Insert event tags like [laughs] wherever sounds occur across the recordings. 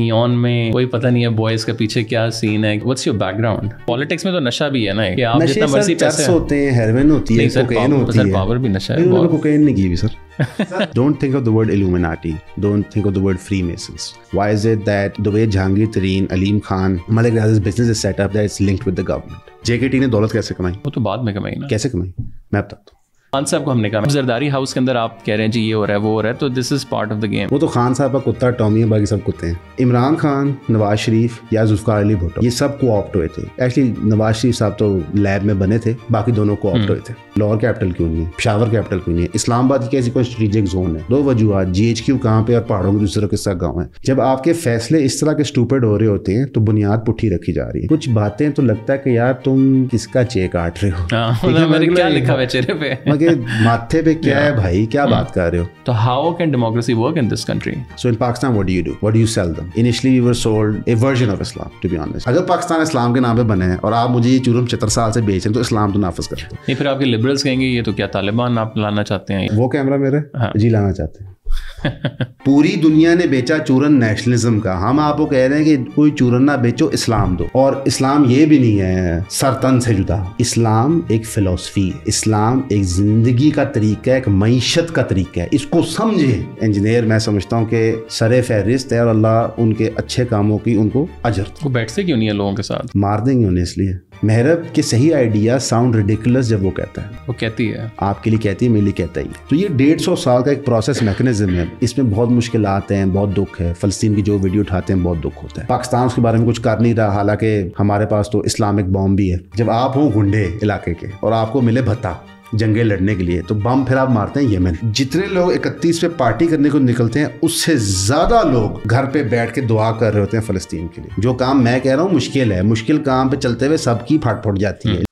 ईन में कोई पता नहीं है बॉयज का पीछे क्या सीन है व्हाट्स योर बैकग्राउंड पॉलिटिक्स में तो नशा भी है ना कि आप जितना मर्जी पैसे होते हैं हेरोइन होती है कोकेन होती है पावर भी नशा है कोकेन नहीं की भी sir don't think of the word Illuminati. Don't think of the word Freemasons. Why is it that the way Jahangir Tareen, Alim Khan, Malik Raza's business is set up that it's linked with the government? JKT ने दौलत कैसे कमाई वो तो बाद में कमाई ना कैसे कमाई मैं बताता हूँ खान साहब को हमने कहा जरदारी हाउस के अंदर आप कह रहे हैं जी ये हो रहा है वो हो रहा है तो this is part of the game वो तो खान साहब का कुत्ता टॉमी है बाकी सब कुत्ते हैं इमरान खान नवाज शरीफ या जुल्फकार अली भुट्टो ये सब को ऑप्ट हुए थे एक्चुअली नवाज शरीफ साहब तो लैब में बने थे बाकी दोनों को ऑप्ट हम्म। हुए थे लाहौर कैपिटल क्यों नहीं है पिशावर कैपिटल क्यों नहीं है इस्लामाबाद की कैसी कोई स्ट्रेटेजिक जोन है दो वजूहत जी एच क्यू कहाँ पे और पहाड़ों के दूसरे किस्सा गाँव है जब आपके फैसले इस तरह के स्टूपेड हो रहे होते हैं तो बुनियाद पुट्ठी रखी जा रही है कुछ बातें तो लगता है कि यार तुम किसका चेक काट रहे हो हाँ, मतलब लिखा के माथे पे क्या है भाई क्या hmm. बात कर रहे हो तो how can democracy work in this country so in Pakistan what do you do what do you sell them initially we were sold a version of Islam to be honest अगर पाकिस्तान इस्लाम के नाम पे बने हैं और आप मुझे ये चूरम चतर साल से बेच रहे हैं तो इस्लाम तो नाफज कर नहीं फिर आपके लिबरल्स कहेंगे ये तो क्या तालिबान आप लाना चाहते हैं वो कैमरा मेरे हाँ। जी लाना चाहते हैं पूरी दुनिया ने बेचा चूरन नेशनलिज्म का हम आपको कह रहे हैं कि कोई चूरन ना बेचो इस्लाम दो और इस्लाम ये भी नहीं है सरतन से जुदा इस्लाम एक फिलोसफी इस्लाम एक जिंदगी का तरीका है एक मीशत का तरीका है इसको समझे इंजीनियर मैं समझता हूँ कि सर फहरिस्त है और अल्लाह उनके अच्छे कामों की उनको अजर बैठते क्यों नहीं है लोगों के साथ मार देंगे उन्हें इसलिए मेहरब के सही आइडिया साउंड रिडिकुलस जब वो कहता है वो कहती है आपके लिए कहती है मेरे लिए कहता ही तो ये डेढ़ सौ साल का एक प्रोसेस मैकेनिज्म है इसमें बहुत मुश्किल आते हैं बहुत दुख है फलस्तीन की जो वीडियो उठाते हैं बहुत दुख होता है पाकिस्तान उसके बारे में कुछ कर नहीं रहा हालांकि हमारे पास तो इस्लामिक बॉम्ब भी है जब आप हो गुंडे इलाके के और आपको मिले भत्ता जंगे लड़ने के लिए तो बम फिराव मारते हैं यमन जितने लोग इकतीस पे पार्टी करने को निकलते हैं उससे ज्यादा लोग घर पे बैठ के दुआ कर रहे होते हैं फलस्तीन के लिए जो काम मैं कह रहा हूँ मुश्किल है मुश्किल काम पे चलते हुए सबकी फाट फुट जाती है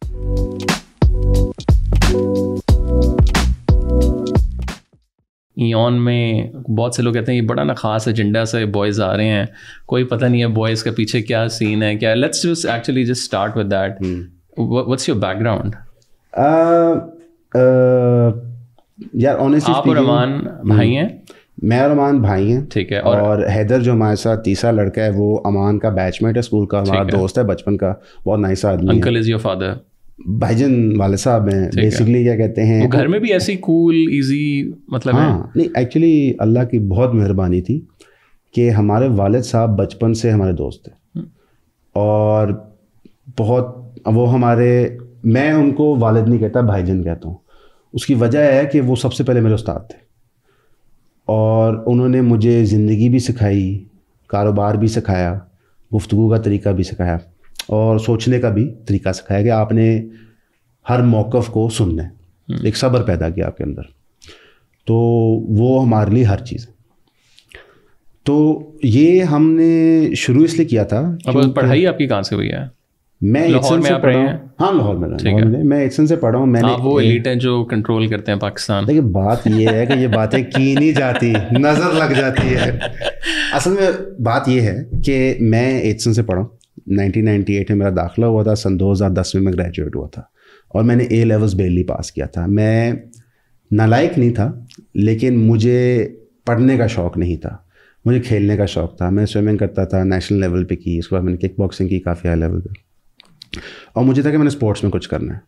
ईन में बहुत से लोग कहते हैं ये बड़ा ना खास एजेंडा से बॉयज़ आ रहे हैं कोई पता नहीं है बॉयज़ के पीछे क्या सीन है क्या let's just actually just start with that what's your background यार ऑनेस्टली आप और अमान हम्म, भाई हैं मैं और अमान भाई हैं ठीक है और, और हैदर जो हमारे साथ तीसरा लड़का है वो अमान का बैचमेट है स्कूल का हमारा दोस्त है बचपन का बहुत नाइस आदमी अंकल इज योर फादर भाईजन वाले साहब हैं बेसिकली क्या कहते हैं घर में भी ऐसी कूल इजी मतलब हाँ है? नहीं एक्चुअली अल्लाह की बहुत मेहरबानी थी कि हमारे वालिद साहब बचपन से हमारे दोस्त थे हम्म। और बहुत वो हमारे मैं उनको वालद नहीं कहता भाईजन कहता हूँ उसकी वजह है कि वो सबसे पहले मेरे उस्ताद थे और उन्होंने मुझे ज़िंदगी भी सिखाई कारोबार भी सिखाया गुफ्तु का तरीका भी सिखाया और सोचने का भी तरीका सिखाया कि आपने हर मौक़ को सुनना है हम्म। एक सब्र पैदा किया आपके अंदर तो वो हमारे लिए हर चीज़ है तो ये हमने शुरू इसलिए किया था अब पढ़ाई आपकी कहाँ से हुई है मैं लाहौर में पढ़ा हूँ हाँ लाहौर में मैं एडसन से पढ़ा हूँ मैंने वो एलिट हैं जो कंट्रोल करते हैं पाकिस्तान देखिए बात ये है कि ये बातें की नहीं जाती नज़र लग जाती है असल में बात ये है कि मैं एटसन से पढ़ा हूँ में मेरा दाखिला हुआ था सन 2010 में मैं ग्रेजुएट हुआ था और मैंने ए लेवल्स बेली पास किया था मैं नालायक नहीं था लेकिन मुझे पढ़ने का शौक़ नहीं था मुझे खेलने का शौक़ था मैं स्विमिंग करता था नेशनल लेवल पे की उसके बाद मैंने किक बॉक्सिंग की काफ़ी हाई लेवल पर और मुझे था कि मैंने स्पोर्ट्स में कुछ करना है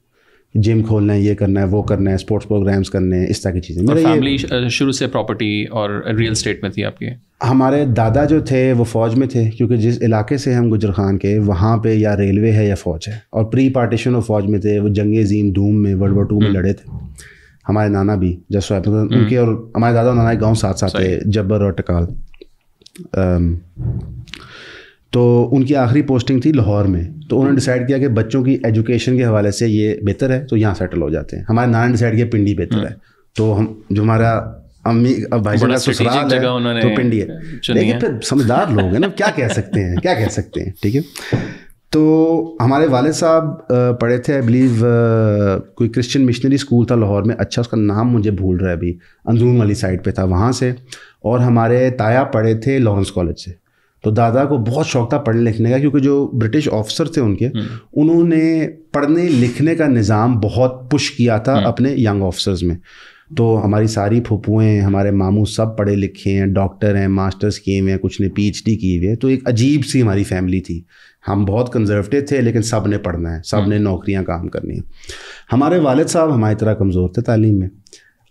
जिम खोलना है ये करना है वो करना है स्पोर्ट्स प्रोग्राम्स करने हैं इस तरह की चीज़ें फैमिली शुरू से प्रॉपर्टी और रियल स्टेट में थी आपकी हमारे दादा जो थे वो फ़ौज में थे क्योंकि जिस इलाके से हम गुजर खान के वहाँ पे या रेलवे है या फ़ौज है और प्री पार्टीशन ऑफ फौज में थे वो जंग जीम धूम में वर्ल्ड वॉर टू में हम्म। लड़े थे हमारे नाना भी जसो हम्म। उनके और हमारे दादा और नाना गाँव साथ साथ थे जब्बर और टकाल तो उनकी आखिरी पोस्टिंग थी लाहौर में तो उन्होंने डिसाइड किया कि बच्चों की एजुकेशन के हवाले से ये बेहतर है तो यहाँ सेटल हो जाते हैं हमारे नारायण डिसाइड किया पिंडी बेहतर है हम्म। तो हम जो हमारा अम्मी अब भाई जगह ससुराल है तो पिंडी है लेकिन फिर समझदार लोग हैं ना क्या कह सकते हैं क्या कह सकते हैं ठीक है तो हमारे वाले साहब पढ़े थे आई बिलीव कोई क्रिश्चियन मिशनरी स्कूल था लाहौर में अच्छा उसका नाम मुझे भूल रहा है अभी अंदरून वाली साइड पे था वहाँ से और हमारे ताया पढ़े थे लॉरेंस कॉलेज से तो दादा को बहुत शौक था पढ़ने लिखने का क्योंकि जो ब्रिटिश ऑफिसर थे उनके हम्म। उन्होंने पढ़ने लिखने का निज़ाम बहुत पुश किया था हम्म। अपने यंग ऑफिसर्स में तो हमारी सारी फुपुएँ हमारे मामू सब पढ़े लिखे हैं डॉक्टर हैं मास्टर्स किए हुए हैं कुछ ने पीएचडी की हुई है तो एक अजीब सी हमारी फैमिली थी हम बहुत कंजर्वेटिव थे लेकिन सब ने पढ़ना है सब हम्म। ने नौकरियाँ काम करनी है हमारे वालद साहब हमारी तरह कमज़ोर थे तालीम में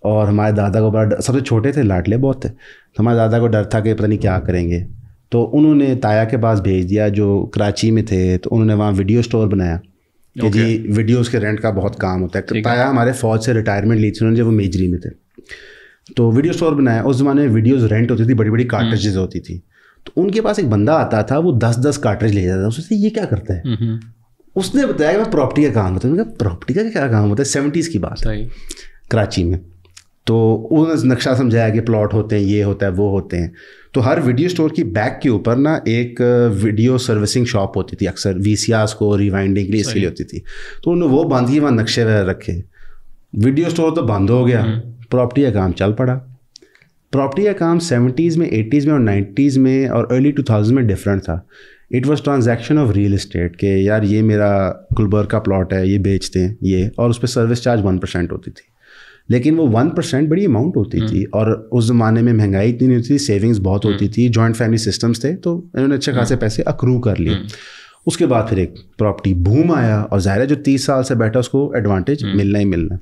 और हमारे दादा को बड़ा सबसे छोटे थे लाडले बहुत थे तो हमारे दादा को डर था कि पता नहीं क्या करेंगे तो उन्होंने ताया के पास भेज दिया जो कराची में थे तो उन्होंने वहाँ वीडियो स्टोर बनाया कि जी वीडियोज़ के रेंट का बहुत काम होता है ताया हमारे फौज से रिटायरमेंट ली थी उन्होंने जब वो मेजरी में थे तो वीडियो स्टोर बनाया उस ज़माने में वीडियोज रेंट होती थी बड़ी बड़ी कार्टेजेज होती थी तो उनके पास एक बंदा आता था वो दस दस कार्टेज ले जाता था उससे ये क्या करता है उसने बताया कि मैं प्रॉपर्टी का काम होता है प्रॉपर्टी का क्या काम होता है सेवेंटीज़ की बात है कराची में तो उन्होंने नक्शा समझाया कि प्लॉट होते हैं ये होता है वो होते हैं तो हर वीडियो स्टोर की बैक के ऊपर ना एक वीडियो सर्विसिंग शॉप होती थी अक्सर वी को रिवाइंडिंग के लिए इसके लिए होती थी तो उन्होंने वो बंद बांधी वहाँ नक्शे वगैरह रखे वीडियो स्टोर तो बंद हो गया प्रॉपर्टी हम्म। का काम चल पड़ा प्रॉपर्टी का काम सेवेंटीज़ में एटीज़ में और नाइन्टीज़ में और अर्ली टू थाउजेंड में डिफरेंट था it was transaction of real estate के यार ये मेरा गुलबर्ग का प्लॉट है ये बेचते हैं ये और उस पर सर्विस चार्ज वन परसेंट होती थी लेकिन वो वन परसेंट बड़ी अमाउंट होती थी हम्म। और उस ज़माने में महंगाई इतनी नहीं हम्म। होती थी सेविंग्स बहुत होती थी जॉइंट फैमिली सिस्टम्स थे तो इन्होंने अच्छे खासे हम्म। पैसे अक्रू कर लिए उसके बाद फिर एक प्रॉपर्टी भूम आया और ज़ाहिर है जो तीस साल से बैठा उसको एडवांटेज मिलना ही मिलना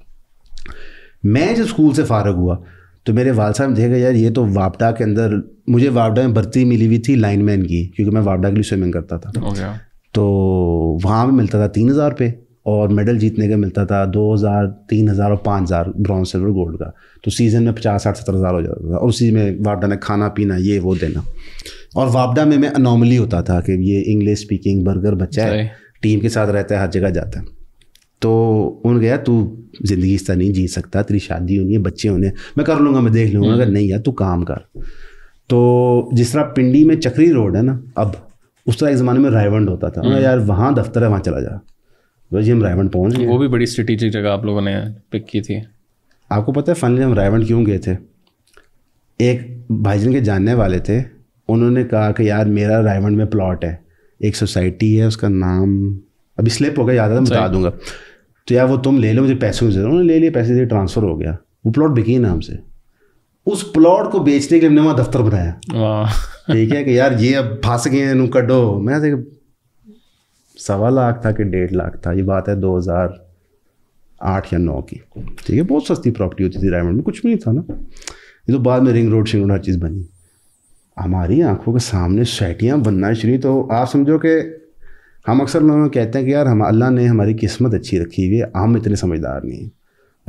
मैं जब स्कूल से फारग हुआ तो मेरे वाल साहब देखा यार ये तो वापडा के अंदर मुझे वापडा में भर्ती मिली हुई थी लाइनमैन की क्योंकि मैं वापडा के लिए स्विमिंग करता था तो वहाँ भी मिलता था तीन हज़ार रुपये और मेडल जीतने का मिलता था दो हज़ार तीन हज़ार और पाँच हज़ार ब्रॉन्ज सिल्वर गोल्ड का तो सीज़न में पचास साठ सत्तर हज़ार हो जाता था और उसी में वापडा ने खाना पीना ये वो देना और वापडा में मैं अनॉमली होता था कि ये इंग्लिश स्पीकिंग बर्गर बच्चा है टीम के साथ रहता है हर जगह जाता है तो उन गया तू ज़िंदगी इस तरह नहीं जी सकता तेरी शादी होनी है बच्चे होने मैं कर लूँगा मैं देख लूँगा हम्म। अगर नहीं यार तू काम कर तो जिस तरह पिंडी में चक्री रोड है ना अब उस तरह एक ज़माने में रायवंड होता था हम्म। यार वहाँ दफ्तर है वहाँ चला जा जी हम रायवंड पहुंच गए वो भी बड़ी स्ट्रेटेजिक जगह आप लोगों ने पिक की थी आपको पता है फाइनली हम रायवंड क्यों गए थे एक भाईजन के जानने वाले थे उन्होंने कहा कि यार मेरा रायवंड में प्लॉट है एक सोसाइटी है उसका नाम अभी स्लिप हो गया याद आता बता दूंगा तो यार वो तुम ले लो मुझे पैसों की जरूरत उन्होंने ले लिए पैसे दिए ट्रांसफ़र हो गया वो प्लॉट बिकी नाम से उस प्लॉट को बेचने के लिए हमने वहाँ दफ्तर बनाया ठीक है कि यार ये अब फंस गए हैं इन्हों मैं सवा लाख था कि डेढ़ लाख था ये बात है दो हज़ार आठ या नौ की ठीक है बहुत सस्ती प्रॉपर्टी होती थी रायमंड में कुछ भी नहीं था ना ये तो बाद में रिंग रोड शिंग रोड हर चीज़ बनी हमारी आंखों के सामने सैटियाँ बनना शुरू तो आप समझो कि हम अक्सर लोग कहते हैं कि यार हम अल्लाह ने हमारी किस्मत अच्छी रखी हुई है हम इतने समझदार नहीं हैं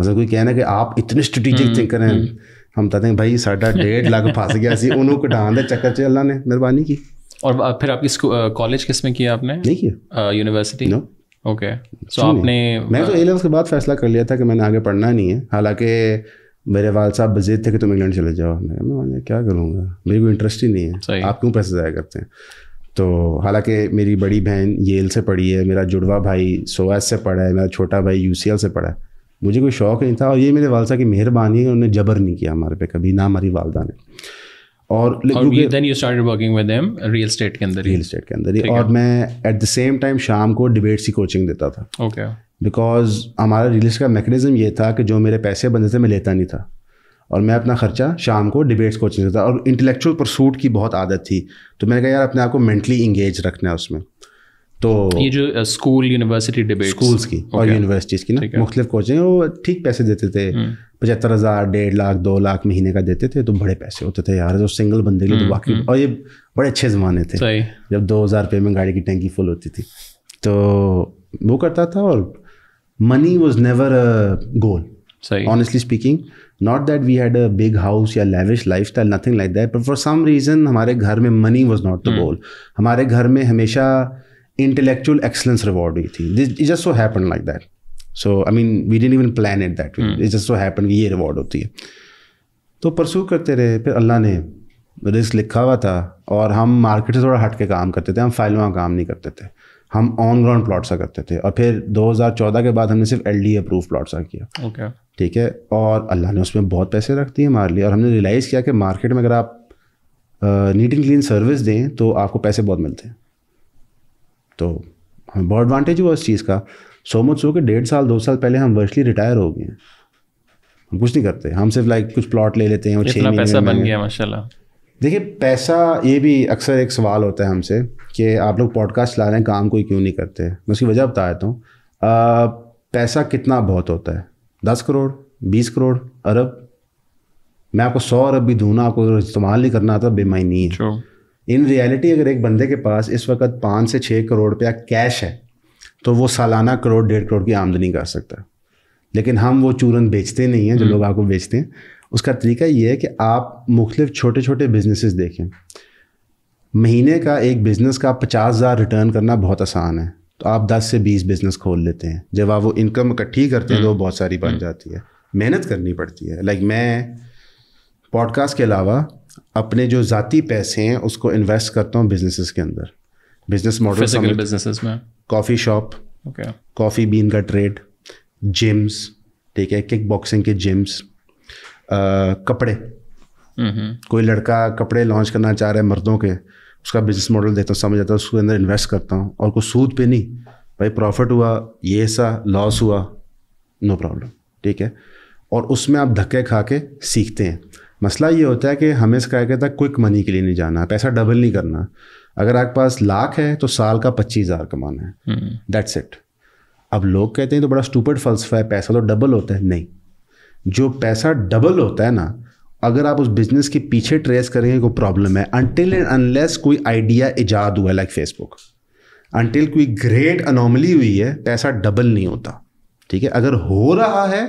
मतलब कोई कहना कि आप इतने स्ट्रेटिजिक हम्म, थिंकर हैं हम्म। हम कहते हैं भाई साढ़ा डेढ़ लाख फंस गया सी उन्होंने कटाने चक्कर से अल्लाह ने मेहरबानी की और फिर आपकी कॉलेज किस में किया आपने नहीं किया यूनिवर्सिटी नो ओके सो आपने मैं तो ए के बाद फैसला कर लिया था कि मैंने आगे पढ़ना नहीं है हालांकि मेरे वाल साहब बजीद थे कि तुम इंग्लैंड चले जाओ मैं मैंने क्या करूँगा मेरे को इंटरेस्ट ही नहीं है आप क्यों पैसे ज़ाया करते हैं तो हालांकि मेरी बड़ी बहन येल से पढ़ी है मेरा जुड़वा भाई सोएस से पढ़ा है मेरा छोटा भाई यूसीएल से पढ़ा है मुझे कोई शौक नहीं था और ये मेरे वालसा की मेहरबानी है उन्होंने जबर नहीं किया हमारे पे कभी ना हमारी वालदा ने और then you started working with them real estate के अंदर रियल स्टेट के अंदर और मैं एट द सेम टाइम शाम को डिबेट्स सी कोचिंग देता था ओके बिकॉज हमारा रिलीज का मैकेनिज्म ये था कि जो मेरे पैसे बनते थे मैं लेता नहीं था और मैं अपना खर्चा शाम को डिबेट्स कोचिंग देता और इंटेलेक्चुअल परसूट की बहुत आदत थी तो मैंने कहा यार अपने आप को मेंटली इंगेज रखना है उसमें तो ये जो स्कूल यूनिवर्सिटी डिबेट स्कूल्स की okay. और यूनिवर्सिटीज़ की ना मुख्तलिफ कोचिंग वो ठीक पैसे देते थे हम्म. पचहत्तर हज़ार डेढ़ लाख दो लाख महीने का देते थे तो बड़े पैसे होते थे यार जो सिंगल बंदे के लिए तो वाकई हम्म, हम्म. और ये बड़े अच्छे ज़माने थे जब दो हज़ार रुपये में गाड़ी की टैंकी फुल होती थी तो वो करता था और money was never goal honestly speaking not that we had a big house या lavish lifestyle nothing like that but for some reason हमारे घर में money was not the goal हमारे घर में हमेशा इंटेलेक्चुअल एक्सलेंस रिवॉर्ड हुई थी this is just so happen like that so I mean we didn't even plan it that is just so happen ये रिवॉर्ड होती है तो परसू करते रहे फिर अल्लाह ने रिस्क लिखा हुआ था और हम मार्केट से थोड़ा हट के काम करते थे हम फाइल का काम नहीं करते थे हम ऑन ग्राउंड प्लॉट सा करते थे और फिर 2014 के बाद हमने सिर्फ एल डी अप्रूव प्लॉट सा किया ओके ठीक है और अल्लाह ने उसमें बहुत पैसे रख दिए हमारे लिए और हमने रियलाइज़ किया कि मार्केट में अगर आप नीट एंड क्लीन सर्विस दें तो आपको पैसे बहुत मिलते हैं तो हमें बहुत एडवांटेज हुआ उस चीज़ का सो मच सो कि डेढ़ साल दो साल पहले हम वर्चुअली रिटायर हो गए हैं हम कुछ नहीं करते हम सिर्फ लाइक कुछ प्लॉट ले लेते हैं और छः पैसा बन गया माशाल्लाह देखिए पैसा ये भी अक्सर एक सवाल होता है हमसे कि आप लोग पॉडकास्ट ला रहे हैं काम कोई क्यों नहीं करते मैं उसकी वजह बता देता हूँ पैसा कितना बहुत होता है दस करोड़ बीस करोड़ अरब मैं आपको सौ अरब भी दूँ ना आपको इस्तेमाल नहीं करना आता तो बेमानी है इन रियलिटी अगर एक बंदे के पास इस वक्त पाँच से छः करोड़ रुपया कैश है तो वो सालाना करोड़ डेढ़ करोड़ की आमदनी कर सकता है लेकिन हम वो चूरन बेचते नहीं हैं जो हम्म। लोग आपको बेचते हैं उसका तरीका ये है कि आप मुख्तफ छोटे छोटे बिजनेसेस देखें महीने का एक बिज़नेस का पचास हज़ार रिटर्न करना बहुत आसान है तो आप दस से बीस बिज़नेस खोल लेते हैं जब आप वो इनकम इकट्ठी करते हैं तो हम्म। बहुत सारी बन हम्म। जाती है मेहनत करनी पड़ती है लाइक मैं पॉडकास्ट के अलावा अपने जो ज़ाती पैसे हैं उसको इन्वेस्ट करता हूँ बिजनेसेस के अंदर बिजनेस मॉडल बिजनेसेस में कॉफ़ी शॉप कॉफ़ी बीन का ट्रेड जिम्स ठीक है किक बॉक्सिंग के जिम्स कपड़े कोई लड़का कपड़े लॉन्च करना चाह रहा है मर्दों के उसका बिजनेस मॉडल देता हूँ समझ आता है उसके अंदर इन्वेस्ट करता हूँ और कुछ सूद पे नहीं भाई प्रॉफिट हुआ ये सा लॉस हुआ नो प्रॉब्लम ठीक है और उसमें आप धक्के खा के सीखते हैं मसला ये होता है कि हमें इसका कहता है क्विक मनी के लिए नहीं जाना पैसा डबल नहीं करना अगर आपके पास लाख है तो साल का पच्चीस हज़ार कमाना है दैट्स हम्म। इट अब लोग कहते हैं तो बड़ा स्टूपर्ड फलसफा है पैसा तो डबल होता है नहीं जो पैसा डबल होता है ना अगर आप उस बिजनेस के पीछे ट्रेस करेंगे कोई प्रॉब्लम है अनटिल एंड अनलेस कोई आइडिया इजाद हुआ है लाइक फेसबुक अनटिल कोई ग्रेट अनोमली हुई है पैसा डबल नहीं होता ठीक है अगर हो रहा है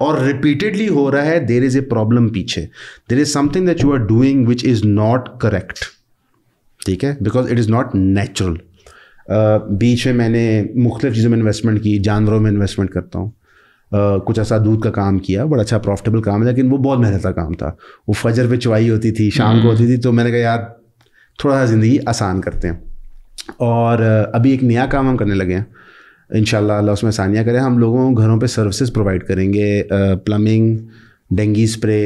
और रिपीटेडली हो रहा है देर इज़ ए प्रॉब्लम पीछे there is something that you are doing which is not correct ठीक है because it is not natural बीच में मैंने मुख्तलिफ चीज़ों में इन्वेस्टमेंट की जानवरों में इन्वेस्टमेंट करता हूँ Uh, कुछ ऐसा दूध का काम किया बड़ा अच्छा प्रॉफिटेबल काम है लेकिन वो बहुत मेहनत का काम था वो फजर पे चुवाई होती थी शाम को हम्म। होती थी तो मैंने कहा यार थोड़ा सा ज़िंदगी आसान करते हैं और अभी एक नया काम हम करने लगे हैं इन उसमें सानिया करें हम लोगों घरों पे सर्विसेज प्रोवाइड करेंगे प्लम्बिंग डेंगी स्प्रे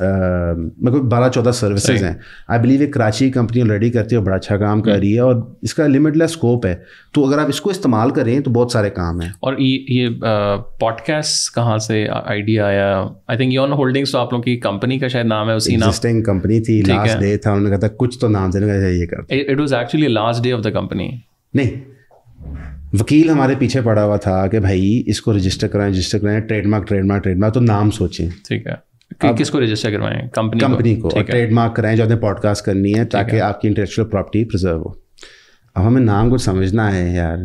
मतलब बारह चौदह सर्विसेज हैं आई बिलीव एक कराची कंपनी ऑलरेडी करती है और बड़ा अच्छा काम कर हम्म। रही है और इसका लिमिटलेस स्कोप है तो अगर आप इसको इस्तेमाल करें तो बहुत सारे काम हैं और ये ये पॉडकास्ट कहाँ से आइडिया आया आई थिंक योन होल्डिंग्स तो आप लोगों की कंपनी का शायद नाम है उसी नाम कंपनी थी लास्ट डे था उन्होंने कहा था कुछ तो नाम देने का चाहिए it was actually last day of the company नहीं वकील हमारे पीछे पड़ा हुआ था कि भाई इसको रजिस्टर कराएं रजिस्टर कराएं ट्रेडमार्क ट्रेडमार्क ट्रेडमार्क तो नाम सोचें ठीक है कि, किसको रजिस्टर करवाएं कंपनी कंपनी को, को ट्रेडमार्क कराएं जो आपने पॉडकास्ट करनी है ताकि आपकी इंटेलेक्चुअल प्रॉपर्टी प्रिजर्व हो अब हमें नाम कुछ समझना है यार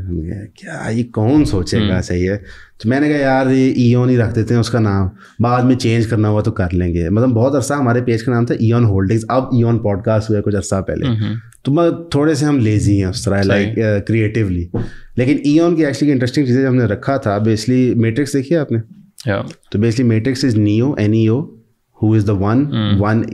क्या ये कौन सोचेगा हम्म। सही है तो मैंने कहा यार ये ईओन ही रख देते हैं उसका नाम बाद में चेंज करना हुआ तो कर लेंगे मतलब बहुत अरसा हमारे पेज का नाम था ईओन होल्डिंग्स अब ईओन पॉडकास्ट हुआ कुछ अरसा पहले हम्म, हम्म। तो मैं थोड़े से हम लेजी हैं उस तरह लाइक क्रिएटिवली लेकिन ईओन की एक्चुअली इंटरेस्टिंग चीज़ें हमने रखा था बेसली मेट्रिक्स देखिए आपने yeah. तो basically matrix is Neo N E O who is the one one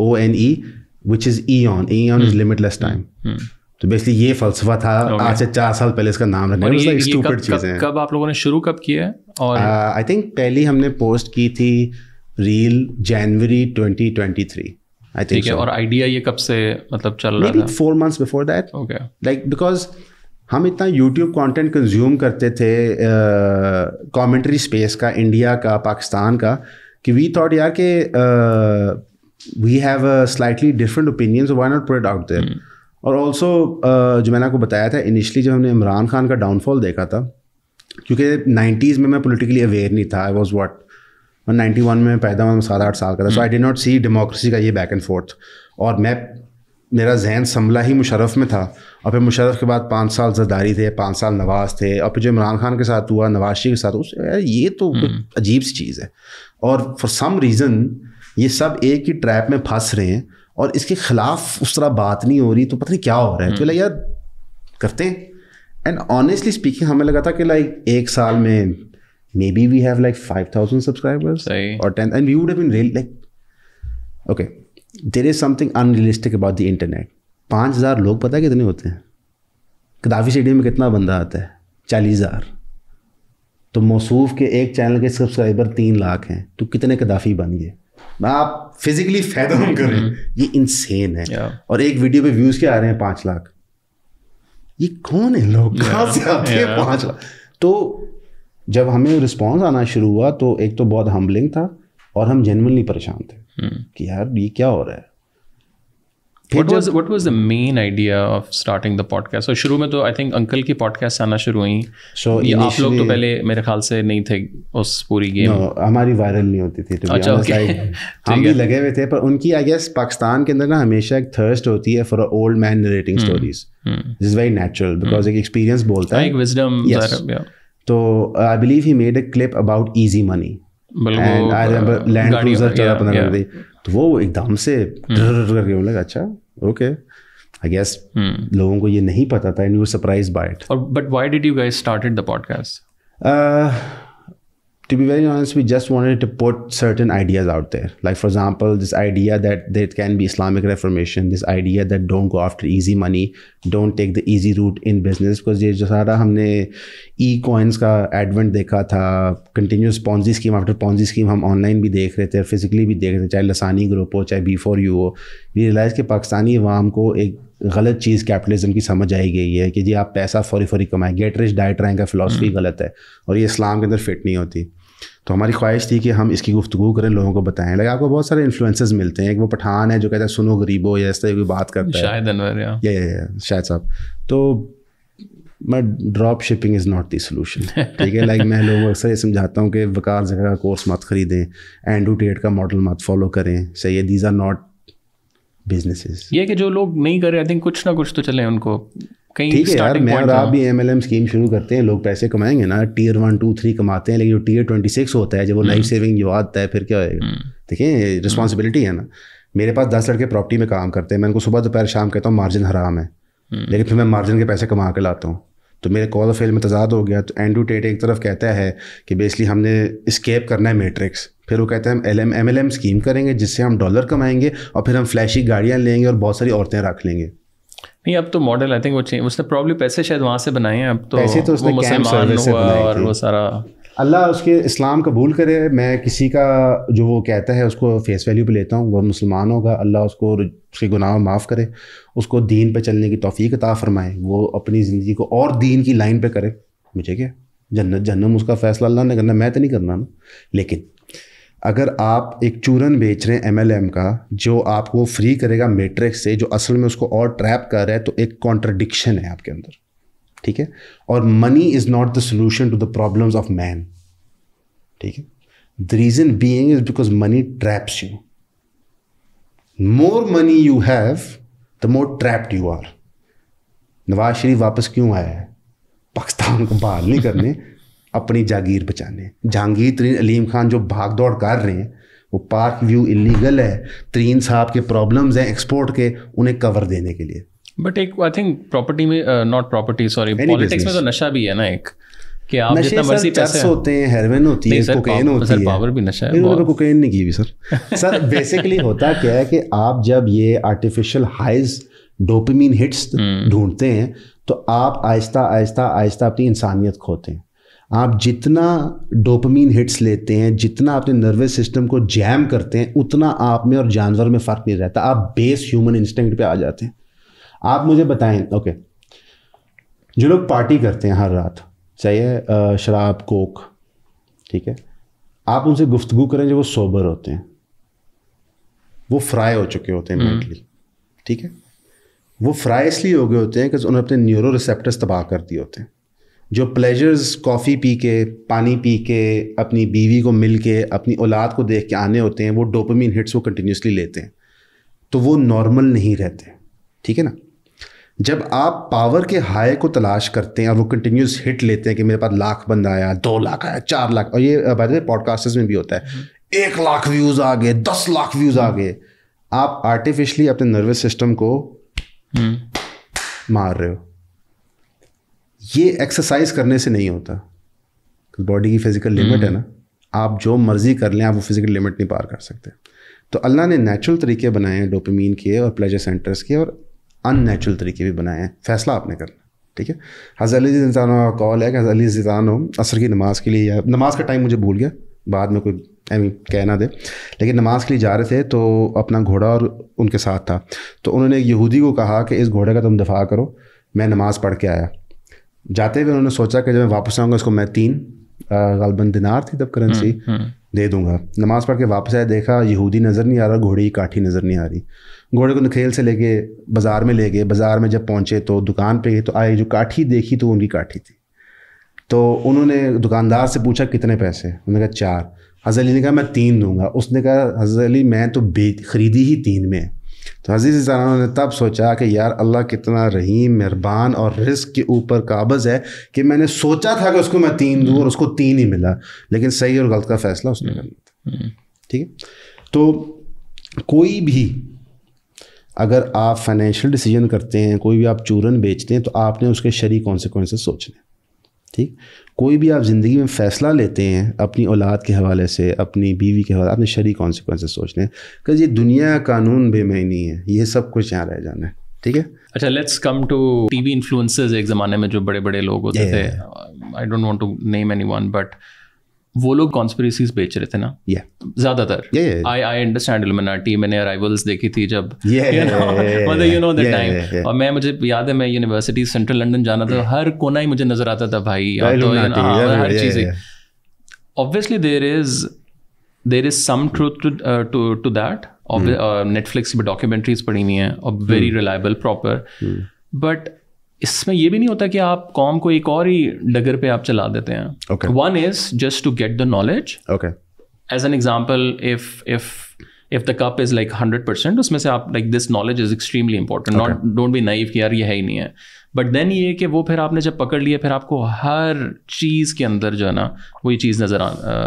O N E which is eon eon is limitless time तो बेसिकली ये फलसफा था okay. आज से चार साल पहले इसका नाम रखना मतलब ये, ये कब, कब, कब आप लोगों ने शुरू कब किया है और आई uh, थिंक पहली हमने पोस्ट की थी रील जनवरी 2023 आई थिंक और आइडिया ये कब से मतलब चल रहा था four months before that okay like because हम इतना यूट्यूब कंटेंट कंज्यूम करते थे कमेंट्री uh, स्पेस का इंडिया का पाकिस्तान का कि वी थॉट यार के we have slightly different opinions why not put out there और ऑल्सो uh, जो मैंने आपको बताया था इनिशली जब हमने इमरान खान का डाउनफॉल देखा था क्योंकि नाइन्टीज़ में मैं पोलिटिकली अवेयर नहीं था I was what ninety one में पैदा हुआ सात आठ साल का था सो आई डि नॉट सी डेमोक्रेसी का ये बैक एंड फोर्थ और मैं मेरा जहन संभला ही मुशरफ में था और फिर मुशरफ के बाद पाँच साल जरदारी थे पाँच साल नवाज थे और फिर जो इमरान खान के साथ हुआ नवाज शरीफ के साथ हुआ ये तो हम्म। अजीब सी चीज़ है और फॉर सम रीज़न ये सब एक ही ट्रैप में फंस रहे हैं और इसके खिलाफ उस तरह बात नहीं हो रही तो पता नहीं क्या हो रहा है तो लाइक हम्म। यार करते हैं एंड ऑनेस्टली स्पीकिंग हमें लगा था कि लाइक एक साल में मे maybe we have like 5000 subscribers Sorry. or 10 and we would been been like okay there is something unrealistic about the internet पाँच हज़ार लोग पता है कितने होते हैं कदाफी स्टेडियम में कितना बंदा आता है चालीस हज़ार तो मौसूफ के एक चैनल के सब्सक्राइबर तीन लाख हैं तो कितने कदाफी बन गए आप फिजिकली फैदम करें ये इंसेन है yeah. और एक वीडियो पे व्यूज क्या आ रहे हैं पांच लाख ये कौन है लोग yeah. कहां से आते yeah. हैं पांच लाख तो जब हमें रिस्पॉन्स आना शुरू हुआ तो एक तो बहुत हम्बलिंग था और हम जेनवनली परेशान थे hmm. कि यार ये क्या हो रहा है What was what was the main idea of starting the podcast? So शुरू में तो I think अंकल की podcast आना शुरू हुई so आप लोग तो पहले मेरे ख्याल से नहीं थे उस पूरी गेम no, हमारी वायरल नहीं होती थी अच्छा, okay. like, [laughs] हम भी लगे हुए थे पर उनकी आई गेस पाकिस्तान के अंदर ना हमेशा एक थर्स्ट होती है for old man narrating stories this is very natural because एक एक्सपीरियंस बोलता हाँ, है एक विजडम तो I believe he made a clip about easy money and I remember Land Cruiser चला पंद्रह कर तो वो एकदम से hmm. करके बोले अच्छा ओके आई गेस लोगों को ये नहीं पता था and you surprise by it but why did you guys started the podcast to be very honest, we just wanted to put certain ideas out there. Like, for example, this idea that there can be Islamic reformation, this idea that don't go after easy money, don't take the easy route in business. Because ये जो सारा e-coins ka advent, dekha tha, continuous Ponzi scheme after Ponzi scheme, scheme online bhi dekh rahe the, physically bhi dekh rahe the, थे चाहे लसानी group हो चाहे B for you हो we realise कि पाकिस्तानी अवाम गलत चीज़ कैपिटलिज्म की समझ आई गई है कि जी आप पैसा फौरी फौरी कमाएं गेट रिच डाइट रैंक का फिलोसफी गलत है और ये इस्लाम के अंदर फिट नहीं होती तो हमारी ख्वाहिश थी कि हम इसकी गुफ्तु करें लोगों को बताएं लाइक आपको बहुत सारे इन्फ्लुएंसर्स मिलते हैं एक वो पठान है जो कहता है सुनो गरीबो या इस तरह की बात करता शायद है या, या, शायद साहब तो मैं drop shipping is not the solution ठीक है लाइक मैं लोगों को अक्सर ये समझाता हूँ कि वकार जगह का कोर्स मत खरीदें एंडू टेट का मॉडल मत फॉलो करें सही है दीज आर नॉट बिजनेसेस ये कि जो लोग नहीं कर रहे आई थिंक कुछ ना कुछ तो चले उनको कहीं ठीक है यार मैं और आप भी एम स्कीम शुरू करते हैं लोग पैसे कमाएंगे ना टीयर वन टू थ्री कमाते हैं लेकिन जो टीयर ट्वेंटी सिक्स होता है जब वो लाइफ हम्म। सेविंग जो आता है फिर क्या होएगा हम्म। देखिए रिस्पॉन्सिबिलिटी है ना मेरे पास दस लड़के प्रॉपर्टी में काम करते हैं मैं उनको सुबह दोपहर शाम कहता हूँ मार्जिन हराम है हम्म। लेकिन फिर मैं मार्जिन के पैसे कमा के लाता हूँ तो मेरे कॉल फेल में तजाद हो गया तो एंडू टेट एक तरफ कहता है कि बेसिकली हमने स्केप करना है मैट्रिक्स फिर वो कहते हैं हम L M M L M scheme करेंगे जिससे हम डॉलर कमाएंगे और फिर हम फ्लैशी गाड़ियाँ लेंगे और बहुत सारी औरतें रख लेंगे नहीं अब तो मॉडल आई थिंक वो चेंज उसने प्रॉब्लम पैसे शायद वहाँ से बनाए हैं अब तो पैसे तो उसने वो मुसलमान हुआ और वो सारा अल्लाह उसके इस्लाम कबूल करे मैं किसी का जो वो कहता है उसको फेस वैल्यू पे लेता हूँ वह मुसलमान होगा अल्लाह उसको उसके गुनाह माफ़ करे उसको दीन पे चलने की तोफ़ी अता फ़रमाए वो अपनी ज़िंदगी को और दीन की लाइन पे करे मुझे क्या जन्नत जन्नम उसका फ़ैसला अल्लाह ने करना मैं तो नहीं करना ना लेकिन अगर आप एक चूरन बेच रहे हैं एम का जो आपको फ्री करेगा मेट्रिक से जो असल में उसको और ट्रैप कर रहा है तो एक कॉन्ट्रडिक्शन है आपके अंदर ठीक है और money is not the solution to the problem of man ठीक है the reason being is because money traps you more money you have the more trapped you are Nawaz Sharif वापस क्यों आया है पाकिस्तान को बहाल नहीं करने [laughs] अपनी जागीर बचाने जहांगीर तरीन अलीम खान जो भाग दौड़ कर रहे हैं वो पार्क व्यू इलीगल है तरीन साहब के प्रॉब्लम्स हैं एक्सपोर्ट के उन्हें कवर देने के लिए बट एक आई थिंक प्रॉपर्टी में नॉट प्रॉपर्टी सॉरी पॉलिटिक्स में तो नशा भी है ना एक कि आप जितना मर्जी पैसे होते हैं हेरोइन होती है कोकेन होती है पावर भी नशा है मैंने कोकेन नहीं की भी सर [laughs] सर बेसिकली होता क्या है कि आप जब ये आर्टिफिशियल हाइज डोपामिन हिट्स ढूंढते हैं तो आप आहिस्ता आहिस्ता आहिस्ता अपनी इंसानियत खोते हैं आप जितना डोपामीन हिट्स लेते हैं जितना अपने नर्वस सिस्टम को जैम करते हैं उतना आप में और जानवर में फ़र्क नहीं रहता आप बेस ह्यूमन इंस्टिंक्ट पे आ जाते हैं आप मुझे बताएं ओके जो लोग पार्टी करते हैं हर रात चाहिए शराब कोक ठीक है आप उनसे गुफ्तगु करें जो वो सोबर होते हैं वो फ्राई हो चुके होते हैं मेंटली हम्म। ठीक है वो फ्राई इसलिए हो गए होते हैं कि उन्होंने अपने न्यूरो रिसेप्टर्स तबाह कर दिए होते हैं जो प्लेजर्स कॉफ़ी पी के पानी पी के अपनी बीवी को मिल के अपनी औलाद को देख के आने होते हैं वो डोपमिन हिट्स वो कंटिन्यूसली लेते हैं तो वो नॉर्मल नहीं रहते ठीक है ना जब आप पावर के हाई को तलाश करते हैं और वो कंटिन्यूस हिट लेते हैं कि मेरे पास लाख बंदा आया दो लाख आया चार लाख और ये बाय पॉडकास्टर्स में भी होता है हम्म। एक लाख व्यूज़ आ गए दस लाख व्यूज़ आ गए आप आर्टिफिशली अपने नर्वस सिस्टम को हम्म। मार रहे हो ये एक्सरसाइज करने से नहीं होता बॉडी की फिजिकल लिमिट हम्म। है ना आप जो मर्जी कर लें आप वो फिजिकल लिमिट नहीं पार कर सकते तो अल्लाह ने नेचुरल तरीके बनाए हैं डोपमीन के और प्लेजर सेंटर्स के और अननेचुरल तरीके भी बनाए हैं फैसला आपने करना ठीक है हज़र अली का कॉल है कि हज़र अली असर की नमाज़ के लिए या नमाज़ का टाइम मुझे भूल गया बाद में कोई आई मीन कह ना दे लेकिन नमाज के लिए जा रहे थे तो अपना घोड़ा और उनके साथ था तो उन्होंने एक यहूदी को कहा कि इस घोड़े का तुम दफा करो मैं नमाज़ पढ़ के आया जाते हुए उन्होंने सोचा कि जब मैं वापस आऊँगा इसको मैं तीन गलबन दिनार थी तब करेंसी हम्म, हम्म। दे दूँगा नमाज़ पढ़ के वापस आया देखा यहूदी नज़र नहीं आ रहा घोड़ी की काठी नज़र नहीं आ रही घोड़े को नखेल से लेके बाज़ार में ले गए बाज़ार में जब पहुँचे तो दुकान पे तो आए जो काठी देखी तो उनकी काठी थी तो उन्होंने दुकानदार से पूछा कितने पैसे उन्होंने कहा चार अली ने कहा मैं तीन दूंगा उसने कहा अली मैं तो बेच खरीदी ही तीन में तो हजीज़ ने तब सोचा कि यार अल्लाह कितना रहीम मेहरबान और रिस्क के ऊपर काबज़ है कि मैंने सोचा था कि उसको मैं तीन दूँ और उसको तीन ही मिला लेकिन सही और गलत का फ़ैसला उसने कर लिया हम्म। ठीक है तो कोई भी अगर आप फाइनेंशियल डिसीजन करते हैं कोई भी आप चूरन बेचते हैं तो आपने उसके शरी कॉन्सिक्वेंस सोचने ठीक कोई भी आप ज़िंदगी में फ़ैसला लेते हैं अपनी औलाद के हवाले से अपनी बीवी के हवाले अपने शरी कॉन्सिक्वेंस सोचने हैं ये दुनिया कानून बेमैनी है ये सब कुछ यहाँ रह जाना है ठीक है अच्छा let's come to TV influencers एक ज़माने में जो बड़े बड़े लोग होते थे I don't want to name anyone but वो लोग कॉन्स्परेसीज बेच रहे थे ना yeah. ज्यादातर आई आई अंडरस्टैंड इलमनाटी मैंने अराइवल्स देखी थी जब मतलब यू नो दैट टाइम और मैं मुझे याद है मैं यूनिवर्सिटी सेंट्रल लंदन जाना था हर कोना ही मुझे नजर आता था भाई तो, हाँ, हर चीज obviously there is there is some truth to that Netflix पर डॉक्यूमेंट्रीज पड़ी हुई हैं और वेरी रिलायबल प्रॉपर बट इसमें ये भी नहीं होता कि आप कॉम को एक और ही डगर पे आप चला देते हैं one is just to get the knowledge okay as an example if if if the cup is like hundred percent उसमें से आप like this knowledge is extremely important not don't be naive कि यार ये है ही नहीं है बट देन ये कि वो फिर आपने जब पकड़ लिया फिर आपको हर चीज़ के अंदर जो है ना वो ये चीज़ नज़र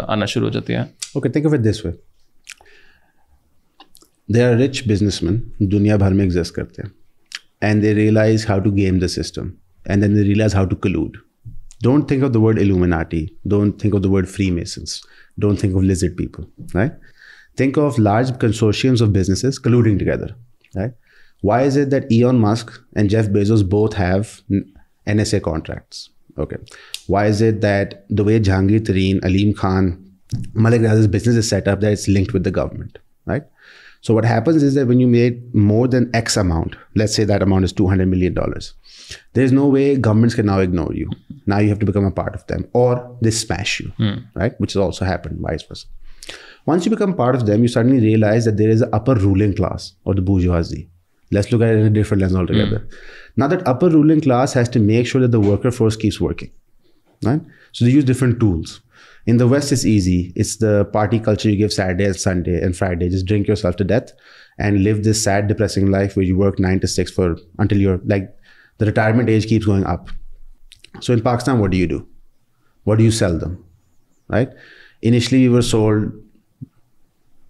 आना शुरू हो जाती है okay think of it this way they are rich businessman दुनिया भर में एग्जिस्ट करते हैं and they realize how to game the system and then they realize how to collude don't think of the word illuminati don't think of the word freemasons don't think of lizard people right think of large consortiums of businesses colluding together right why is it that elon musk and jeff bezos both have nsa contracts okay why is it that the way jahangir tareen aleem khan malik Nazir's business is set up that it's linked with the government right so what happens is that when you made more than X amount, let's say that amount is $200 million, there's no way governments can now ignore you. Now you have to become a part of them or they smash you, mm. right? Which has also happened, vice versa. Once you become part of them, you suddenly realize that there is an upper ruling class or the bourgeoisie. Let's look at it in a different lens altogether. Mm. Now that upper ruling class has to make sure that the worker force keeps working, right? So they use different tools. In the West, it's easy. It's the party culture you give Saturday and Sunday and Friday. Just drink yourself to death and live this sad, depressing life where you work nine to six for until you're like the retirement age keeps going up. So in Pakistan, what do you do? What do you sell them? Right? Initially, we were sold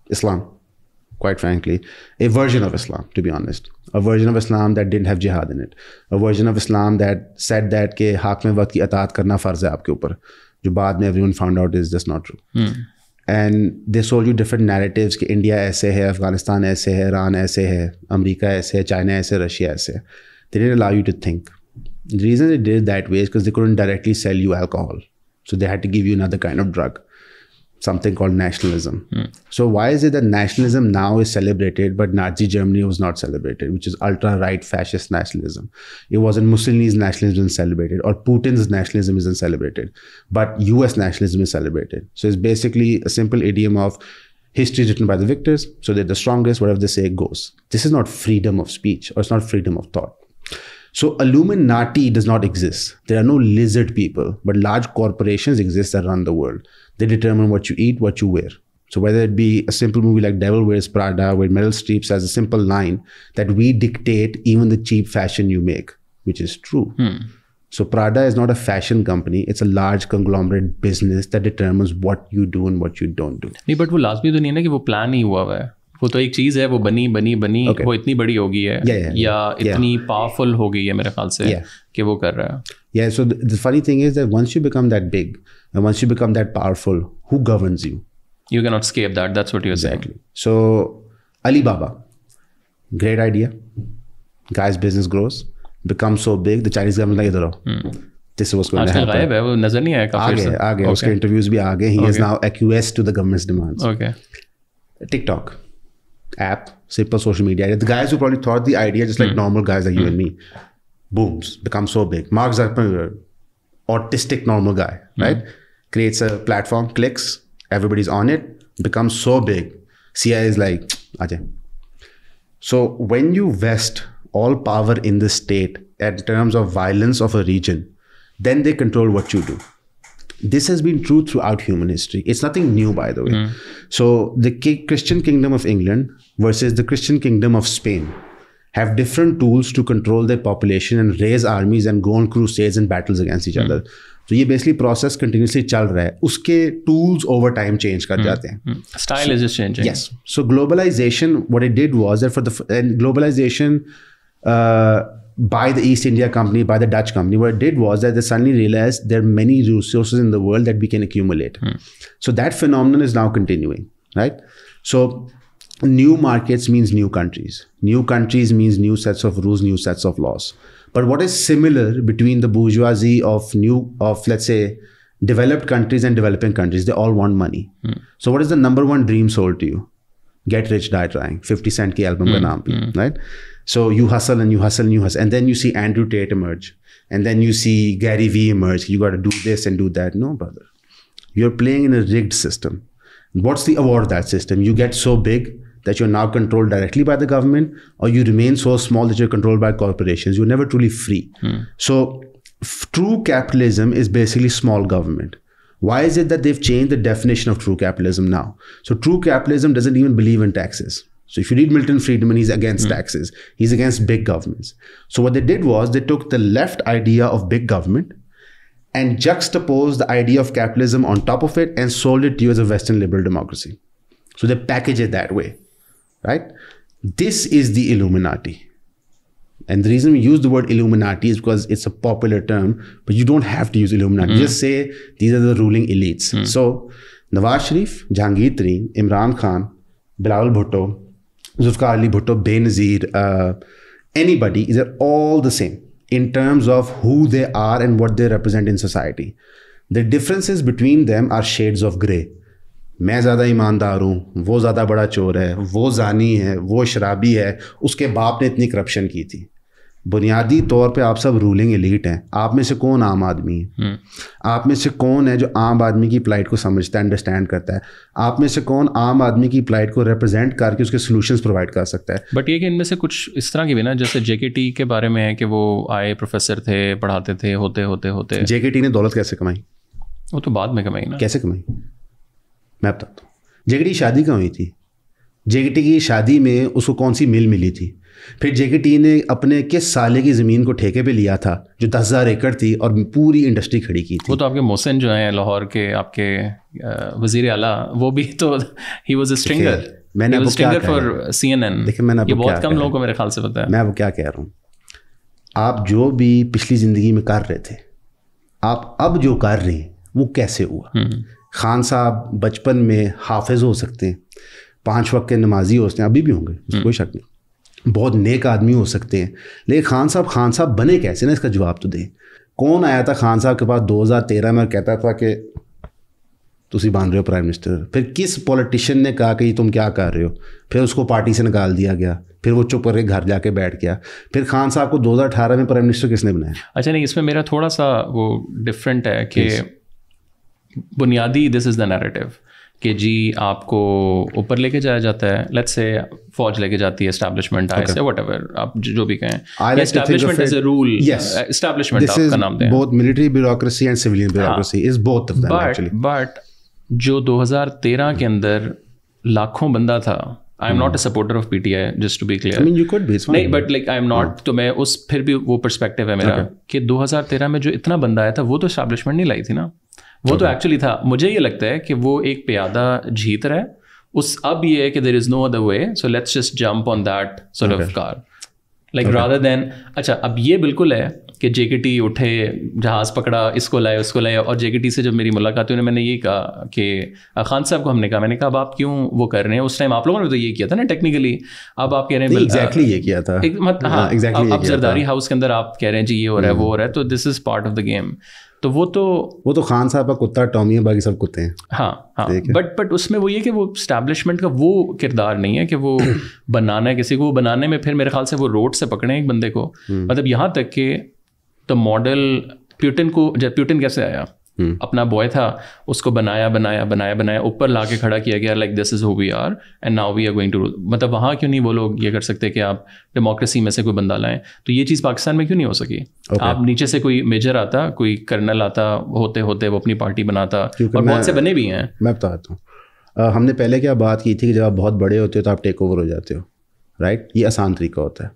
Islam, quite frankly, a version of Islam, to be honest. A version of Islam that didn't have jihad in it. A version of Islam that said that ke haq mein ki ataat karna farz hai aapke upar. जो बाद में everyone found out is just not true and they sold you different narratives कि India ऐसे है अफगानिस्तान ऐसे है Iran ऐसे है अमेरिका ऐसे है चाइना ऐसे रशिया ऐसे they don't allow you to think reason it does that way is because they couldn't directly sell you alcohol so they had to give you another kind of drug something called nationalism. Mm. So why is it that nationalism now is celebrated, but Nazi Germany was not celebrated, which is ultra-right fascist nationalism. It wasn't Mussolini's nationalism celebrated or Putin's nationalism isn't celebrated, but US nationalism is celebrated. So it's basically a simple idiom of history is written by the victors, so they're the strongest, whatever they say goes. This is not freedom of speech or it's not freedom of thought. So Illuminati does not exist. There are no lizard people, but large corporations exist that run the world. They determine what you eat, what you wear. So whether it be a simple movie like Devil Wears Prada, where Meryl Streep says a simple line that we dictate even the cheap fashion you make, which is true. Hmm. So Prada is not a fashion company; it's a large conglomerate business that determines what you do and what you don't do. नहीं the वो thing is नहीं that ना कि वो plan वो तो एक चीज़ है वो बनी बनी बनी okay. वो इतनी बड़ी हो गई है yeah, yeah, या yeah. इतनी पावरफुल हो गई है मेरे ख्याल से yeah. कि वो कर रहा है या so the funny thing is that once you become that big and once you become that powerful, who governs you? You cannot escape that. That's what you're exactly. saying. So, Alibaba, great idea. Guy's business grows, becomes so big, the Chinese government like, इधर hmm. This was going to happen. गायब है वो नजर नहीं आया काफी आगे okay. उसके इंटरव्यूज भी आगे ही इज नाउ एक्यूएस to app, simple social media. The guys who probably thought the idea, just like hmm. normal guys like you and hmm. me, booms, become so big. Mark Zuckerberg autistic normal guy, mm-hmm. right? Creates a platform, clicks, everybody's on it, becomes so big. CI is like, [tsk] Ajay. So when you vest all power in the state in terms of violence of a region, then they control what you do. This has been true throughout human history. It's nothing new, by the way. Mm. So the Christian kingdom of England versus the Christian kingdom of Spain have different tools to control their population and raise armies and go on crusades and battles against each hmm. other. So, ये basically process continuously चल रहा है उसके tools over time change So, जाते हैं style is changing yes so globalisation what it did was that for the globalisation by the East India Company, by the Dutch company, what it did was that they suddenly realized there are many resources in the world that we can accumulate. Mm. So that phenomenon is now continuing, right? So new markets means new countries. New countries means new sets of rules, new sets of laws. But what is similar between the bourgeoisie of new of let's say developed countries and developing countries? They all want money. Mm. So what is the number one dream sold to you? Get rich, die trying. 50 Cent ki album mm. ka hmm. naam mm. right? So you hustle and you hustle and you hustle. And then you see Andrew Tate emerge. And then you see Gary Vee emerge. You gotta do this and do that. No, brother. You're playing in a rigged system. What's the award of that system? You get so big, that you're now controlled directly by the government or you remain so small that you're controlled by corporations. You're never truly free. Hmm. So, f- true capitalism is basically small government. Why is it that they've changed the definition of true capitalism now? So, true capitalism doesn't even believe in taxes. So, if you read Milton Friedman, he's against hmm. taxes, he's against big governments. So, what they did was they took the left idea of big government and juxtaposed the idea of capitalism on top of it and sold it to you as a Western liberal democracy. So, they package it that way right? This is the Illuminati. And the reason we use the word Illuminati is because it's a popular term, but you don't have to use Illuminati. Mm. Just say these are the ruling elites. Mm. So Nawaz Sharif, Jahangir Imran Khan, Bilal Bhutto, Zulfikar Ali Bhutto, Benazir, uh, anybody, they're all the same in terms of who they are and what they represent in society. The differences between them are shades of gray. मैं ज़्यादा ईमानदार हूँ वो ज़्यादा बड़ा चोर है वो जानी है वो शराबी है उसके बाप ने इतनी करप्शन की थी बुनियादी तौर पे आप सब रूलिंग एलिट हैं आप में से कौन आम आदमी है हम्म। आप में से कौन है जो आम आदमी की प्लाइट को समझता है अंडरस्टैंड करता है आप में से कौन आम आदमी की प्लाइट को रिप्रेजेंट करके उसके सोल्यूशंस प्रोवाइड कर सकता है बट ये कि इनमें से कुछ इस तरह की भी ना जैसे जेके के बारे में है कि वो आए प्रोफेसर थे पढ़ाते थे होते होते होते जेके ने दौलत कैसे कमाई वो तो बाद में कमाई ना कैसे कमाई मैं बताता हूँ जेगटी शादी कहाँ हुई थी जेगटी की शादी में उसको कौन सी मिल मिली थी फिर जेगटी ने अपने किस साले की ज़मीन को ठेके पे लिया था जो दस हज़ार एकड़ थी और पूरी इंडस्ट्री खड़ी की थी वो तो आपके मोहसिन जो हैं लाहौर के आपके वजीर अला वो भी तो ही वॉज अ स्ट्रिंगर मैंने आपको क्या फॉर सी एन एन देखिए मैंने आपको बहुत कम लोगों को मेरे ख्याल से पता है मैं आपको क्या कह रहा हूँ आप जो भी पिछली ज़िंदगी में कर रहे थे आप अब जो कर रहे हैं वो कैसे हुआ हम्म। खान साहब बचपन में हाफिज हो सकते हैं पाँच वक्त के नमाजी हो सकते हैं अभी भी होंगे हम्म। कोई शक नहीं बहुत नेक आदमी हो सकते हैं लेकिन खान साहब खान साहब बने कैसे ना इसका जवाब तो दें कौन आया था खान साहब के पास 2013 में कहता था कि तुम बन रहे हो प्राइम मिनिस्टर फिर किस पॉलिटिशियन ने कहा कि तुम क्या कर रहे हो फिर उसको पार्टी से निकाल दिया गया फिर वो चुप करके घर जाके बैठ गया फिर खान साहब को 2018 में प्राइम मिनिस्टर किसने बनाया अच्छा नहीं इसमें मेरा थोड़ा सा वो डिफरेंट है कि बुनियादी दिस इज़ द नैरेटिव कि जी आपको ऊपर लेके जाया जाता है लेट से फौज लेके जाती है एस्टैब्लिशमेंट आई से व्हाटएवर आप जो भी कहें establishment is a rule establishment आपका नाम दें both military bureaucracy and civilian bureaucracy is both of them actually but जो 2013 के अंदर लाखों बंदा था I am not a supporter of PTI just to be clear I mean you could be नहीं but like I am not तो मैं उस फिर भी वो पर्सपेक्टिव है मेरा okay. कि 2013 में जो इतना बंदा आया था वो तो स्टैब्लिशमेंट नहीं लाई थी ना वो तो एक्चुअली था मुझे ये लगता है कि वो एक प्यादा जीत रहा है उस अब ये है कि there is no other way so let's just jump on that sort of car like rather than अच्छा अब ये बिल्कुल है कि जेकेटी उठे जहाज़ पकड़ा इसको लाए उसको लाए और जेकेटी से जब मेरी मुलाकात हुई ना मैंने ये कहा कि खान साहब को हमने कहा मैंने कहा अब आप क्यों वो कर रहे हैं उस टाइम आप लोगों ने तो ये किया था ना टेक्निकली अब आप कह रहे हैं एग्जैक्टली ये किया था मत हाँ एग्जैक्टली हाँ, अब जरदारी हाउस के अंदर आप कह रहे हैं जी ये हो रहा है हम्म। वो हो रहा है तो this is part of the game तो वो तो वो तो खान साहब का कुत्ता टॉमी है बाकी सब कुत्ते हैं हाँ हाँ बट बट उसमें वो ये कि वो स्टैब्लिशमेंट का वो किरदार नहीं है कि वो [clears throat] बनाना है किसी को वो बनाने में फिर मेरे ख्याल से वो रोड से पकड़े एक बंदे को हम्म। मतलब यहाँ तक कि द मॉडल प्यूटिन को जब प्यूटिन कैसे आया हम्म। अपना बॉय था उसको बनाया बनाया बनाया बनाया ऊपर ला के खड़ा किया गया like this is who we are and now we are going to मतलब वहां क्यों नहीं वो लोग ये कर सकते कि आप डेमोक्रेसी में से कोई बंदा लाएं तो ये चीज़ पाकिस्तान में क्यों नहीं हो सकी okay. आप नीचे से कोई मेजर आता कोई कर्नल आता होते होते वो अपनी पार्टी बनाता और बहुत से बने भी हैं मैं बताता हूँ हमने पहले क्या बात की थी कि जब आप बहुत बड़े होते हो तो आप टेक ओवर हो जाते हो राइट ये आसान तरीका होता है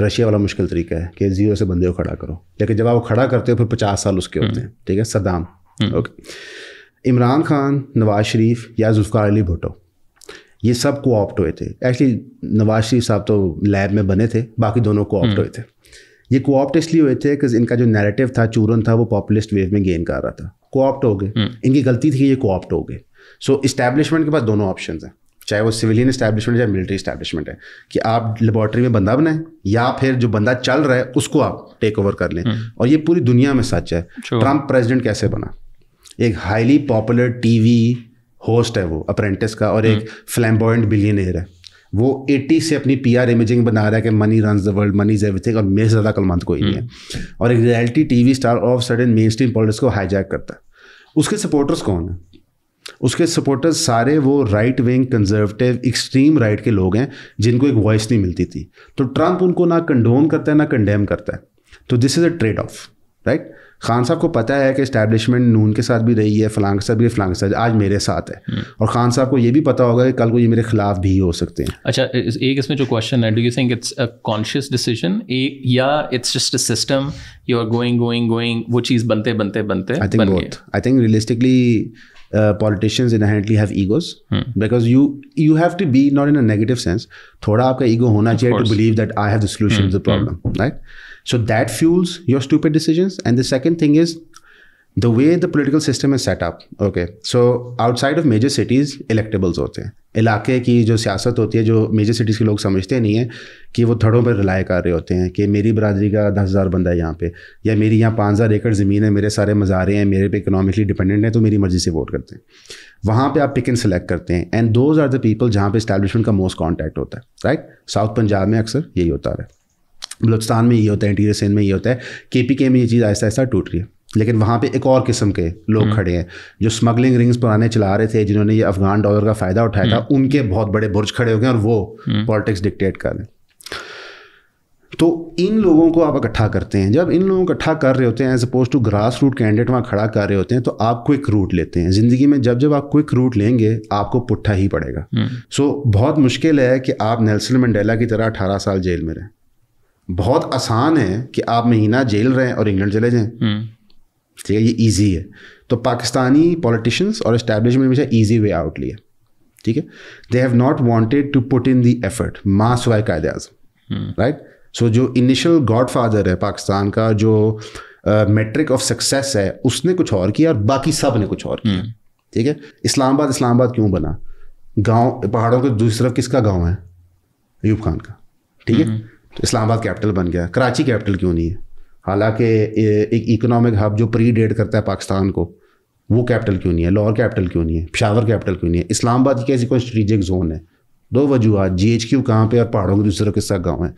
रशिया वाला मुश्किल तरीका है कि जीरो से बंदे को खड़ा करो लेकिन जब आप खड़ा करते हो फिर पचास साल उसके होते हैं ठीक है सदाम हम्म। ओके इमरान खान नवाज शरीफ या जुल्फ़ार अली भुटो ये सब को ऑप्ट हुए थे एक्चुअली नवाज शरीफ साहब तो लैब में बने थे बाकी दोनों को ऑप्ट हम्म। हुए थे ये कोऑप्ट इसलिए हुए थे कि इनका जो नैरेटिव था चूरन था वो पॉपुलिस्ट वेव में गेन कर रहा था कोऑप्ट हो गए हम्म। इनकी गलती थी कि ये कोऑप्ट हो गए सो इस्टेब्लिशमेंट के पास दोनों ऑप्शन हैं चाहे वो सिविलियन इस्टेब्लिशमेंट चाहे मिलिट्री स्टैब्लिशमेंट है कि आप लेबॉर्ट्री में बंदा बनाएं या फिर जो बंदा चल रहा है उसको आप टेक ओवर कर लें हम्म। और ये पूरी दुनिया में सच है ट्रंप प्रेसिडेंट कैसे बना एक हाईली पॉपुलर टीवी होस्ट है वो अप्रेंटिस का और एक फ्लैम्बॉइंट हम्म। बिलियनियर है वो 80 से अपनी पीआर इमेजिंग बना रहा है कि money run the world money is everything और मेरे ज़्यादा कलमंद कोई नहीं है हम्म। और एक reality TV star of sudden mainstream politics को हाईजैक करता है उसके सपोर्टर्स कौन है उसके सपोर्टर्स सारे वो right wing conservative extreme right के लोग हैं जिनको एक वॉइस नहीं मिलती थी तो ट्रंप उनको ना कंडोन करता है ना कंडेम करता है तो this is a trade off right Khan साहब को पता है कि इस्टेब्लिशमेंट नून के साथ भी रही है फलांग साहब भी फलांग साहब आज मेरे साथ है हम्म। और खान साहब को ये भी पता होगा कि कल को ये मेरे खिलाफ भी हो सकते हैं अच्छा एक इसमें जो क्वेश्चन है do you think it's a conscious decision या it's just a system you are going going going वो चीज़ बनते बनते बनते I think I think realistically uh, politicians inherently have egos hmm. because you you have to be not in a negative sense. Thoda aapka ego hona chahiye to believe that I have the solution to the hmm. Hmm. problem, right? So that fuels your stupid decisions. And the second thing is the way the political system is setup okay so outside of major cities electables होते हैं इलाके की जो सियासत होती है जो major cities के लोग समझते नहीं है कि वो थड़ों पर रिलाय कर रहे होते हैं कि मेरी बरदरी का दस हज़ार बंदा है यहाँ पे या मेरी यहाँ पाँच हज़ार एकड़ ज़मीन है मेरे सारे मज़ारे हैं मेरे पे इकोनॉमिकली डिपेंडेंट हैं तो मेरी मर्ज़ी से वोट करते हैं वहाँ पे आप पिक एंड सेलेक्ट करते हैं and those are the people जहाँ पे इस्टेबलिशमेंट का मोस्ट कॉन्टैक्ट होता है राइट साउथ पंजाब में अक्सर यही होता है बलोचिस्तान में ये होता है इंटीरियर सिंध में ये होता है के पी के में ये चीज़ आहिस्ता आहिस्ता टूट रही है लेकिन वहाँ पे एक और किस्म के लोग हम्म। खड़े हैं जो स्मगलिंग रिंग्स पुराने चला रहे थे जिन्होंने ये अफगान डॉलर का फ़ायदा उठाया था हम्म। उनके बहुत बड़े बुर्ज खड़े हो गए और वो पॉलिटिक्स हम्म। डिक्टेट कर रहे हैं तो इन लोगों को आप इकट्ठा करते हैं जब इन लोगों को इकट्ठा कर रहे होते हैं as oppose to grass root candidate वहाँ खड़ा कर रहे होते हैं तो आप क्विक रूट लेते हैं ज़िंदगी में जब जब आप क्विक रूट लेंगे आपको पुट्ठा ही पड़ेगा सो बहुत मुश्किल है कि आप नेल्सन मंडेला की तरह अठारह साल जेल में रहें बहुत आसान है कि आप महीना जेल रहें और इंग्लैंड चले जाएं ठीक है ये ईजी है तो पाकिस्तानी पॉलिटिशियंस और इस्टेब्लिशमेंट हमेशा ईजी वे आउट लिया ठीक है they have not wanted to put in the effort mass सुबह कायद अजम राइट सो जो इनिशियल गॉड फादर है पाकिस्तान का जो मेट्रिक ऑफ सक्सेस है उसने कुछ और किया और बाकी सब ने कुछ और किया hmm. ठीक है इस्लामाबाद इस्लामाबाद क्यों बना गांव पहाड़ों के दूसरी तरफ किसका गांव है अयूब खान का ठीक है hmm. तो इस्लामाबाद कैपिटल बन गया कराची कैपिटल क्यों नहीं है हालांकि एक इकोनॉमिक हब जो प्री डेट करता है पाकिस्तान को वो कैपिटल क्यों नहीं है लाहौर कैपिटल क्यों नहीं है पिशावर कैपिटल क्यों नहीं है इस्लामाबाद की कैसी कोई स्ट्रेटिक जोन है दो वजूहत जी एच क्यू कहाँ पर और पहाड़ों के दूसरे किस्सा गाँव है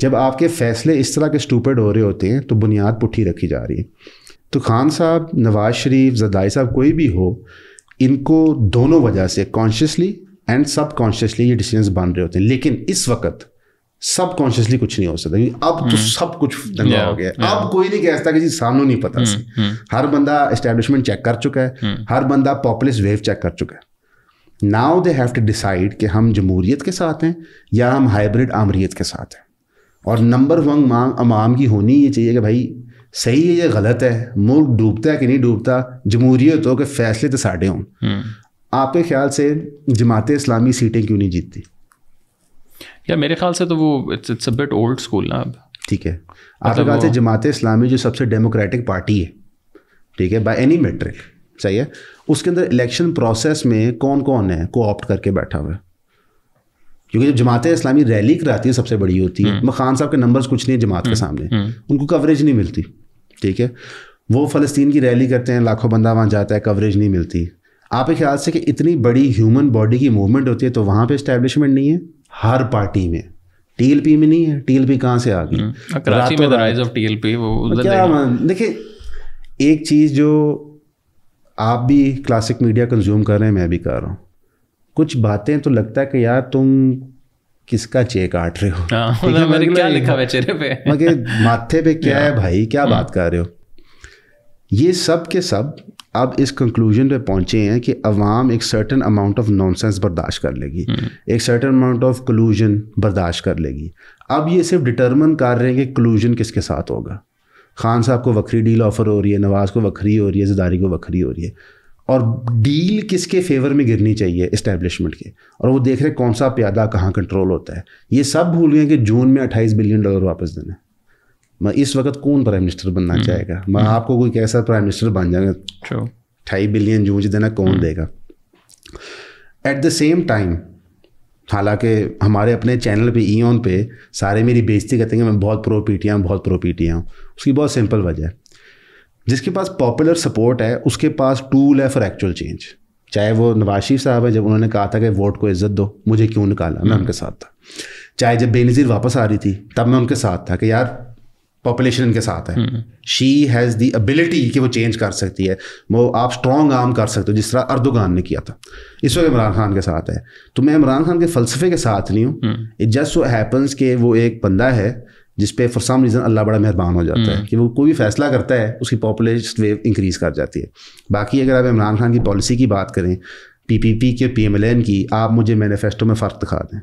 जब आपके फैसले इस तरह के स्टूपेड हो रहे होते हैं तो बुनियाद पुठी रखी जा रही है तो खान साहब नवाज शरीफ जदाई साहब कोई भी हो इनको दोनों वजह से कॉन्शियसली एंड सब कॉन्शियसली ये डिसीजन बन रहे होते हैं लेकिन इस वक्त सब कॉन्शियसली कुछ नहीं हो सकता अब तो hmm. सब कुछ दंगा yeah, हो गया yeah. अब कोई नहीं कहता कि जी सामने नहीं पता hmm, hmm. हर बंदा इस्टेब्लिशमेंट चेक कर चुका है hmm. हर बंदा पॉपुलिस वेव चेक कर चुका है now they have to decide कि हम जमहूरीत के साथ हैं या हम हाइब्रिड आमरीत के साथ हैं और नंबर वन मांग अमाम की होनी ये चाहिए कि भाई सही है या गलत है मुल्क डूबता है कि नहीं डूबता जमहूरीत हो के फैसले तो साढ़े हों hmm. आपके ख्याल से जमात इस्लामी सीटें क्यों नहीं जीतती या मेरे ख्याल से तो वो it's it's a bit old school ना अब ठीक है मतलब आपके ख्याल से जमात इस्लामी जो सबसे डेमोक्रेटिक पार्टी है ठीक है बाय एनी मेट्रिक सही है उसके अंदर इलेक्शन प्रोसेस में कौन कौन है को ऑप्ट करके बैठा हुआ है क्योंकि जब जमात इस्लामी रैली कराती है सबसे बड़ी होती है हम्म। मैं खान साहब के नंबर्स कुछ नहीं है जमात के हम्म। सामने हम्म। उनको कवरेज नहीं मिलती ठीक है वो फ़लस्तीन की रैली करते हैं लाखों बंदा वहाँ जाता है कवरेज नहीं मिलती आपके ख्याल से कि इतनी बड़ी ह्यूमन बॉडी की मूवमेंट होती है तो वहाँ पे इस्टेब्लिशमेंट नहीं है हर पार्टी में टीएलपी में नहीं है टीएलपी कहाँ से आ गई हम्म, हाँ, देखिए एक चीज़ जो आप भी क्लासिक मीडिया कंज्यूम कर रहे हैं मैं भी कर रहा हूँ कुछ बातें तो लगता है कि यार तुम किसका चेक आट रहे हो आ, हाँ, मतलब क्या लिखा है चेहरे पे मगर माथे पे क्या है [laughs] हाँ। भाई क्या बात कर रहे हो ये सब के सब अब इस कंक्लूजन पे पहुंचे हैं कि अवाम एक सर्टन अमाउंट ऑफ नॉनसेंस बर्दाश्त कर लेगी हम्म। एक सर्टन अमाउंट ऑफ कलूजन बर्दाश्त कर लेगी अब ये सिर्फ डिटर्मन कर रहे हैं कि कलूजन किसके साथ होगा खान साहब को वक्री डील ऑफर हो रही है नवाज़ को वक्री हो रही है जदारी को वक्री हो रही है और डील किसके फेवर में गिरनी चाहिए इस्टेब्लिशमेंट के और वो देख रहे हैं कौन सा प्यादा कहाँ कंट्रोल होता है ये सब भूल गए कि जून में अट्ठाईस बिलियन डॉलर वापस देना है मैं इस वक्त कौन प्राइम मिनिस्टर बनना हम्म। चाहेगा मैं हम्म। आपको कोई कैसा प्राइम मिनिस्टर बन जाएगा ढाई बिलियन जूझ देना कौन हम्म। देगा एट द सेम टाइम हालांकि हमारे अपने चैनल पे ई e पे सारे मेरी बेइज्जती करते हैं कि मैं बहुत प्रो पीटिया हूँ बहुत प्रो पीटिया हूँ उसकी बहुत सिंपल वजह है जिसके पास पॉपुलर सपोर्ट है उसके पास टूल है फॉर एक्चुअल चेंज चाहे वो नवाज शरीफ साहब है जब उन्होंने कहा था कि वोट को इज्जत दो मुझे क्यों निकाला मैं उनके साथ था चाहे जब बेनज़ीर वापस आ रही थी तब मैं उनके साथ था कि यार पॉपुलेशन इनके साथ है शी हैज़ दी एबिलिटी कि वो चेंज कर सकती है वो आप स्ट्रॉन्ग आर्म कर सकते हो जिस तरह अर्दुगान ने किया था इस वक्त इमरान खान के साथ है तो मैं इमरान खान के फलसफे के साथ नहीं हूँ इट जस्ट सो हैपन्स कि वो एक बंदा है जिस पे फॉर सम रीज़न अल्लाह बड़ा मेहरबान हो जाता है हम्म। कि वो कोई भी फैसला करता है उसकी पॉपुलेशन वेव इंक्रीज़ कर जाती है बाकी अगर आप इमरान खान की पॉलिसी की बात करें पी पी पी के पी एम एल एन की आप मुझे मैनिफेस्टो में फ़र्क दिखा दें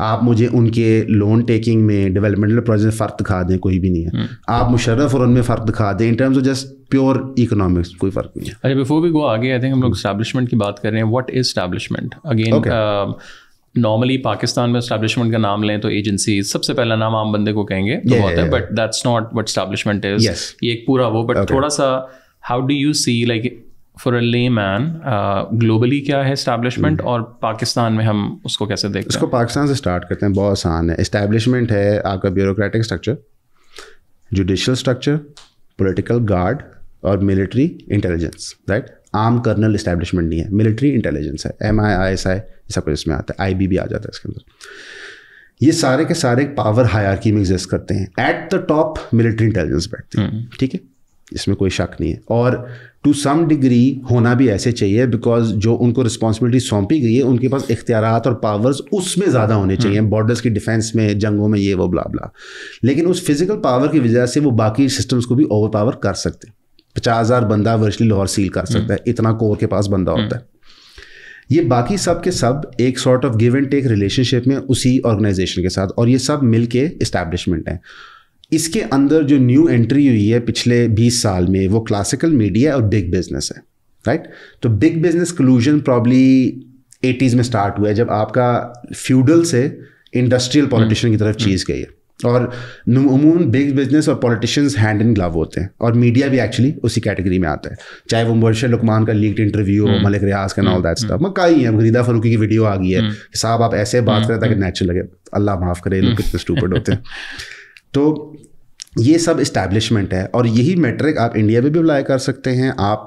आप मुझे उनके लोन टेकिंग में डेवलपमेंटल प्रोजेक्ट में फ़र्क दिखा दें कोई भी नहीं है हम्म। आप मुशर्रफ और उनमें फ़र्क दिखा दें in terms of just pure economics कोई फ़र्क नहीं है अच्छा बिफोर वी गो आगे आई थिंक हम लोग स्टैब्लिशमेंट हम्म। की बात कर रहे हैं what is establishment again normally Pakistan में स्टैब्लिशमेंट का नाम लें तो एजेंसी सबसे पहला नाम आम बंदे को कहेंगे तो बहुत है but that's not what establishment is ये एक पूरा वो बट थोड़ा सा how do you see like for a layman globally क्या है इस्टेब्लिशमेंट hmm. और पाकिस्तान में हम उसको कैसे देखते हैं इसको पाकिस्तान से स्टार्ट करते हैं बहुत आसान है इस्टेब्लिशमेंट है आपका bureaucratic structure judicial structure political guard और military intelligence right arm colonel establishment नहीं है मिलिट्री इंटेलिजेंस है M I I S I सब कुछ इसमें आता है आई बी भी आ जाता है इसके अंदर ये सारे के सारे पावर हायरकी में एग्जिस्ट करते हैं at the top military intelligence बैठते हैं hmm. ठीक है इसमें कोई शक नहीं है और टू सम डिग्री होना भी ऐसे चाहिए बिकॉज जो उनको रिस्पॉन्सिबिलिटी सौंपी गई है उनके पास इख्तियार और पावर्स उसमें ज़्यादा होने चाहिए बॉर्डर्स हम्म। की डिफेंस में जंगों में ये वो बला लेकिन उस फिजिकल पावर की वजह से वो बाकी सिस्टम्स को भी ओवर पावर कर सकते हैं पचास हज़ार बंदा वर्चुअली लाहौर सील कर हम्म। सकता है इतना कोर के पास बंदा होता है ये बाकी सब के सब एक sort of give and take relationship में उसी ऑर्गेनाइजेशन के साथ और ये सब मिल के इस्टेब्लिशमेंट हैं इसके अंदर जो न्यू एंट्री हुई है पिछले 20 साल में वो क्लासिकल मीडिया और बिग बिजनेस है राइट तो big business collusion probably eighties में स्टार्ट हुआ है जब आपका फ्यूडल से इंडस्ट्रियल हम्म। पॉलिटिशियन की तरफ चीज़ हम्म। गई है और उमून बिग बिजनेस और पॉलिटिशियंस हैंड इन ग्लव होते हैं और मीडिया भी एक्चुअली उसी कैटेगरी में आता है चाहे वो मुर्शद लुकमान का लीक इंटरव्यू हो हम्म। मलिक रियाज का ऑल दैट स्टफ मैं कई है गरीदा फरूकी की वीडियो आ गई है साहब आप ऐसे बात करें ताकि नेचुरल लगे अल्लाह माफ़ करे लोग कितने स्टूपड होते हैं [laughs] तो ये सब इस्टेब्लिशमेंट है और यही मेट्रिक आप इंडिया में भी अप्लाई कर सकते हैं आप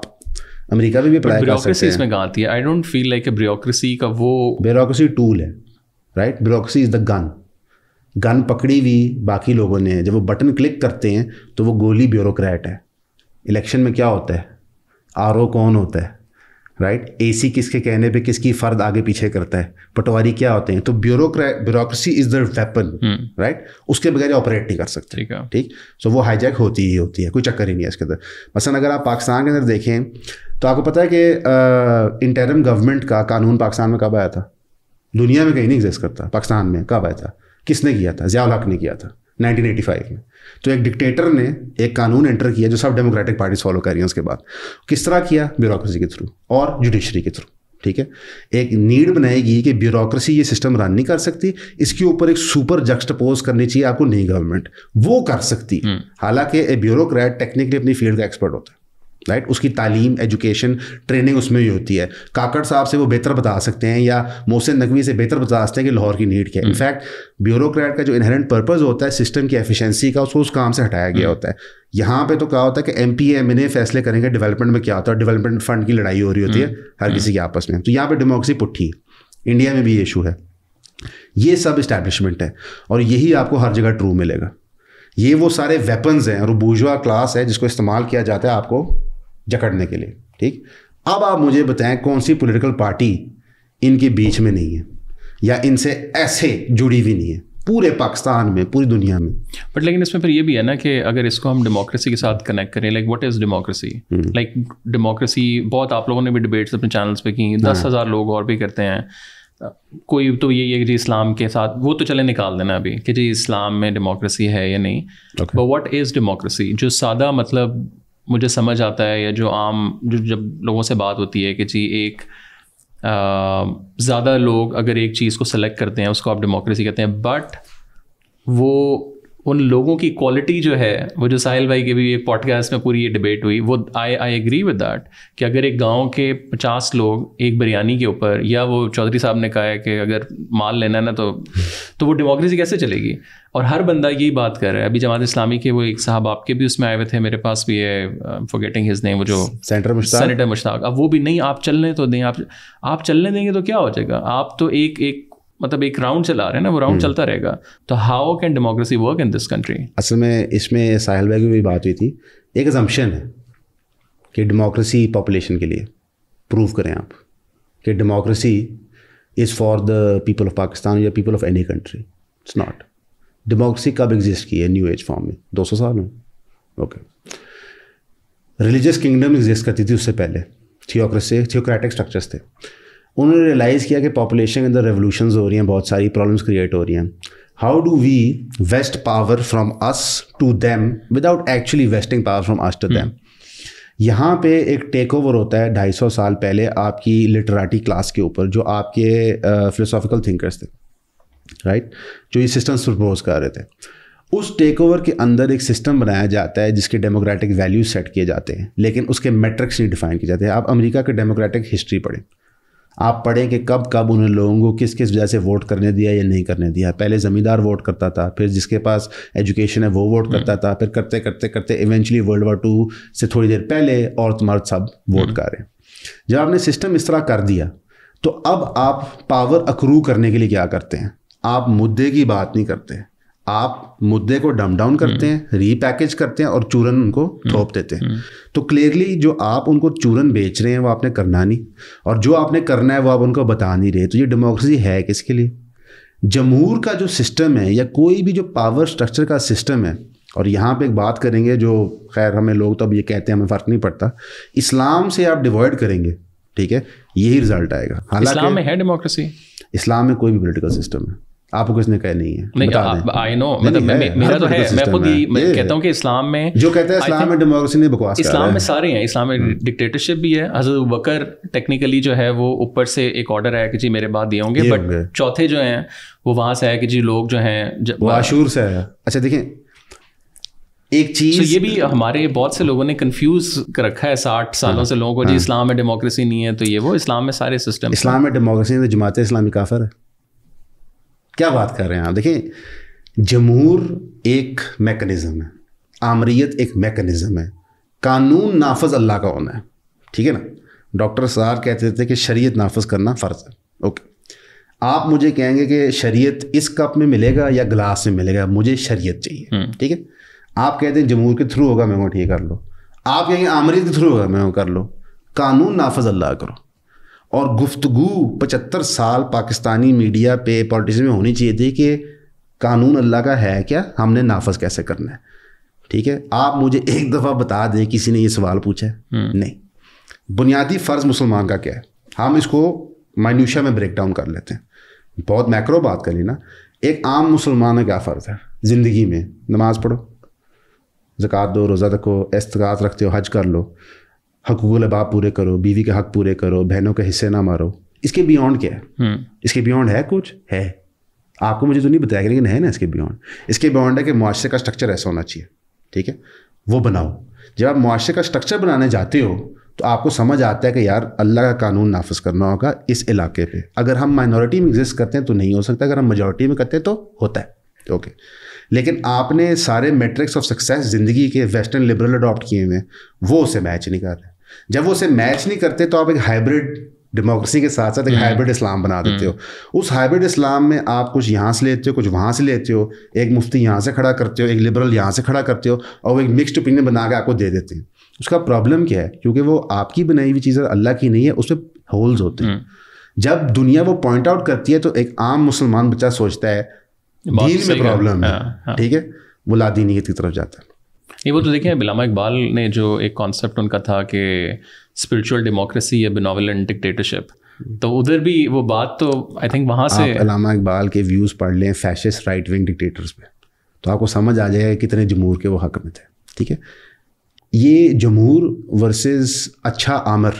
अमेरिका में भी अप्लाई कर सकते हैं इसमें गाती है I don't feel like bureaucracy का वो ब्यूरोक्रेसी टूल है right bureaucracy is the gun gun पकड़ी हुई बाकी लोगों ने जब वो बटन क्लिक करते हैं तो वो गोली ब्यूरोक्रेट है इलेक्शन में क्या होता है आर कौन होता है राइट एसी किसके कहने पे किसकी फर्द आगे पीछे करता है पटवारी क्या होते हैं तो bureau bureaucracy is the weapon right उसके बगैर ऑपरेट नहीं कर सकते ठीक सो so, वो हाईजैक होती ही होती है कोई चक्कर ही नहीं है इसके अंदर मसलन अगर आप पाकिस्तान के अंदर देखें तो आपको पता है कि इंटरम गवर्नमेंट का कानून पाकिस्तान में कब आया था दुनिया में कहीं नहीं एग्जिस्ट करता पाकिस्तान में कब आया था किसने किया था जियाउल हक ने किया था 1985 में तो एक डिक्टेटर ने एक कानून एंटर किया जो सब डेमोक्रेटिक पार्टीज फॉलो कर रही हैं उसके बाद किस तरह किया ब्यूरोक्रेसी के थ्रू और जुडिशरी के थ्रू ठीक है एक नीड बनाएगी कि ब्यूरोक्रेसी ये सिस्टम रन नहीं कर सकती इसके ऊपर एक सुपर जक्सटपोज करनी चाहिए आपको नई गवर्नमेंट वो कर सकती हम्म। हालांकि ए ब्यूरोक्रेट टेक्निकली अपनी फील्ड का एक्सपर्ट होता है राइट उसकी तालीम एजुकेशन ट्रेनिंग उसमें ही होती है काकड़ साहब से वो बेहतर बता सकते हैं या मोहसिन नकवी से बेहतर बता सकते हैं कि लाहौर की नीड क्या है इनफैक्ट हम्म। ब्यूरोक्रेट का जो इनहेरेंट पर्पज़ होता है सिस्टम की एफिशिएंसी का उसको उस काम से हटाया गया हम्म। होता है यहाँ पे तो कहा होता है कि एम पी एम एन फैसले करेंगे डेवलपमेंट में क्या होता है डेवलपमेंट फंड की लड़ाई हो रही होती है हम्म। हर किसी के आपस में तो यहाँ पर डेमोक्रेसी पुट्ठी इंडिया में भी ये इशू है ये सब इस्टेब्लिशमेंट है और यही आपको हर जगह ट्रू मिलेगा ये वो सारे वेपन्स हैं और बूजवा क्लास है जिसको इस्तेमाल किया जाता है आपको जकड़ने के लिए ठीक अब आप मुझे बताएं कौन सी पॉलिटिकल पार्टी इनके बीच में नहीं है या इनसे ऐसे जुड़ी हुई नहीं है पूरे पाकिस्तान में पूरी दुनिया में बट लेकिन इसमें फिर ये भी है ना कि अगर इसको हम डेमोक्रेसी के साथ कनेक्ट करें like what is democracy like democracy बहुत आप लोगों ने भी डिबेट्स अपने चैनल्स पे की दस हाँ। हज़ार लोग और भी करते हैं कोई तो यही है कि जी इस्लाम के साथ वो तो चले निकाल देना अभी कि जी इस्लाम में डेमोक्रेसी है या नहीं बट वट इज़ डेमोक्रेसी जो सादा मतलब मुझे समझ आता है या जो आम जो जब लोगों से बात होती है कि जी एक ज़्यादा लोग अगर एक चीज़ को सेलेक्ट करते हैं उसको आप डेमोक्रेसी कहते हैं बट वो उन लोगों की क्वालिटी जो है वो जो साहिल भाई के भी एक पॉडकास्ट में पूरी ये डिबेट हुई वो I I agree with that कि अगर एक गांव के पचास लोग एक बिरयानी के ऊपर या वो चौधरी साहब ने कहा है कि अगर माल लेना है ना तो तो वो डेमोक्रेसी कैसे चलेगी और हर बंदा यही बात कर रहा है अभी जमात इस्लामी के वो एक साहब आपके भी उसमें आए हुए थे मेरे पास भी है फॉरगेटिंग हिज नेम वो जो सेंटर मुश्ताक सेनेटर मुश्ताक अब वो भी नहीं आप चलने तो दें आप आप चलने देंगे तो क्या हो जाएगा आप तो एक एक मतलब एक राउंड चला रहे हैं ना वो राउंड हम्म। चलता रहेगा तो how can democracy work in this country असल में इसमें साहिल भाई की भी बात हुई थी एक एजम्पन है कि डेमोक्रेसी पॉपुलेशन के लिए प्रूव करें आप कि democracy is for the people of Pakistan या people of any country it's not democracy कब एग्जिस्ट की है न्यू एज फॉर्म में 200 साल में ओके रिलीजियस किंगडम एग्जिस्ट करती थी उससे पहले थियोक्रेसी थियोक्रेटिक स्ट्रक्चर्स थे उन्होंने रियलाइज़ किया कि पॉपुलेशन के अंदर रेवोल्यूशन हो रही हैं बहुत सारी प्रॉब्लम्स क्रिएट हो रही हैं how do we vest power from us to them without actually vesting power from us to them यहाँ पे एक टेक ओवर होता है ढाई सौ साल पहले आपकी लिटराटी क्लास के ऊपर जो आपके फिलोसॉफिकल uh, थिंकर्स थे राइट right? जो ये सिस्टम्स प्रपोज कर रहे थे उस टेक ओवर के अंदर एक सिस्टम बनाया जाता है जिसके डेमोक्रेटिक वैल्यूज सेट किए जाते हैं लेकिन उसके मेट्रिक्स नहीं डिफाइन किए जाते हैं आप अमेरिका के डेमोक्रेटिक हिस्ट्री पढ़ें आप पढ़ें कि कब कब उन्हें लोगों को किस किस वजह से वोट करने दिया या नहीं करने दिया पहले ज़मींदार वोट करता था फिर जिसके पास एजुकेशन है वो वोट करता हम्म। था फिर करते करते करते इवेंचुअली वर्ल्ड वार टू से थोड़ी देर पहले औरत मर्द सब वोट हम्म। कर रहे हैं जब आपने सिस्टम इस तरह कर दिया तो अब आप पावर अक्रू करने के लिए क्या करते हैं आप मुद्दे की बात नहीं करते आप मुद्दे को डम डाउन करते हम्म। हैं रीपैकेज करते हैं और चूरन उनको हम्म। थोप देते हैं हम्म। तो क्लियरली जो आप उनको चूरन बेच रहे हैं वो आपने करना नहीं और जो आपने करना है वो आप उनको बता नहीं रहे तो ये डेमोक्रेसी है किसके लिए जमहूर का जो सिस्टम है या कोई भी जो पावर स्ट्रक्चर का सिस्टम है और यहाँ पे एक बात करेंगे जो खैर हमें लोग तो अब ये कहते हैं हमें फ़र्क नहीं पड़ता इस्लाम से आप डिवॉइड करेंगे ठीक है यही रिजल्ट आएगा हालांकि इस्लाम में है डेमोक्रेसी इस्लाम में कोई भी पोलिटिकल सिस्टम है आपको किसने कह नहीं है नहीं आई नो मतलब मेरा तो है मैं तो तो खुद ही मैं कहता हूँ कि इस्लाम में जो कहते हैं इस्लाम में डेमोक्रेसी नहीं बकवास इस्लाम में सारे हैं इस्लाम में डिक्टेटरशिप हम्म। भी है हजरत बकर टेक्निकली जो है वो ऊपर से एक ऑर्डर आया कि जी मेरे बाद दिए होंगे बट चौथे जो हैं वो वहां से आया कि जी लोग जो हैं वो आशूर से आया अच्छा देखें एक चीज so ये भी हमारे बहुत से लोगों ने कंफ्यूज कर रखा है साठ सालों हाँ, से लोगों को हाँ, जी इस्लाम में डेमोक्रेसी नहीं है तो ये वो इस्लाम में सारे सिस्टम इस्लाम में डेमोक्रेसी है तो जमात इस्लामी काफर है क्या बात कर रहे हैं आप देखिए जमहूर एक मैकेनिज़्म है आमरीत एक मैकेनिज़्म है कानून नाफज अल्लाह का होना है ठीक है ना डॉक्टर सार कहते थे कि शरीयत नाफज करना फ़र्ज है ओके आप मुझे कहेंगे कि शरीयत इस कप में मिलेगा या गिलास में मिलेगा मुझे शरीयत चाहिए हम्म। ठीक है आप कहते हैं जमहूर के थ्रू होगा मैं वो ठीक कर लो आप कहेंगे आमरीत के थ्रू होगा मैं वो कर लो कानून नाफज अल्लाह करो और गुफ्तगु पचहत्तर साल पाकिस्तानी मीडिया पे पॉलिटिक्स में होनी चाहिए थी कि कानून अल्लाह का है क्या हमने नाफज कैसे करना है ठीक है आप मुझे [laughs] एक दफ़ा बता दें किसी ने ये सवाल पूछा है हम्म। नहीं बुनियादी फ़र्ज मुसलमान का क्या है हम इसको माइन्यूशा में ब्रेक डाउन कर लेते हैं बहुत मैक्रो बात करी ना एक आम मुसलमान का क्या फ़र्ज़ है ज़िंदगी में नमाज़ पढ़ो जक़ात दो रोज़ा रखो एहतकात रखते हो हज कर लो हकूक अबाब पूरे करो बीवी के हक पूरे करो बहनों के हिस्से ना मारो इसके बियॉन्ड क्या है हम्म। इसके बियॉन्ड है कुछ है आपको मुझे तो नहीं बताया लेकिन है ना इसके बियॉन्ड इसके बियॉन्ड है कि मुआरे का स्ट्रक्चर ऐसा होना चाहिए ठीक है वो बनाओ जब आप मुआरे का स्ट्रक्चर बनाने जाते हो तो आपको समझ आता है कि यार अल्लाह का कानून नाफज करना होगा इस इलाके पे अगर हम माइनॉरिटी में एग्जिस्ट करते हैं तो नहीं हो सकता अगर हम मेजोरिटी में करते हैं तो होता है ओके लेकिन आपने सारे मेट्रिक्स ऑफ सक्सेस ज़िंदगी के वेस्टर्न लिबरल अडॉप्ट किए हुए हैं वो उसे मैच नहीं कर रहे जब वो उसे मैच नहीं करते तो आप एक हाइब्रिड डेमोक्रेसी के साथ साथ एक हाइब्रिड इस्लाम बना देते हम्म। हो उस हाइब्रिड इस्लाम में आप कुछ यहाँ से लेते हो कुछ वहाँ से लेते हो एक मुफ्ती यहाँ से खड़ा करते हो एक लिबरल यहाँ से खड़ा करते हो और वो एक मिक्सड ओपिनियन बना के आपको दे देते हैं उसका प्रॉब्लम क्या है क्योंकि वो आपकी बनाई हुई चीज़ अल्लाह की नहीं है उस पर होल्स होते हैं हम्म। जब दुनिया वो पॉइंट आउट करती है तो एक आम मुसलमान बच्चा सोचता है दीन में प्रॉब्लम है हाँ, हाँ। ठीक है वो लादीनीत की तरफ जाता है ये वो तो देखिए बिलामा इकबाल ने जो एक कॉन्सेप्ट उनका था कि स्पिरिचुअल डेमोक्रेसी या बिनोवलेंट डिक्टेटरशिप हम्म। तो उधर भी वो बात तो आई थिंक वहाँ से अलामा इकबाल के व्यूज़ पढ़ लें फैशिस्ट राइट विंग डिक्टेटर्स पे तो आपको समझ आ जाएगा कितने जमूर के वो हक में थे ठीक है ये जमूर वर्सेस अच्छा आमर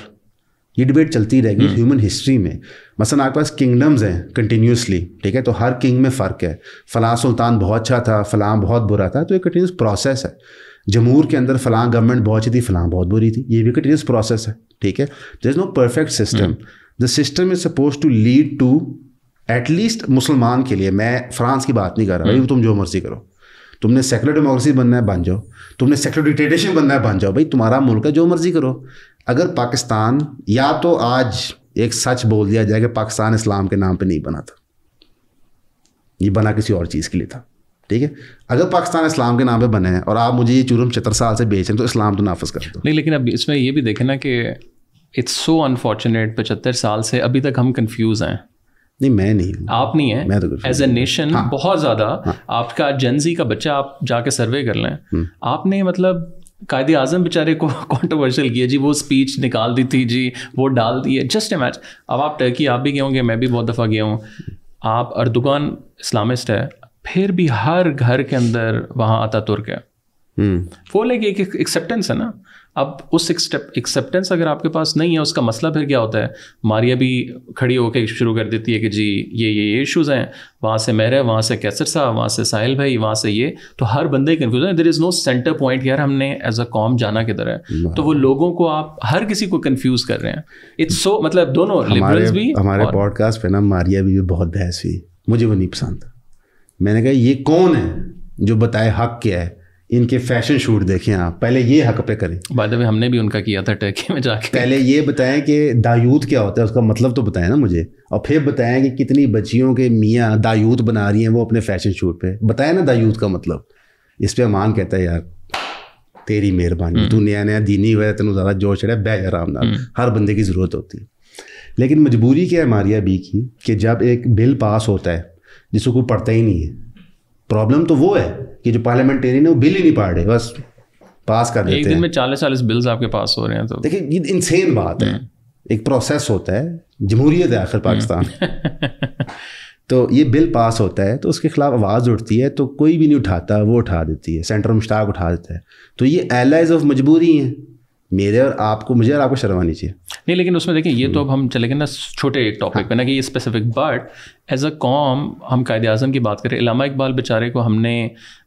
ये डिबेट चलती रहेगी हम्म। ह्यूमन हिस्ट्री में मसलन आपके पास किंगडम्स हैं कंटिन्यूसली ठीक है तो हर किंग में फ़र्क है फ़लाँ सुल्तान बहुत अच्छा था फ़लाँ बहुत बुरा था तो ये कंटिन्यूस प्रोसेस है जमूर के अंदर फ़लाँ गवर्नमेंट बहुत अच्छी थी फ़लाँ बहुत बुरी थी ये भी कंटिन्यूस प्रोसेस है ठीक है there is no perfect system the system is suppose to lead to at least मुसलमान के लिए मैं फ्रांस की बात नहीं कर रहा हम्म। भाई तुम जो मर्ज़ी करो तुमने सेकुलर डेमोक्रेसी बनना है बन जाओ तुमने सेकुलर डिक्टेटरशिप बनना है बन जाओ भाई तुम्हारा मुल्क है जो मर्जी करो अगर पाकिस्तान या तो आज एक सच बोल दिया जाए कि पाकिस्तान इस्लाम के नाम पर नहीं बना था ये बना किसी और चीज़ के लिए था ठीक है अगर पाकिस्तान इस्लाम के नाम पे बने हैं और आप मुझे ये चूरम चतर साल से बेच रहे हैं तो इस्लाम तो नाफज कर दो नहीं लेकिन अब इसमें ये भी देखें ना कि इट्स सो अनफॉर्चुनेट पचहत्तर साल से अभी तक हम कंफ्यूज हैं नहीं मैं नहीं आप नहीं है मैं तो एज ए नेशन बहुत ज़्यादा हाँ, आपका जनजी का बच्चा आप जाके सर्वे कर लें हम्म। आपने मतलब कायदे आजम बेचारे को कॉन्ट्रोवर्शियल [laughs] किया जी वो स्पीच निकाल दी थी जी वो डाल दिए जस्ट ए मैच अब आप टर्की आप भी गए होंगे मैं भी बहुत दफ़ा गया हूँ आप अर्दुगान इस्लामिस्ट है फिर भी हर घर के अंदर वहाँ आता तुर्क है हम्म। वो लाइक एक एक्सेप्टेंस है ना अब उस एक्सेप्टेंस अगर आपके पास नहीं है उसका मसला फिर क्या होता है मारिया भी खड़ी होकर शुरू कर देती है कि जी ये ये ये इशूज हैं वहाँ से मेरे वहाँ से कैसर साहब वहाँ से साहिल भाई वहाँ से ये तो हर बंदे ही कन्फ्यूज है there is no centre point यार हमने एज अ कॉम जाना किधर है तो वो लोगों को आप हर किसी को कन्फ्यूज कर रहे हैं इट्स सो मतलब दोनों लिबरल्स भी हमारे पॉडकास्ट पे ना मारिया भी, भी बहुत बहस हुई मुझे वो नहीं पसंद मैंने कहा ये कौन है जो बताए हक क्या है इनके फैशन शूट देखें आप पहले ये हक पे करें बाय द वे हमने भी उनका किया था टर्की में जाके पहले ये बताएं कि दायूत क्या होता है उसका मतलब तो बताएं ना मुझे और फिर बताएं कि कितनी बच्चियों के मियाँ दायूत बना रही हैं वो अपने फैशन शूट पे बताएं ना दायूत का मतलब इस पर अमान कहता है यार तेरी मेहरबानी हम्म। तू नया नया दीनी हुआ है तेन ज़्यादा जोश चढ़ा बह आराम हम्म। हर बंदे की ज़रूरत होती है लेकिन मजबूरी क्या है हमारी अभी की कि जब एक बिल पास होता है जिसको कोई पढ़ता ही नहीं है प्रॉब्लम तो वो है कि जो पार्लियामेंटेरियन है वो बिल ही नहीं पाड़े बस पास कर देते एक दिन में चालीस चालीस बिल्स आपके पास हो रहे हैं तो देखिए ये इनसेन बात है हम्म। एक प्रोसेस होता है जमहूरियत है आखिर हम्म। पाकिस्तान [laughs] तो ये बिल पास होता है तो उसके खिलाफ आवाज़ उठती है तो कोई भी नहीं उठाता वो उठा देती है सेंटर मुश्ताक उठा देता है तो ये एलाइज ऑफ मजबूरी हैं मेरे और आपको मुझे और आपको शर्म आनी चाहिए नहीं लेकिन उसमें देखिए ये तो हम्म। अब हम चले गए ना छोटे एक टॉपिक हाँ। पे ना कि ये स्पेसिफिक बट एज अ कॉम हम कायद अजम की बात करें इलामा इकबाल बेचारे को हमने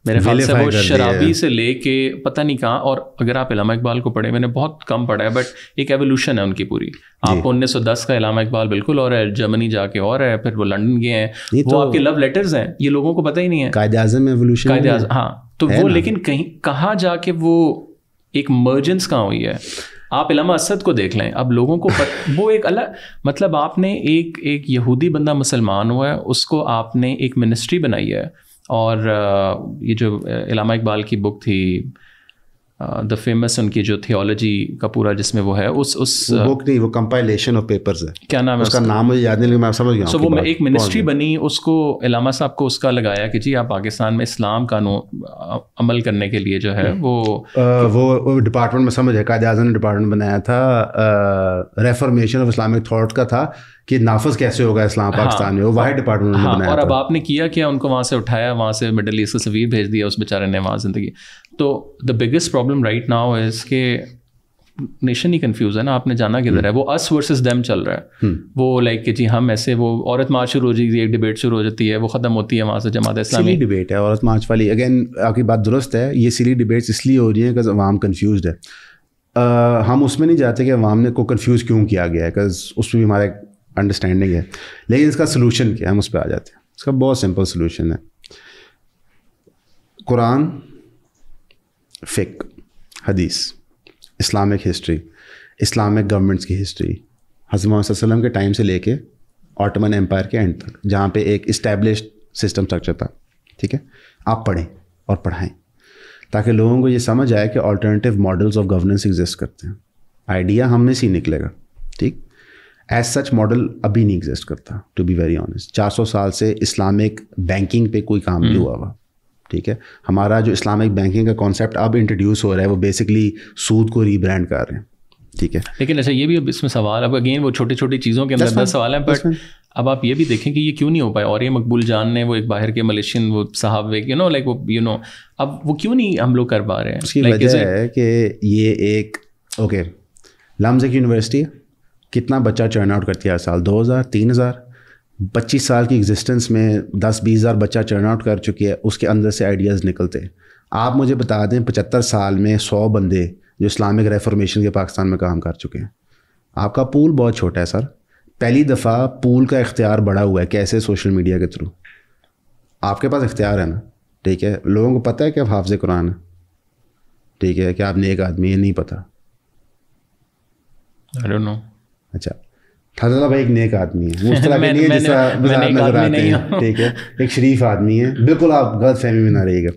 मेरे ख्याल से वो शराबी से ले के पता नहीं कहाँ और अगर आप इलामा इकबाल को पढ़े मैंने बहुत कम पढ़ा है बट एक एवोल्यूशन है उनकी पूरी आप 1910 का इलामा इकबाल बिल्कुल और है जर्मनी जाके और है फिर वो लंडन गए हैं वो तो आपके लव लेटर्स हैं ये लोगों को पता ही नहीं है कायद अजम एवोल्यूशन कायद हाँ तो वो लेकिन कहीं कहाँ जाके वो एक मर्जेंस कहाँ हुई है आप इलामा असद को देख लें अब लोगों को पत, [laughs] वो एक अलग मतलब आपने एक एक यहूदी बंदा मुसलमान हुआ है उसको आपने एक मिनिस्ट्री बनाई है और ये जो इलामा इकबाल की बुक थी द फेमस उनकी जो थियोलॉजी का पूरा जिसमें वो है उस उस वो बुक नहीं वो कंपाइलेशन ऑफ पेपर्स है क्या नाम है उसका, उसका नाम मुझे याद नहीं मैं समझ गया सो so वो मैं एक मिनिस्ट्री बनी उसको इलामा साहब को उसका लगाया कि जी आप पाकिस्तान में इस्लाम कानून अमल करने के लिए जो है हम्म। वो आ, वो, वो डिपार्टमेंट में समझ है कायद आजम ने डिपार्टमेंट बनाया था रेफॉर्मेशन ऑफ इस्लामिक थाट का था कि नाफज कैसे होगा इस्लाम हाँ। पाकिस्तान में वो वाहिर डिपार्टमेंट हाँ, बनाया हाँ, और अब आपने किया क्या उनको वहाँ से उठाया वहाँ से मिडल ईस्ट सफ़ीर भेज दिया उस बेचारे ने वहाँ ज़िंदगी तो the biggest problem right now is के नेशन ही कंफ्यूज है ना आपने जाना किधर हम्म। है वो अस वर्सेस देम चल रहा है हम्म। वो लाइक कि जी हम ऐसे वो औरत मार्च शुरू हो जाती है एक डिबेट शुरू हो जाती है वो ख़त्म होती है वहाँ से जमात इस्लामी डिबेट है औरत मार्च वाली अगेन आपकी बात दुरुस्त है ये सीरी डिबेट्स इसलिए हो रही है बिकॉज अवाम कन्फ्यूज है हम उसमें नहीं जाते कि अवाम ने को कन्फ्यूज़ क्यों किया गया है बिकॉज उसमें भी हमारा अंडरस्टैंडिंग है लेकिन इसका सोलूशन क्या है हम उस पर आ जाते हैं इसका बहुत सिंपल सोलूशन है कुरान फ़िक हदीस इस्लामिक हिस्ट्री इस्लामिक गवर्नमेंट्स की हिस्ट्री हजरत के टाइम से लेके ऑटोमन एम्पायर के एंड तक जहाँ पे एक इस्टेब्लिश सिस्टम स्ट्रक्चर था ठीक है आप पढ़ें और पढ़ाएँ ताकि लोगों को ये समझ आए कि alternative models of governance exist करते हैं आइडिया हमें से ही निकलेगा ठीक एज सच मॉडल अभी नहीं एग्जिस्ट करता टू बी वेरी ऑनेस्ट सौ साल से इस्लामिक बैंकिंग पे कोई काम नहीं हम्म। हुआ हुआ ठीक है हमारा जो इस्लामिक बैंकिंग का कॉन्सेप्ट अब इंट्रोड्यूस हो रहा है वो बेसिकली सूद को रीब्रांड कर रहे हैं ठीक है लेकिन अच्छा ये भी अब इसमें सवाल अब अगेन वो छोटी छोटी चीज़ों के अंदर दस सवाल हैं बट अब आप ये भी देखें कि ये क्यों नहीं हो पाए और ये मकबूल जान ने वो एक बाहर के मलेशियन वो साहब यू नो लाइक वो यू नो अब वो क्यों नहीं हम लोग कर पा रहे हैं उसकी वजह है कि ये एक ओके लामजिक यूनिवर्सिटी है कितना बच्चा चर्न आउट करती है हर साल दो हज़ार तीन हज़ार पच्चीस साल की एग्जिस्टेंस में दस बीस हज़ार बच्चा चर्न आउट कर चुकी है उसके अंदर से आइडियाज़ निकलते हैं आप मुझे बता दें पचहत्तर साल में सौ बंदे जो इस्लामिक रेफॉर्मेशन के पाकिस्तान में काम कर चुके हैं आपका पूल बहुत छोटा है सर पहली दफ़ा पूल का इख्तियार बढ़ा हुआ है कैसे सोशल मीडिया के थ्रू आपके पास इख्तियार है ना ठीक है लोगों को पता है कि आप हाफज कुरान है ठीक है कि आप नेक आदमी ये नहीं पता आई डोंट नो अच्छा खजाना भाई एक नेक आदमी है उस तरह [laughs] नहीं है जिस तरह नजर आते हैं ठीक है एक शरीफ आदमी है बिल्कुल आप गलत फहमी में ना रहिएगा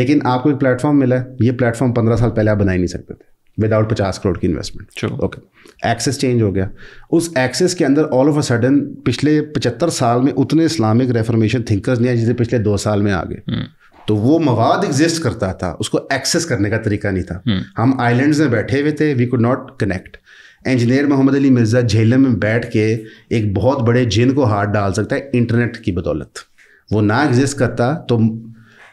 लेकिन आपको एक प्लेटफॉर्म मिला है ये प्लेटफॉर्म पंद्रह साल पहले आप बना ही नहीं सकते थे विदाउट पचास करोड़ की इन्वेस्टमेंट ओके एक्सेस चेंज हो गया उस एक्सेस के अंदर ऑल ऑफ अ सडन पिछले पचहत्तर साल में उतने इस्लामिक रेफॉर्मेशन थिंकर्स नहीं आए जिसे पिछले दो साल में आ गए hmm. तो वो मवाद एग्जिस्ट करता था उसको एक्सेस करने का तरीका नहीं था hmm. हम आइलैंड्स में बैठे हुए थे we could not connect engineer Mohammad Ali Mirza Jhelum में बैठ के एक बहुत बड़े जिन को हाथ डाल सकता है इंटरनेट की बदौलत वो ना एग्जिस्ट करता तो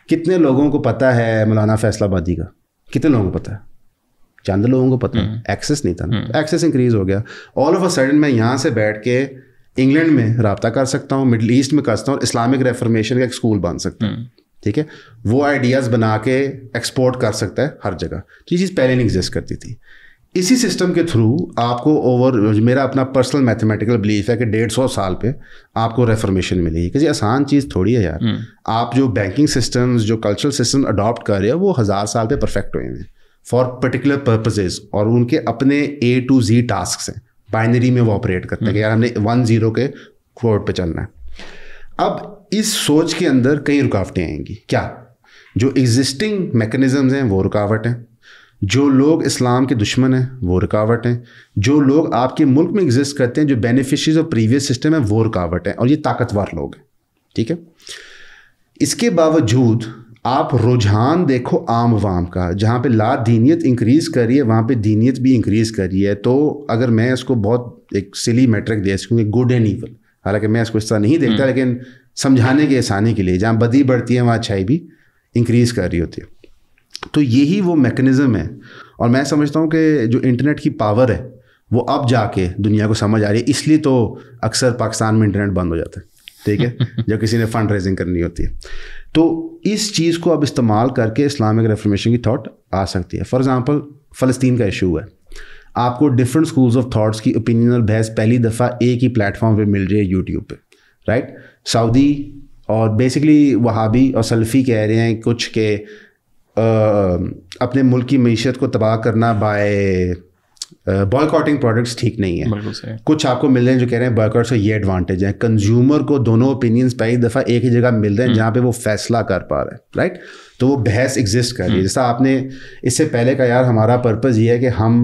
कितने लोगों को पता है मौलाना फैसलाबादी का कितने लोगों को पता है चंद लोगों को पता है एक्सेस हम्म। नहीं था ना एक्सेस इंक्रीज हो गया ऑल ऑफ अ सडन मैं यहाँ से बैठ के इंग्लैंड में रबता कर सकता हूँ मिडल ईस्ट में कर सकता हूँ इस्लामिक रेफॉर्मेशन का एक स्कूल बन सकता हूँ हम्म। ठीक है वो आइडियाज़ बना के एक्सपोर्ट कर सकता है हर जगह तो ये चीज़ पहले नहीं एग्जिस्ट करती थी इसी सिस्टम के थ्रू आपको ओवर मेरा अपना पर्सनल मैथमेटिकल बिलीफ है कि डेढ़ सौ साल पे आपको रेफॉर्मेशन मिलेगी किसी आसान चीज़ थोड़ी है यार हम्म। आप जो बैंकिंग सिस्टम्स जो कल्चरल सिस्टम अडॉप्ट कर रहे हो वो हज़ार साल पे परफेक्ट हुए हैं फॉर पर्टिकुलर पर्पजेज और उनके अपने ए टू जी टास्क हैं बाइनरी में वो ऑपरेट करते हैं कि हम्म। यार हमने वन ज़ीरो के कोर्ट पर चलना है अब इस सोच के अंदर कई रुकावटें आएंगी क्या जो एग्जिस्टिंग मैकेनिज्म हैं वो रुकावट हैं जो लोग इस्लाम के दुश्मन हैं वो रुकावट हैं जो लोग आपके मुल्क में एग्जिस्ट करते हैं जो बेनिफिशरीज ऑफ प्रीवियस सिस्टम है वो रुकावट हैं और ये ताकतवर लोग हैं ठीक है इसके बावजूद आप रुझान देखो आम वाम का जहाँ पर ला दीनीत इंक्रीज़ कर रही है वहाँ पर दीनीत भी इंक्रीज़ कर रही है तो अगर मैं इसको बहुत एक सिली मेट्रिक दे सकूँ गुड एंड ईवल हालांकि मैं इसको इस तरह नहीं देखता हम्म। लेकिन समझाने के आसानी के लिए जहाँ बदी बढ़ती है वहाँ अच्छाई भी इंक्रीज़ कर रही होती है तो यही वो मैकेनिज़्म है और मैं समझता हूँ कि जो इंटरनेट की पावर है वो अब जाके दुनिया को समझ आ रही है इसलिए तो अक्सर पाकिस्तान में इंटरनेट बंद हो जाता है ठीक है [laughs] जब किसी ने फंड रेजिंग करनी होती है तो इस चीज़ को अब इस्तेमाल करके इस्लामिक रेफॉर्मेशन की थाट आ सकती है फॉर एग्ज़ाम्पल फ़लस्तीन का इशू है आपको डिफरेंट स्कूल्स ऑफ थाट्स की ओपिनियनल बहस पहली दफ़ा एक ही प्लेटफॉर्म पे मिल रही है यूट्यूब पे राइट सऊदी और बेसिकली वहाबी और सल्फ़ी कह रहे हैं कुछ के अपने मुल्क की मीशत को तबाह करना बाय बॉयकॉटिंग प्रोडक्ट्स ठीक नहीं है कुछ आपको मिल रहे हैं जो कह रहे हैं बॉयकॉट से ये एडवांटेज है कंज्यूमर को दोनों ओपिनियंस पहली दफ़ा एक ही जगह मिल रहे हैं हम्म। जहाँ पे वो फैसला कर पा रहे हैं राइट तो वो बहस एग्जिस्ट कर रही है हम्म। जैसा आपने इससे पहले का यार हमारा पर्पज़ ये है कि हम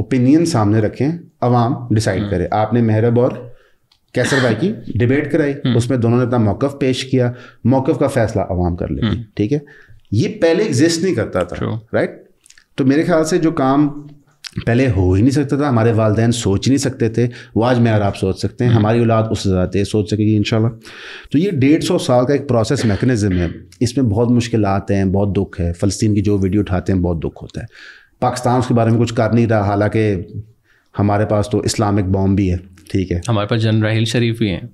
ओपिनियन सामने रखें आवाम डिसाइड हम्म। करें आपने मेहरब और कैसर भाई की डिबेट [laughs] कराई उसमें दोनों ने अपना मौक़ पेश किया मौक़ का फैसला आवाम कर लेगी ठीक है ये पहले एग्जिस्ट नहीं करता था राइट right? तो मेरे ख्याल से जो काम पहले हो ही नहीं सकता था हमारे वालदेन सोच नहीं सकते थे वो आज मैं और आप सोच सकते हैं hmm. हमारी औलाद उससे ज़्यादा तेज़ सोच सकेगी इन तो ये डेढ़ सौ साल का एक प्रोसेस मैकेनिज़्म है इसमें बहुत मुश्किल हैं बहुत दुख है फ़लस्तीन की जो वीडियो उठाते हैं बहुत दुख होता है पाकिस्तान उसके बारे में कुछ कर नहीं रहा हालांकि हमारे पास तो इस्लामिक बॉम्ब भी है ठीक है हमारे पास जन राहील शरीफ भी हैं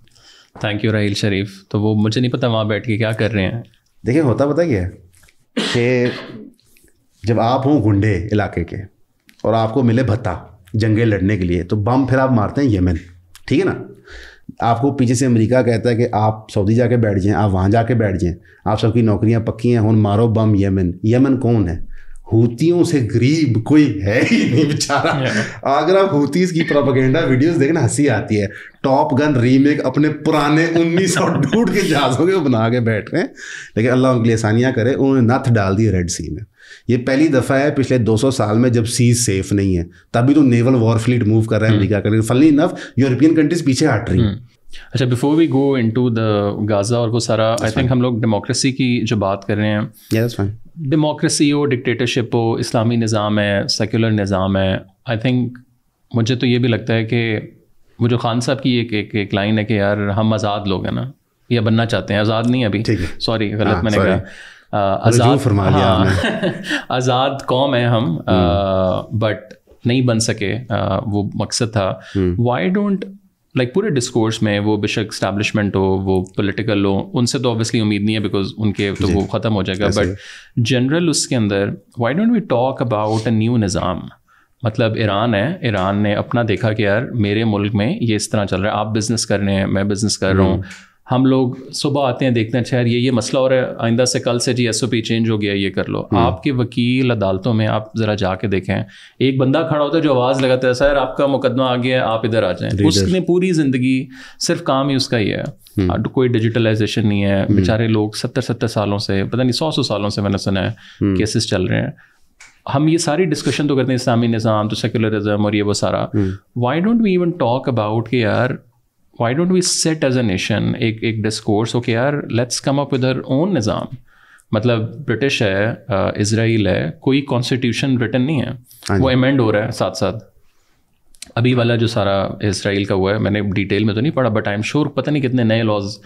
थैंक यू राहील शरीफ तो वो मुझे नहीं पता वहाँ बैठ के क्या कर रहे हैं देखिए होता पता क्या है कि जब आप हों गुंडे इलाके के और आपको मिले भत्ता जंगे लड़ने के लिए तो बम फिर आप मारते हैं यमन ठीक है ना आपको पीछे से अमेरिका कहता है कि आप सऊदी जाके बैठ जाएं आप वहाँ जाके बैठ जाएं आप सबकी नौकरियाँ पक्की हैं हूँ मारो बम यमन यमन कौन है हूतियों से गरीब कोई है ही नहीं बेचारा अगर आप हूतीस की प्रोपागेंडा वीडियोस देखना हंसी आती है टॉप गन रीमेक अपने पुराने उन्नीस सौ डूट के जहाजों के बना के बैठ रहे हैं लेकिन अल्लाह उनके लिए आसानियाँ करे उन्होंने नथ डाल दी रेड सी में ये पहली दफ़ा है पिछले 200 साल में जब सी सेफ नहीं है तभी तो नेवल वॉर फ्लीट मूव कर रहा है अमरीका का फनली नफ यूरोपियन कंट्रीज पीछे हट रही हैं hmm. अच्छा before we go into the Gaza और वो सारा आई थिंक हम लोग डेमोक्रेसी की जो बात कर रहे हैं yeah, डेमोक्रेसी हो डिक्टेटरशिप हो इस्लामी निज़ाम है सेकुलर निज़ाम है आई थिंक मुझे तो ये भी लगता है कि वो जो खान साहब की एक एक एक लाइन है कि यार हम आज़ाद लोग हैं ना या बनना चाहते हैं आज़ाद नहीं अभी सॉरी गलत हाँ, मैंने कहा आज़ाद हाँ, [laughs] आज़ाद कौम है हम बट हम्म। नहीं बन सके वो मकसद था why hmm. Don't like like, पूरे डिस्कोर्स में वो बेशक स्टैब्लिशमेंट हो वो पोलिटिकल हो उनसे तो ऑब्वियसली उम्मीद नहीं है बिकॉज उनके तो वो ख़त्म हो जाएगा बट जनरल उसके अंदर why don't we talk about a new निज़ाम मतलब ईरान है ईरान ने अपना देखा कि यार मेरे मुल्क में ये इस तरह चल रहा है आप बिज़नेस कर रहे हैं मैं बिज़नेस कर रहा हूँ हम्म। हम लोग सुबह आते हैं देखते हैं शहर अच्छा ये ये मसला हो रहा है आइंदा से कल से G S O P change हो गया ये कर लो हम्म। आपके वकील अदालतों में आप ज़रा जाके देखें एक बंदा खड़ा होता है जो आवाज़ लगाता है सर आपका मुकदमा आ गया है आप इधर आ जाएं उसने पूरी ज़िंदगी सिर्फ काम ही उसका ही है हम्म। कोई डिजिटलाइजेशन नहीं है हम्म। बेचारे लोग सत्तर सत्तर सालों से पता नहीं सौ सौ सालों से मैंने सुना है केसेस चल रहे हैं हम ये सारी डिस्कशन तो करते हैं इस्लामी निज़ाम तो सेकुलरिज्म और ये वो सारा why don't we even talk about कि यार why don't we set as a nation एक एक डिस्कोर्स ओके यार let's come up with own निज़ाम मतलब ब्रिटिश है इसराइल है कोई कॉन्स्टिट्यूशन ब्रिटेन नहीं है वो अमेंड हो रहा है साथ साथ अभी वाला जो सारा इसराइल का हुआ है मैंने डिटेल में तो नहीं पढ़ा बट आई एम श्योर पता नहीं कितने नए लॉज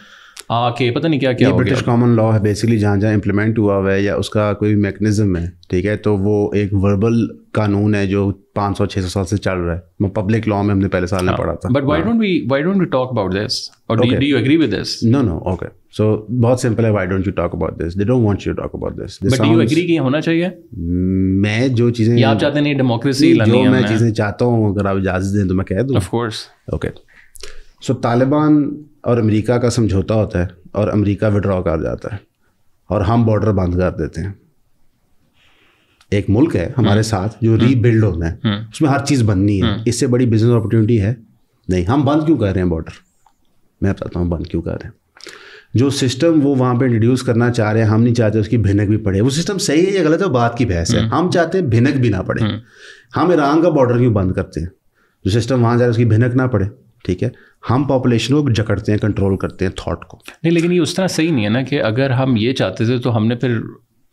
आके ah, पता नहीं क्या क्या ब्रिटिश कॉमन लॉ है बेसिकली जहाँ जहाँ इम्प्लीमेंट हुआ हुआ है या उसका कोई मैकेनिज्म है ठीक है तो वो एक वर्बल कानून है जो 500 600 साल से चल रहा है पब्लिक लॉ में हमने पहले साल में हाँ, पढ़ा था but why don't we why don't we talk about this और do you agree with this no no okay so बहुत सिंपल है why don't you talk about this they don't want you talk about this but do you agree कि होना चाहिए hmm, मैं जो चीजें आप चाहते नहीं डेमोक्रेसी लानी है मैं चीजें चाहता हूं अगर आप इजाजत दें तो मैं कह दूं of course okay so Taliban और अमेरिका का समझौता होता है और अमेरिका विड्रॉ कर जाता है और हम बॉर्डर बंद कर देते हैं एक मुल्क है हमारे हम्म। साथ जो रीबिल्ड होना है हम्म। उसमें हर चीज़ बननी है हम्म। इससे बड़ी बिजनेस अपॉर्चुनिटी है नहीं हम बंद क्यों कर रहे हैं बॉर्डर मैं बताता हूँ बंद क्यों कर रहे हैं जो सिस्टम वो वहाँ पे इंट्रोड्यूस करना चाह रहे हैं हम नहीं चाहते उसकी भिनक भी पड़े वो सिस्टम सही है या गलत है बात की बहस है हम चाहते हैं भिनक भी ना पड़े हम ईरान का बॉर्डर क्यों बंद करते हैं जो सिस्टम वहाँ जा रहा है उसकी भिनक ना पड़े ठीक है हम पॉपुलेशन को जकड़ते हैं कंट्रोल करते हैं थॉट को नहीं लेकिन ये उस तरह सही नहीं है ना कि अगर हम ये चाहते थे तो हमने फिर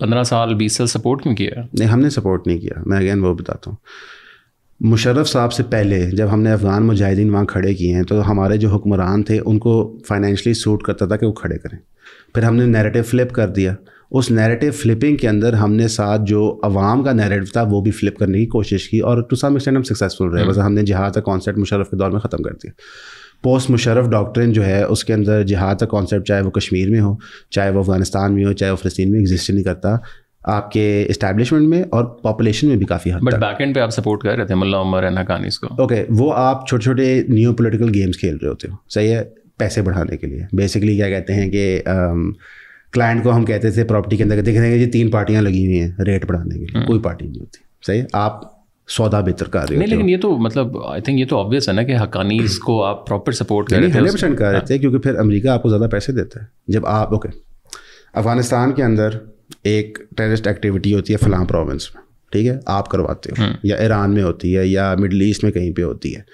पंद्रह साल बीस साल सपोर्ट क्यों किया नहीं हमने सपोर्ट नहीं किया मैं अगेन वो बताता हूँ मुशर्रफ साहब से पहले जब हमने अफ़गान मुजाहिदीन वहाँ खड़े किए हैं तो हमारे जो हुक्मरान थे उनको फाइनेंशली सूट करता था कि वो खड़े करें फिर हमने नैरेटिव फ्लिप कर दिया उस नैरेटिव फ्लिपिंग के अंदर हमने साथ जो अवाम का नैरेटिव था वो भी फ्लिप करने की कोशिश की और टू सम एक्सटेंड हम सक्सेसफुल रहे बस हम्म। हमने जहाज का कॉन्सेप्ट मुशर्रफ के दौर में ख़त्म कर दिया पोस्ट मुशरफ डॉक्ट्रिन जो है उसके अंदर जहाद का कॉन्सेप्ट चाहे वो कश्मीर में हो चाहे वो अफगानिस्तान में हो चाहे वो फलस्तीन में एग्जिस्ट नहीं करता आपके इस्टेबलिशमेंट में और पॉपुलेशन में भी काफ़ी हद बट बैक एंड पे आप सपोर्ट कर रहे थे मुल्ला उमर एना कानीस को ओके okay, वो आप छोटे छोटे न्यू पोलिटिकल गेम्स खेल रहे होते हो सही है पैसे बढ़ाने के लिए बेसिकली क्या कहते हैं कि क्लाइंट um, को हम कहते थे प्रॉपर्टी के अंदर देख रहे हैं जी तीन पार्टियाँ लगी हुई हैं रेट बढ़ाने के लिए हम्म। कोई पार्टी नहीं होती सही है आप सौदा बेहतर कर रहे हो लेकिन ये तो मतलब आई थिंक ये तो ऑब्वियस है ना कि हकानीज को आप प्रॉपर सपोर्ट कर रहे हैं कर रहे थे क्योंकि फिर अमेरिका आपको ज़्यादा पैसे देता है जब आप ओके अफगानिस्तान के अंदर एक टेररिस्ट एक्टिविटी होती है फलां प्रोविंस में ठीक है आप करवाते हो हम्म। या ईरान में होती है या मिडल ईस्ट में कहीं पे होती है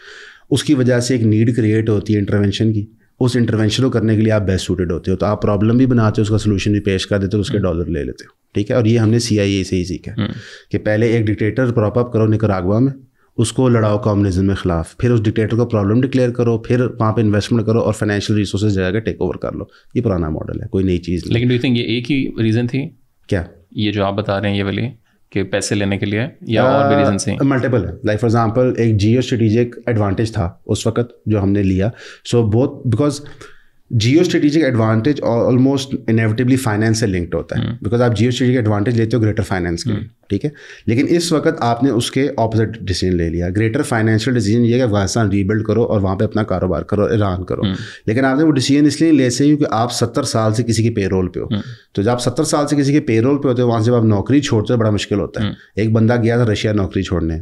उसकी वजह से एक नीड क्रिएट होती है इंटरवेंशन की उस इंटरवेंशन को करने के लिए आप बेस्ट सूटेड होते हो तो आप प्रॉब्लम भी बनाते हो उसका सोल्यूशन भी पेश कर देते हो उसके डॉलर हम्म। ले लेते हो ठीक है और ये हमने सी आई ए से ही सीखा है हम्म। कि पहले एक डिक्टेटर प्रॉपअप करो निकरागवा में उसको लड़ाओ कम्युनिज्म के खिलाफ फिर उस डिक्टेटर को प्रॉब्लम डिक्लेयर करो फिर वहाँ पे इन्वेस्टमेंट करो और फाइनेंशियल रिसोर्स जगह टेक ओवर कर लो ये पुराना मॉडल है कोई नई चीज़ लेकिन डू थिंक ये एक ही रीज़न थी क्या ये जो आप बता रहे हैं ये वाली कि पैसे लेने के लिए या आ, और भी रीजन से मल्टीपल है लाइक फॉर एग्जांपल एक जियो स्ट्रेटेजिक एडवांटेज था उस वक्त जो हमने लिया so both because geostrategic advantage almost inevitably finance से लिंक्ड होता है बिकॉज हम्म। आप जियो स्ट्रेटेजिक एडवांटेज लेते हो ग्रेटर फाइनेंस के लिए हम्म। ठीक है लेकिन इस वक्त आपने उसके ऑपोजिट डिसीजन ले लिया ग्रेटर फाइनेंशियल डिसीजन ये कि अफगानिस्तान रीबिल्ड करो और वहाँ पे अपना कारोबार करो ईरान करो हम्म। लेकिन आपने वो डिसीजन इसलिए ले सही क्योंकि आप सत्तर साल से किसी के पेरोल पे हो तो जब आप सत्तर साल से किसी के पेरोल पे होते हो वहाँ से जब आप नौकरी छोड़ते हो बड़ा मुश्किल होता है एक बंदा गया था रशिया नौकरी छोड़ने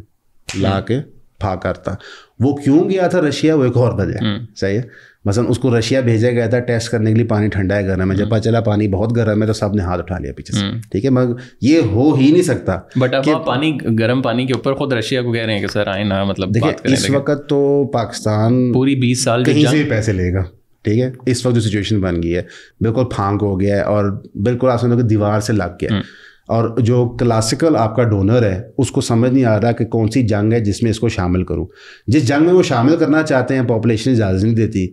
ला के भाग करता वो क्यों गया था रशिया वो एक और वजह सही है मसलन उसको रशिया भेजा गया था टेस्ट करने के लिए पानी ठंडा है गर्म है जब हम्म। पता चला पानी बहुत गर्म है तो सब ने हाथ उठा लिया पीछे से हम्म। ठीक है मगर ये हो ही नहीं सकता बट अब आप पानी गर्म पानी के ऊपर खुद रशिया को कह रहे हैं कि सर आए ना मतलब देखिए इस वक्त तो पाकिस्तान पूरी बीस साल कहीं से भी पैसे लेगा ठीक है इस वक्त जो सिचुएशन बन गई है बिल्कुल फांक हो गया है और बिल्कुल आप समझो दीवार से लग गया है हम्म। और जो क्लासिकल आपका डोनर है उसको समझ नहीं आ रहा कि कौन सी जंग है जिसमें इसको शामिल करूँ जिस जंग में वो शामिल करना चाहते हैं पॉपुलेशन इजाज़त नहीं देती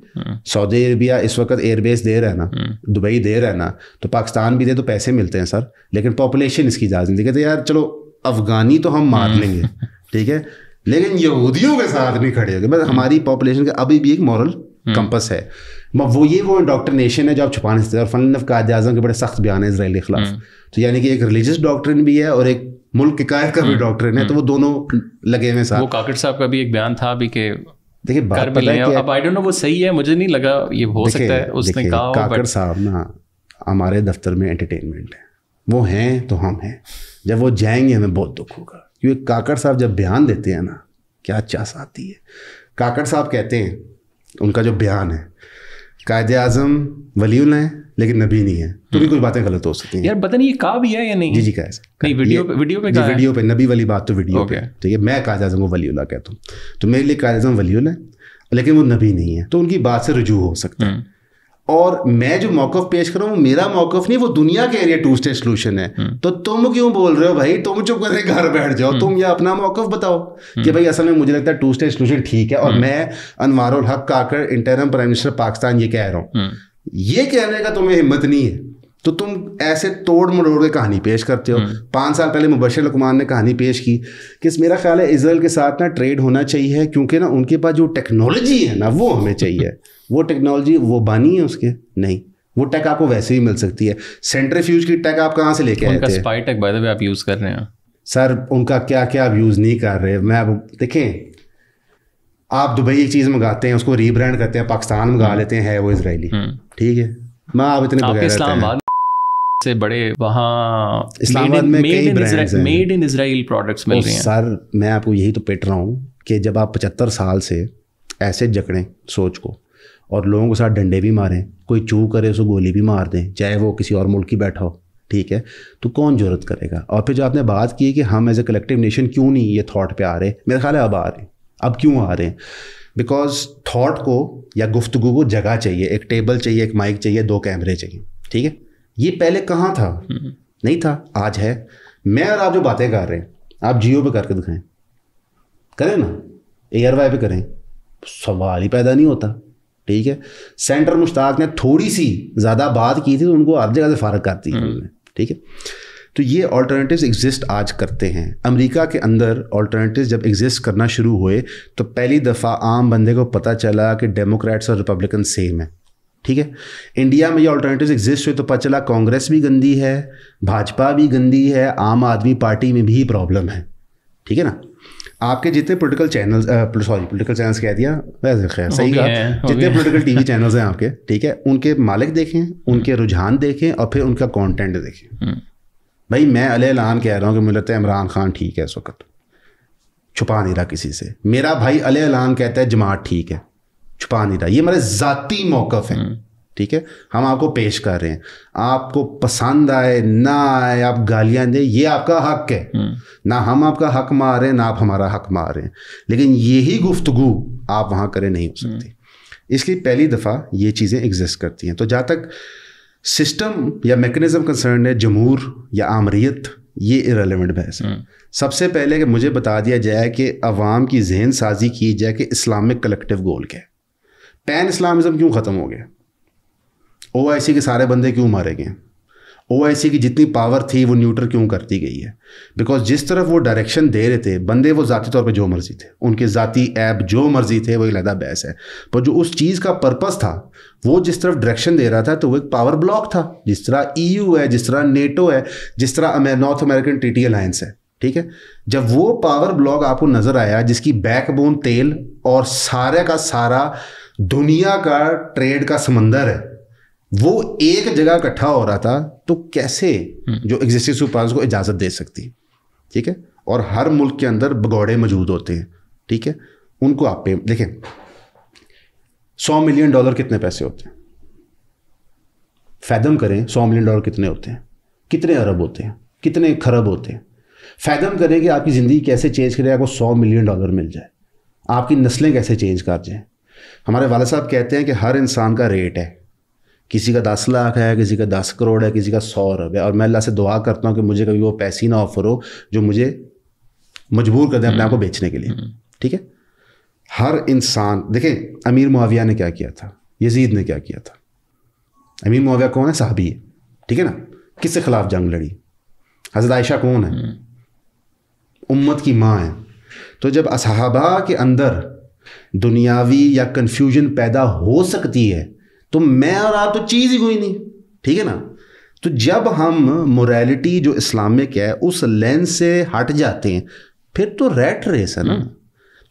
सऊदी हम्म। अरबिया इस वक्त एयरबेस दे रहा है ना हम्म। दुबई दे रहा है ना तो पाकिस्तान भी दे तो पैसे मिलते हैं सर लेकिन पॉपुलेशन इसकी इजाज़त नहीं देती यार चलो अफगानी तो हम मार हम्म। लेंगे ठीक है लेकिन यहूदियों के साथ नहीं खड़े हो गए बस हमारी पॉपुलेशन का अभी भी एक मॉरल कंपस है वो ये वो डॉक्टर नेशन है जो आप छुपाने से और फन कायद अजम के बड़े सख्त बयान है इसराइल के खिलाफ तो यानी कि एक रिलीजियस डॉक्ट्रिन भी है और एक मुल्क के कायद का भी डॉक्ट्रिन है तो वो दोनों लगे हुए साथ वो काकड़ साहब का भी एक बयान था अभी के देखिए बात पता है कि अब आई डोंट नो वो सही है मुझे नहीं लगा ये हो सकता है उसने कहा काकड़ साहब ना हमारे दफ्तर में एंटरटेनमेंट है वो हैं तो हम हैं जब वो जाएंगे हमें बहुत दुख होगा क्योंकि काकड़ साहब जब बयान देते हैं ना क्या चास आती है काकड़ साहब कहते हैं उनका जो बयान है कायद अजम वलीउल हैं लेकिन नबी नहीं है तो भी हम्म। कुछ बातें गलत हो सकती हैं यार पता नहीं ये का भी है या नहीं जी जी का नहीं वीडियो पे वीडियो पे जी वीडियो पे नबी वाली बात तो वीडियो पे ठीक है मैं कायद अजम को वली कहता हूँ तो मेरे लिए कायद अजम वली है लेकिन वो नबी नहीं है तो उनकी बात से रजू हो सकता है हम्म। और मैं जो मौकफ पेश कर रहा हूँ मेरा मौकफ नहीं वो दुनिया के एरिया टू स्टेट सोल्यूशन है हम्म। तो तुम क्यों बोल रहे हो भाई तुम चुप करके घर बैठ जाओ हम्म। तुम यह अपना मौकफ बताओ कि हम्म। भाई असल में मुझे लगता है टू स्टेट सोल्यूशन ठीक है और मैं अनवारुल हक काकर आकर इंटरम प्राइम मिनिस्टर पाकिस्तान ये कह रहा हूँ ये कहने का तुम्हें हिम्मत नहीं है तो तुम ऐसे तोड़ मरोड़ के कहानी पेश करते हो पाँच साल पहले मुबशर लकमान ने कहानी पेश की कि मेरा ख्याल है इसराइल के साथ ना ट्रेड होना चाहिए क्योंकि ना उनके पास जो टेक्नोलॉजी है ना वो हमें चाहिए वो टेक्नोलॉजी वो बानी है उसके नहीं वो टेक आपको वैसे ही मिल सकती है सेंट्रीफ्यूज की टेक आप कहाँ से लेके आए थे spy tech by the way आप यूज़ कर रहे हैं सर उनका क्या क्या आप यूज़ नहीं कर रहे मैं अब देखें आप दुबई एक चीज़ मंगाते हैं उसको रीब्रांड करते हैं पाकिस्तान मंगा हम्म। लेते हैं वो इसराइली हम्म। ठीक है मैं आप इतने इस्लामाबाद से बड़े वहाँ इस्लामाबाद में कई brands made in Israel products मिल तो रहे हैं सर मैं आपको यही तो पेट रहा हूँ कि जब आप पचहत्तर साल से ऐसे जकड़ें सोच को और लोगों के साथ डंडे भी मारें कोई चू करे उसको गोली भी मार दें चाहे वो किसी और मुल्क की बैठा हो ठीक है तो कौन जरूरत करेगा और फिर जो आपने बात की कि हम एज ए कलेक्टिव नेशन क्यों नहीं ये थाट पर आ रहे मेरा ख्याल है अब आ रहे हैं अब क्यों आ रहे हैं बिकॉज थाट को या गुफ्तगु को जगह चाहिए एक टेबल चाहिए एक माइक चाहिए दो कैमरे चाहिए ठीक है ये पहले कहाँ था हम्म। नहीं था आज है मैं और आप जो बातें कर रहे हैं आप जियो पे करके दिखाएं करें ना एयर वाई पे करें सवाल ही पैदा नहीं होता ठीक है सेंटर मुश्ताक ने थोड़ी सी ज़्यादा बात की थी तो उनको हर जगह से फारग कर दी ठीक है तो ये ऑल्टरनेटिव एग्जिस्ट आज करते हैं अमेरिका के अंदर ऑल्टरनेटिव जब एग्जिस्ट करना शुरू हुए तो पहली दफ़ा आम बंदे को पता चला कि डेमोक्रेट्स और रिपब्लिकन सेम है ठीक है इंडिया में ये ऑल्टरनेटिव एग्जिस्ट हुए तो पता चला कांग्रेस भी गंदी है भाजपा भी गंदी है आम आदमी पार्टी में भी प्रॉब्लम है ठीक है ना आपके जितने political channel sorry political channels कह दिया वैसे तो खैर सही कहा जितने पॉलिटिकल टीवी चैनल्स हैं आपके ठीक है उनके मालिक देखें उनके रुझान देखें और फिर उनका कंटेंट देखें हम्म। भाई मैं अलान कह रहा हूँ कि मुझे लगता है इमरान खान ठीक है इस वक्त छुपा नहीं रहा किसी से मेरा भाई अलान कहता है जमात ठीक है छुपा नहीं रहा ये मेरे ज़ाती मौकफ़ है हम्म। ठीक है हम आपको पेश कर रहे हैं आपको पसंद आए ना आए आप गालियां दें ये आपका हक है हम्म। ना हम आपका हक मार रहे हैं ना आप हमारा हक मार रहे हैं लेकिन यही गुफ्तगु आप वहां करें नहीं हो सकती हम्म। इसलिए पहली दफ़ा ये चीज़ें एग्जिस्ट करती हैं तो जहां तक सिस्टम या मेकनिज्म कंसर्न है जमूर या आमरीत ये इरेलीवेंट बहस है हम्म। सबसे पहले कि मुझे बता दिया जाए कि अवाम की जहन साजी की जाए कि इस्लामिक कलेक्टिव गोल क्या है पैन इस्लामिज्म क्यों ख़त्म हो गया ओ के सारे बंदे क्यों मारे गए ओ की जितनी पावर थी वो न्यूट्रल क्यों कर दी गई है बिकॉज जिस तरफ वो डायरेक्शन दे रहे थे बंदे वो ज़ाती तौर पे जो मर्ज़ी थे उनके ज़ाती ऐप जो मर्ज़ी थे वो एक लहदा बहस है पर जो उस चीज़ का पर्पस था वो जिस तरफ डायरेक्शन दे रहा था तो वो एक पावर ब्लॉक था जिस तरह ई e है जिस तरह नेटो है जिस तरह नॉर्थ अमेरिकन टी टी अलायंस है ठीक है जब वो पावर ब्लॉक आपको नज़र आया जिसकी बैकबोन तेल और सारे का सारा दुनिया का ट्रेड का समंदर है वो एक जगह इकट्ठा हो रहा था तो कैसे हम्म। जो एग्जिस्टिंग सुपरपावर्स को इजाज़त दे सकती ठीक है और हर मुल्क के अंदर भगौड़े मौजूद होते हैं ठीक है उनको आप पे देखें सौ मिलियन डॉलर कितने पैसे होते हैं फैदम करें सौ मिलियन डॉलर कितने होते हैं कितने अरब होते हैं कितने खरब होते हैं फैदम करें कि आपकी ज़िंदगी कैसे चेंज करें आपको सौ मिलियन डॉलर मिल जाए आपकी नस्लें कैसे चेंज कर जाए हमारे वाला साहब कहते हैं कि हर इंसान का रेट है किसी का दस लाख है किसी का दस करोड़ है किसी का सौ अरब है और मैं अल्लाह से दुआ करता हूँ कि मुझे कभी वो पैसे ना ऑफर हो जो मुझे मजबूर कर दें अपने आप को हम्म। बेचने के लिए हम्म। ठीक है हर इंसान देखें अमीर मुआविया ने क्या किया था यजीद ने क्या किया था अमीर मुआविया कौन है साहबी है ठीक है ना किसके खिलाफ जंग लड़ी हजरत आयशा कौन है हम्म। उम्मत की माँ है तो जब असहाबा के अंदर दुनियावी या कन्फ्यूजन पैदा हो सकती है तो मैं और आप तो चीज़ ही कोई नहीं ठीक है ना तो जब हम मोरालिटी जो इस्लामिक है उस लेंस से हट जाते हैं फिर तो रेट रेस है ना हम्म।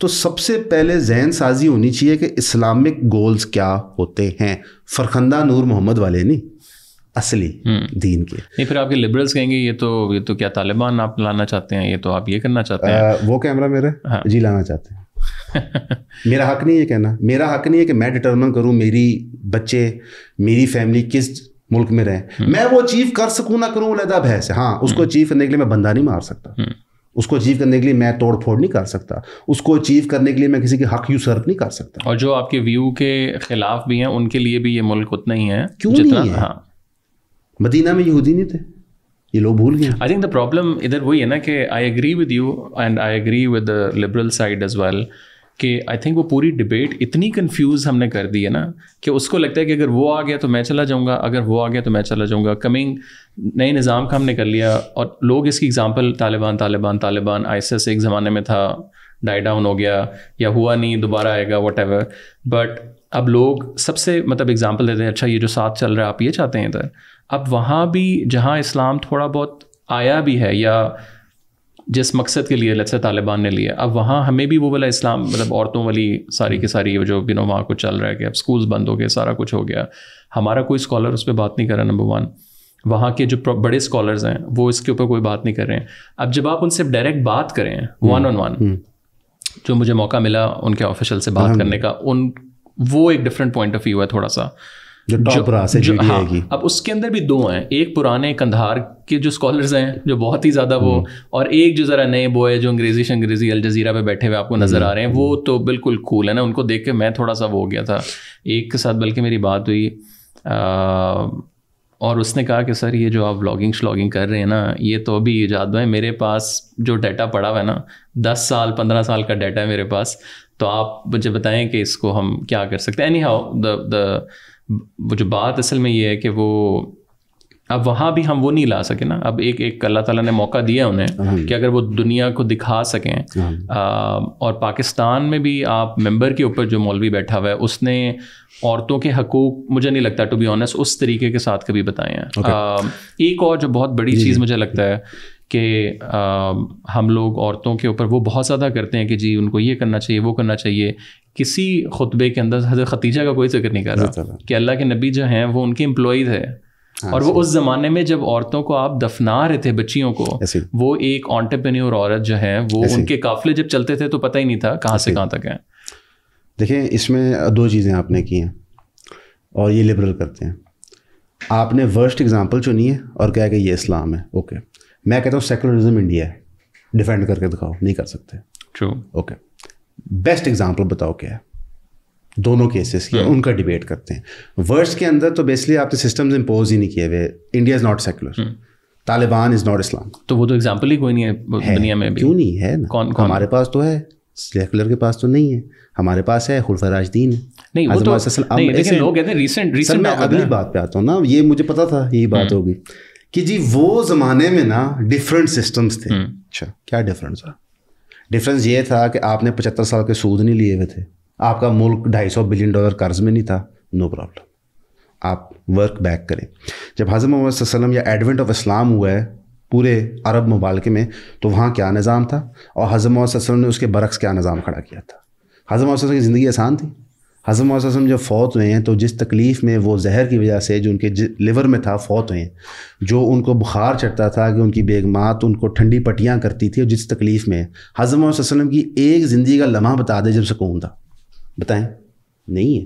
तो सबसे पहले जहन साजी होनी चाहिए कि इस्लामिक गोल्स क्या होते हैं फरखंदा नूर मोहम्मद वाले नहीं असली हम्म। दीन के नहीं फिर आपके लिबरल्स कहेंगे ये तो ये तो क्या तालिबान आप लाना चाहते हैं ये तो आप ये करना चाहते हैं वो कैमरा मेरा हाँ। जी लाना चाहते हैं [laughs] मेरा हक नहीं है कहना मेरा हक नहीं है कि मैं डिटर्मन करूं मेरी बच्चे मेरी फैमिली किस मुल्क में रहें हम्म। मैं वो अचीव कर सकूं ना करूं अलहदा भैंस है हाँ उसको अचीव हम्म। करने के लिए मैं बंदा नहीं मार सकता हम्म। उसको अचीव करने के लिए मैं तोड़ फोड़ नहीं कर सकता उसको अचीव करने के लिए मैं किसी के हक यूसर्व नहीं कर सकता और जो आपके व्यू के खिलाफ भी हैं उनके लिए भी ये मुल्क उतना ही है क्यों जितना नहीं है? हाँ मदीना में यहूदी नहीं थे ये लोग भूल गए आई थिंक द प्रॉब्लम इधर वही है ना कि I agree with you and I agree with the liberal side as well कि आई थिंक वो पूरी डिबेट इतनी कंफ्यूज हमने कर दी है ना कि उसको लगता है कि अगर वो आ गया तो मैं चला जाऊँगा अगर वो आ गया तो मैं चला जाऊँगा कमिंग नए निज़ाम का हमने कर लिया और लोग इसकी एग्ज़ाम्पल तालिबान तालिबान तालिबान आइसिस एक ज़माने में था डाई डाउन हो गया या हुआ नहीं दोबारा आएगा वट बट अब लोग सबसे मतलब एग्ज़ाम्पल देते हैं अच्छा ये जो साथ चल रहा है आप ये चाहते हैं इधर अब वहाँ भी जहाँ इस्लाम थोड़ा बहुत आया भी है या जिस मकसद के लिए लच्छा तालिबान ने लिया अब वहाँ हमें भी वो वाला इस्लाम मतलब औरतों वाली सारी की सारी जो बिनो नो वहाँ कुछ चल रहा है कि अब स्कूल्स बंद हो गए सारा कुछ हो गया हमारा कोई स्कॉलर उस पर बात नहीं कर रहा नंबर वन वहाँ के जो बड़े स्कॉलर्स हैं वो इसके ऊपर कोई बात नहीं कर रहे हैं अब जब आप उनसे डायरेक्ट बात करें वन ऑन वन जो मुझे मौका मिला उनके ऑफिशियल से बात करने का उन वो एक डिफरेंट पॉइंट ऑफ व्यू है थोड़ा सा जो टॉप रास है जो, हाँ, अब उसके अंदर भी दो हैं एक पुराने कंधार के जो स्कॉलर्स हैं जो बहुत ही ज़्यादा वो हम्म। और एक जो ज़रा नए बॉय जो अंग्रेजी शंग्रेजी अल जजीरा पे बैठे हुए आपको नज़र हम्म। आ रहे हैं वो तो बिल्कुल कूल है ना उनको देख के मैं थोड़ा सा वो हो गया था एक के साथ बल्कि मेरी बात हुई और उसने कहा कि सर ये जो आप व्लॉगिंग श्लॉगिंग कर रहे हैं ना ये तो अभी ईजाद है मेरे पास जो डाटा पड़ा हुआ है ना दस साल पंद्रह साल का डाटा है मेरे पास तो आप मुझे बताएं कि इसको हम क्या कर सकते हैं एनी हाउ द वो जो बात असल में ये है कि वो अब वहाँ भी हम वो नहीं ला सके ना अब एक एक अल्लाह ताला ने मौका दिया उन्हें हाँ। कि अगर वो दुनिया को दिखा सकें हाँ। और पाकिस्तान में भी आप मेंबर के ऊपर जो मौलवी बैठा हुआ है उसने औरतों के हकूक मुझे नहीं लगता टू बी ऑनेस्ट उस तरीके के साथ कभी बताए हैं okay. एक और जो बहुत बड़ी चीज़ मुझे लगता है कि हम लोग औरतों के ऊपर वो बहुत ज़्यादा करते हैं कि जी उनको ये करना चाहिए वो करना चाहिए किसी खुतबे के अंदर हज़रत खतीजा का कोई जिक्र नहीं कर रहा कि अल्लाह के नबी जो हैं वो उनके एम्प्लॉज है और वो उस ज़माने में जब औरतों को आप दफना रहे थे बच्चियों को वो एक ऑन्टरप्रेन्योर औरत जो है वो उनके काफिले जब चलते थे तो पता ही नहीं था कहाँ से कहाँ तक है देखिए इसमें दो चीज़ें आपने की हैं और ये लिबरल करते हैं आपने वर्स्ट एग्ज़ाम्पल चुनी है और क्या कि ये इस्लाम है ओके okay. मैं कहता हूँ सेकुलरिज्म इंडिया है डिफेंड करके दिखाओ नहीं कर सकते ट्रू ओके बेस्ट एग्जाम्पल बताओ क्या है दोनों केसेस की hmm. उनका डिबेट करते हैं वर्ड्स के अंदर तो बेसिकली आपने सिस्टम्स इम्पोज ही नहीं किए हुए India is not secular Taliban is not Islam तो वो तो एग्जाम्पल ही कोई नहीं है दुनिया में क्यों नहीं है ना कौन, कौन हमारे पास तो है सेकुलर के पास तो नहीं है हमारे पास है खुलफा राजदीन नहीं वो तो नहीं, लेकिन लोग कहते हैं रीसेंट रीसेंट मैं अगली बात पे आता हूँ ना ये मुझे पता था यही बात hmm. होगी कि जी वो ज़माने में ना डिफरेंट सिस्टम्स थे हम्म। अच्छा क्या डिफरेंस था डिफरेंस ये था कि आपने पचहत्तर साल के सूद नहीं लिए हुए थे आपका मुल्क ढाई सौ बिलियन डॉलर कर्ज में नहीं था नो प्रॉब्लम आप वर्क बैक करें जब हज़म मोहम्मद वसल्लम या एडवेंट ऑफ इस्लाम हुआ है पूरे अरब ममालक में तो वहाँ क्या निज़ाम था और हज़म मोहम्मद वसल्लम ने उसके बरक्स क्या निज़ाम खड़ा किया था हज़म मोहम्मद की ज़िंदगी आसान थी हजम और जब फौत हुए हैं तो जिस तकलीफ़ में वो जहर की वजह से जो उनके लिवर में था फौत हुए हैं जो उनको बुखार चढ़ता था कि उनकी बेगमात उनको ठंडी पट्टियाँ करती थी और जिस तकलीफ़ में हजम वसलम की एक ज़िंदगी का लम्हा बता दें जब सुकून था बताएं नहीं है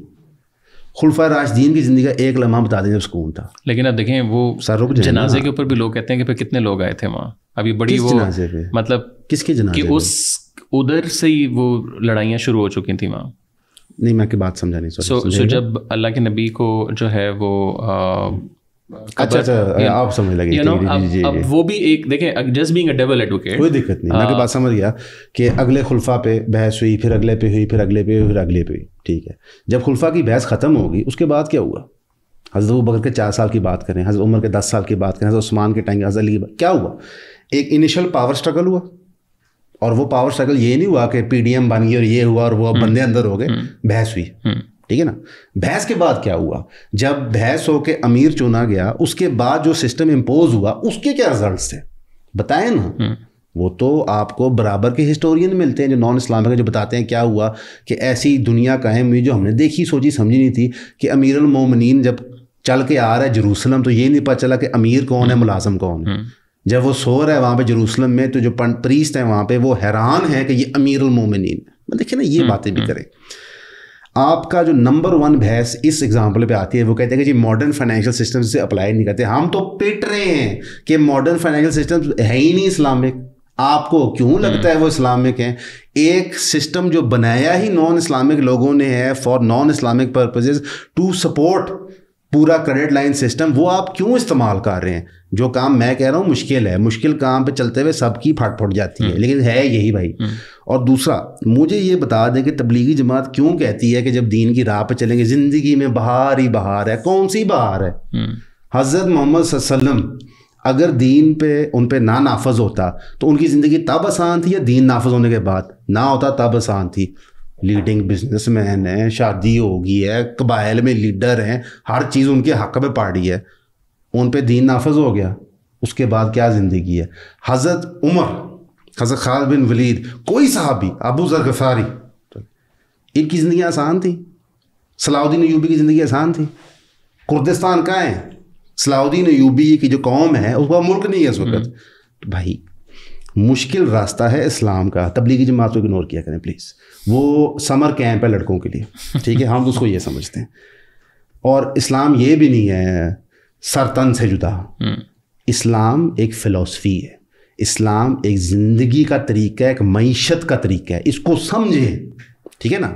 खुलफा राशदीन की ज़िंदगी का एक लम्हा बता दें जब सुकून था लेकिन अब देखें वो सर रुक जनाजे के ऊपर भी लोग कहते हैं कि फिर कितने लोग आए थे वहाँ अभी बड़ी वो मतलब किसके जनाजे कि उस उधर से ही वो लड़ाइयाँ शुरू हो चुकी थी वहाँ नहीं मैं आपकी बात समझा नहीं सो so, so जब अल्लाह के नबी को जो है वो अच्छा, अच्छा आप समझ लगे you know, अब, अब वो भी एक देखें just being a devil advocate कोई दिक्कत नहीं मैं हाँ। बात समझ गया कि अगले खुलफा पे बहस हुई फिर अगले पे हुई फिर अगले पे हुई फिर अगले पे हुई ठीक है जब खुलफा की बहस ख़त्म होगी उसके बाद क्या हुआ हज़रत बकर के चार साल की बात करें हज़रत उमर के दस साल की बात करें हज़रत उस्मान के टाइम हज़रत अली क्या हुआ एक इनिशियल पावर स्ट्रगल हुआ और वो पावर स्ट्रगल ये नहीं हुआ कि पीडीएम बन गई और ये हुआ और वो अब हम्म। बंदे अंदर हो गए हम्म। बहस हुई हम्म। ठीक है ना बहस के बाद क्या हुआ जब बहस होकर अमीर चुना गया उसके बाद जो सिस्टम इम्पोज हुआ उसके क्या रिजल्ट थे बताए ना वो तो आपको बराबर के हिस्टोरियन मिलते हैं जो नॉन इस्लामिक जो बताते हैं क्या हुआ कि ऐसी दुनिया कायम हुई जो हमने देखी सोची समझी नहीं थी कि अमीर मोमिन जब चल के आ रहा है जरूसलम तो ये नहीं पता चला कि अमीर कौन है मुलाजम कौन है जब वो सो रहा है वहाँ पे जरूसलम में तो जो पंड प्रीस्त हैं वहाँ पे वो हैरान है कि ये अमीर उलमोमिन मतलब देखिए ना ये हम्म, बातें भी हम्म। करें आपका जो नंबर वन बहस इस एग्जाम्पल पे आती है वो कहते हैं कि जी मॉडर्न फाइनेंशियल सिस्टम से अप्लाई नहीं करते हम तो पिट रहे हैं कि मॉडर्न फाइनेंशियल सिस्टम है ही नहीं इस्लामिक आपको क्यों हम्म। लगता है वो इस्लामिक है एक सिस्टम जो बनाया ही नॉन इस्लामिक लोगों ने है for non Islamic purposes to support पूरा क्रेडिट लाइन सिस्टम वो आप क्यों इस्तेमाल कर रहे हैं जो काम मैं कह रहा हूँ मुश्किल है मुश्किल काम पे चलते हुए सबकी फट फुट जाती है हम्म। लेकिन है यही भाई हम्म। और दूसरा मुझे ये बता दें कि तबलीगी जमात क्यों कहती है कि जब दीन की राह पे चलेंगे ज़िंदगी में बाहर ही बहार है कौन सी बहार है हम्म। हज़रत मोहम्मद वसल्लम अगर दीन पे उन पर ना नाफज होता तो उनकी ज़िंदगी तब आसान थी या दीन नाफज होने के बाद ना होता तब आसान थी लीडिंग बिजनेसमैन है शादी होगी है कबायल में लीडर हैं हर चीज़ उनके हक में पाड़ी है उन पर दीन नाफज हो गया उसके बाद क्या ज़िंदगी है हज़रत उमर हज़रत खाल बिन वलीद कोई साहबी अबू जरगफारी इनकी ज़िंदगी आसान थी सलाउद्दीन यूबी की ज़िंदगी आसान थी कुर्दिस्तान का है सलाउद्दीन यूबी की जो कौम है उसका मुल्क नहीं है इस वक्त हम्म। तो भाई मुश्किल रास्ता है इस्लाम का तबलीगी जमात को इग्नोर किया करें प्लीज़ वो समर कैंप है लड़कों के लिए ठीक है हम उसको ये समझते हैं और इस्लाम ये भी नहीं है सरतन से जुदा हम्म। इस्लाम एक फिलोसफी है इस्लाम एक ज़िंदगी का तरीका है एक मीशत का तरीका है इसको समझें ठीक है ना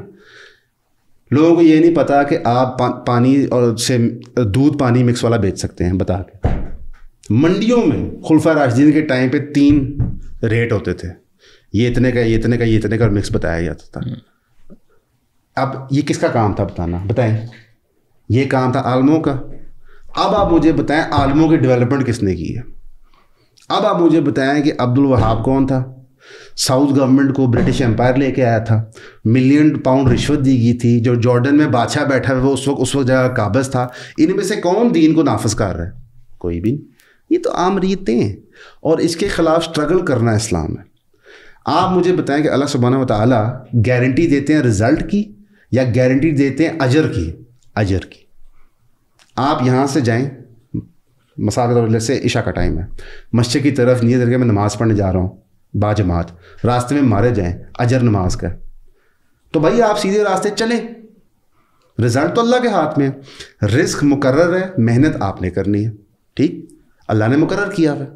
लोगों को ये नहीं पता कि आप पा, पानी और से दूध पानी मिक्स वाला बेच सकते हैं बता के मंडियों में खुलफा राशिदीन के टाइम पे तीन रेट होते थे ये इतने का ये इतने का ये इतने का मिक्स बताया जाता था हम्म। अब ये किसका काम था बताना बताएं ये काम था आलमों का अब आप मुझे बताएं आलमों की डेवलपमेंट किसने की है अब आप मुझे बताएं कि अब्दुल वहाब कौन था साउथ गवर्नमेंट को ब्रिटिश एम्पायर लेके आया था मिलियन पाउंड रिश्वत दी गई थी जो जॉर्डन में बादशाह बैठा हुआ उस वक्त उस वक्त जगह काबज था इनमें से कौन दीन को नाफज कर रहा है कोई भी नहीं ये तो आम रीतें हैं और इसके ख़िलाफ़ स्ट्रगल करना इस्लाम है आप मुझे बताएं कि अल्लाह सुबह ताला गारंटी देते हैं रिज़ल्ट की या गारंटी देते हैं अजर की अजर की आप यहाँ से जाएं मसाद से इशा का टाइम है मस्जिद की तरफ नीयत करके मैं नमाज़ पढ़ने जा रहा हूँ बाजमात रास्ते में मारे जाएं अजर नमाज का तो भाई आप सीधे रास्ते चलें रिज़ल्ट तो अल्लाह के हाथ में रिस्क मुकर्र है मेहनत आपने करनी है ठीक अल्लाह ने मुकर किया है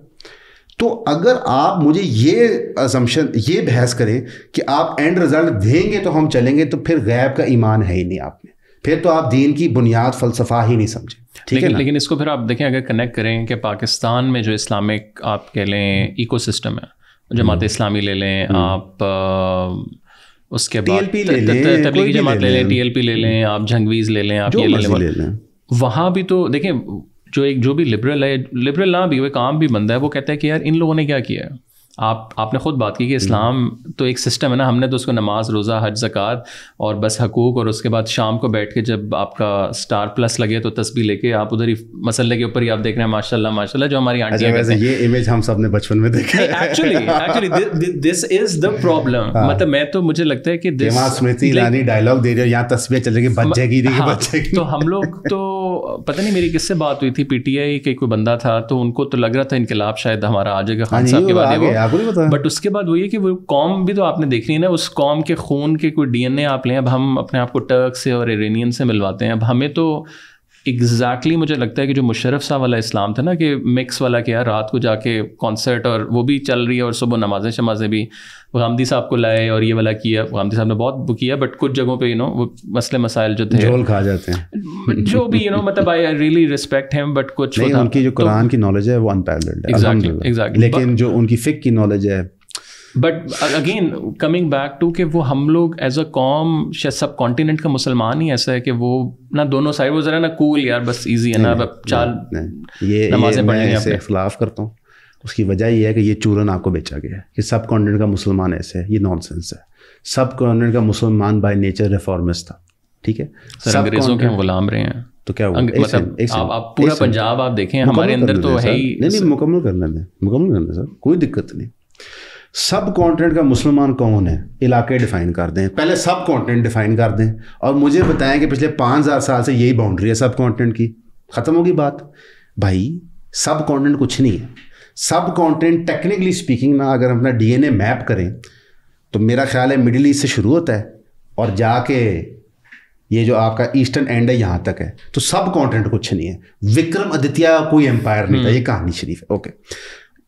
तो अगर आप मुझे ये असम्पन ये बहस करें कि आप एंड रिज़ल्ट देंगे तो हम चलेंगे तो फिर गैब का ईमान है ही नहीं आप में फिर तो आप दीन की बुनियाद फलसफा ही नहीं समझे ठीक है लेकिन, लेकिन इसको फिर आप देखें अगर कनेक्ट करें कि पाकिस्तान में जो इस्लामिक आप कह लें इको है हम्म। जमात इस्लामी ले लें हम्म। आप आ, उसके बाद जमात ले लें टीएलपी ले लें आप जंगवीज ले लें आप ये ले लें वहाँ भी तो देखें जो एक जो भी लिबरल है लिबरल ना भी वो एक आम भी बंदा है वो कहता है कि यार इन लोगों ने क्या किया है आप आपने ख़ुद बात की कि हम्म। इस्लाम तो एक सिस्टम है ना हमने तो उसको नमाज रोज़ा हज जक़ात और बस हकूक़ और उसके बाद शाम को बैठ के जब आपका स्टार प्लस लगे तो तस्वीर लेके आप उधर ही मसले के ऊपर ही आप देख रहे हैं माशाल्लाह माशाल्लाह जो हमारी आंटी वैसे ये इमेज हम सब ने बचपन में देखा actually actually this is the problem मतलब मैं तो मुझे लगता है कि स्मृति ईरानी डायलॉग दे रहे हो यहाँ तस्वीर चल रही है हाँ, तो हम लोग तो पता नहीं मेरी किससे बात हुई थी पीटीआई के कोई बंदा था तो उनको तो लग रहा था इनकलाब शायद हमारा आ जाएगा खान हाँ साहब के बाद आपको नहीं पता बट उसके बाद वो ये कि वो कॉम भी तो आपने देखनी है ना उस कॉम के खून के कोई डीएनए आप लें अब हम अपने आप को टर्क से और इरेनियन से मिलवाते हैं अब हमें तो एग्जैक्टली exactly मुझे लगता है कि जो मुशरफ साहब वाला इस्लाम था ना कि मिक्स वाला क्या रात को जाके कॉन्सर्ट और वो भी चल रही है और सुबह नमाजें शमाजें भी गांधी साहब को लाए और ये वाला किया गांधी साहब ने बहुत वो किया बट कुछ जगहों पे यू नो वो मसले मसाइल जो थे झोल खा जाते हैं [laughs] जो भी यू नो मतलब I really respect him but कुछ नहीं, उनकी जो तो कुरान तो, की नॉलेज है वो अनपैरल्ड है एग्जैक्टली लेकिन जो उनकी फिक की नॉलेज है but again coming back to कि वो हम लोग एज अ कॉम शायद सब कॉन्टिनेंट का मुसलमान ही ऐसा है कि वो ना दोनों साइड वो ज़रा ना कूल यार बस ईजी है ना अब चार ये नमाजें पढ़ लेंगे इख्लाफ करता हूँ उसकी वजह यह है कि ये चूरन आपको बेचा गया है कि सब कॉन्टिनेंट का मुसलमान ऐसे है ये नॉन है सब कॉन्टिनेंट का मुसलमान बाय नेचर रिफॉर्मिस्ट था ठीक है सर अंग्रेज़ों के गुलाम रहे हैं तो क्या हुआ मतलब सेंग, एक आप, आप पूरा पंजाब आप देखें हमारे अंदर तो है ही नहीं नहीं मुकम्मल करना है मुकम्मल करना सर कोई दिक्कत नहीं सब कॉन्टिनेंट का मुसलमान कौन है इलाके डिफाइन कर दें पहले सब कॉन्टिनेंट डिफाइन कर दें और मुझे बताएं कि पिछले पाँच हज़ार साल से यही बाउंड्री है सब कॉन्टिनेंट की ख़त्म होगी बात भाई सब कॉन्टिनेंट कुछ नहीं है सब कॉन्टिनेंट टेक्निकली स्पीकिंग ना अगर डी अपना ए मैप करें तो मेरा ख्याल है मिडिल ईस्ट से शुरू होता है और जाके ये जो आपका ईस्टर्न एंड है यहाँ तक है तो सब कॉन्टिनेंट कुछ नहीं है विक्रम आदित्य कोई एम्पायर नहीं था हम्म। ये कहानी शरीफ है ओके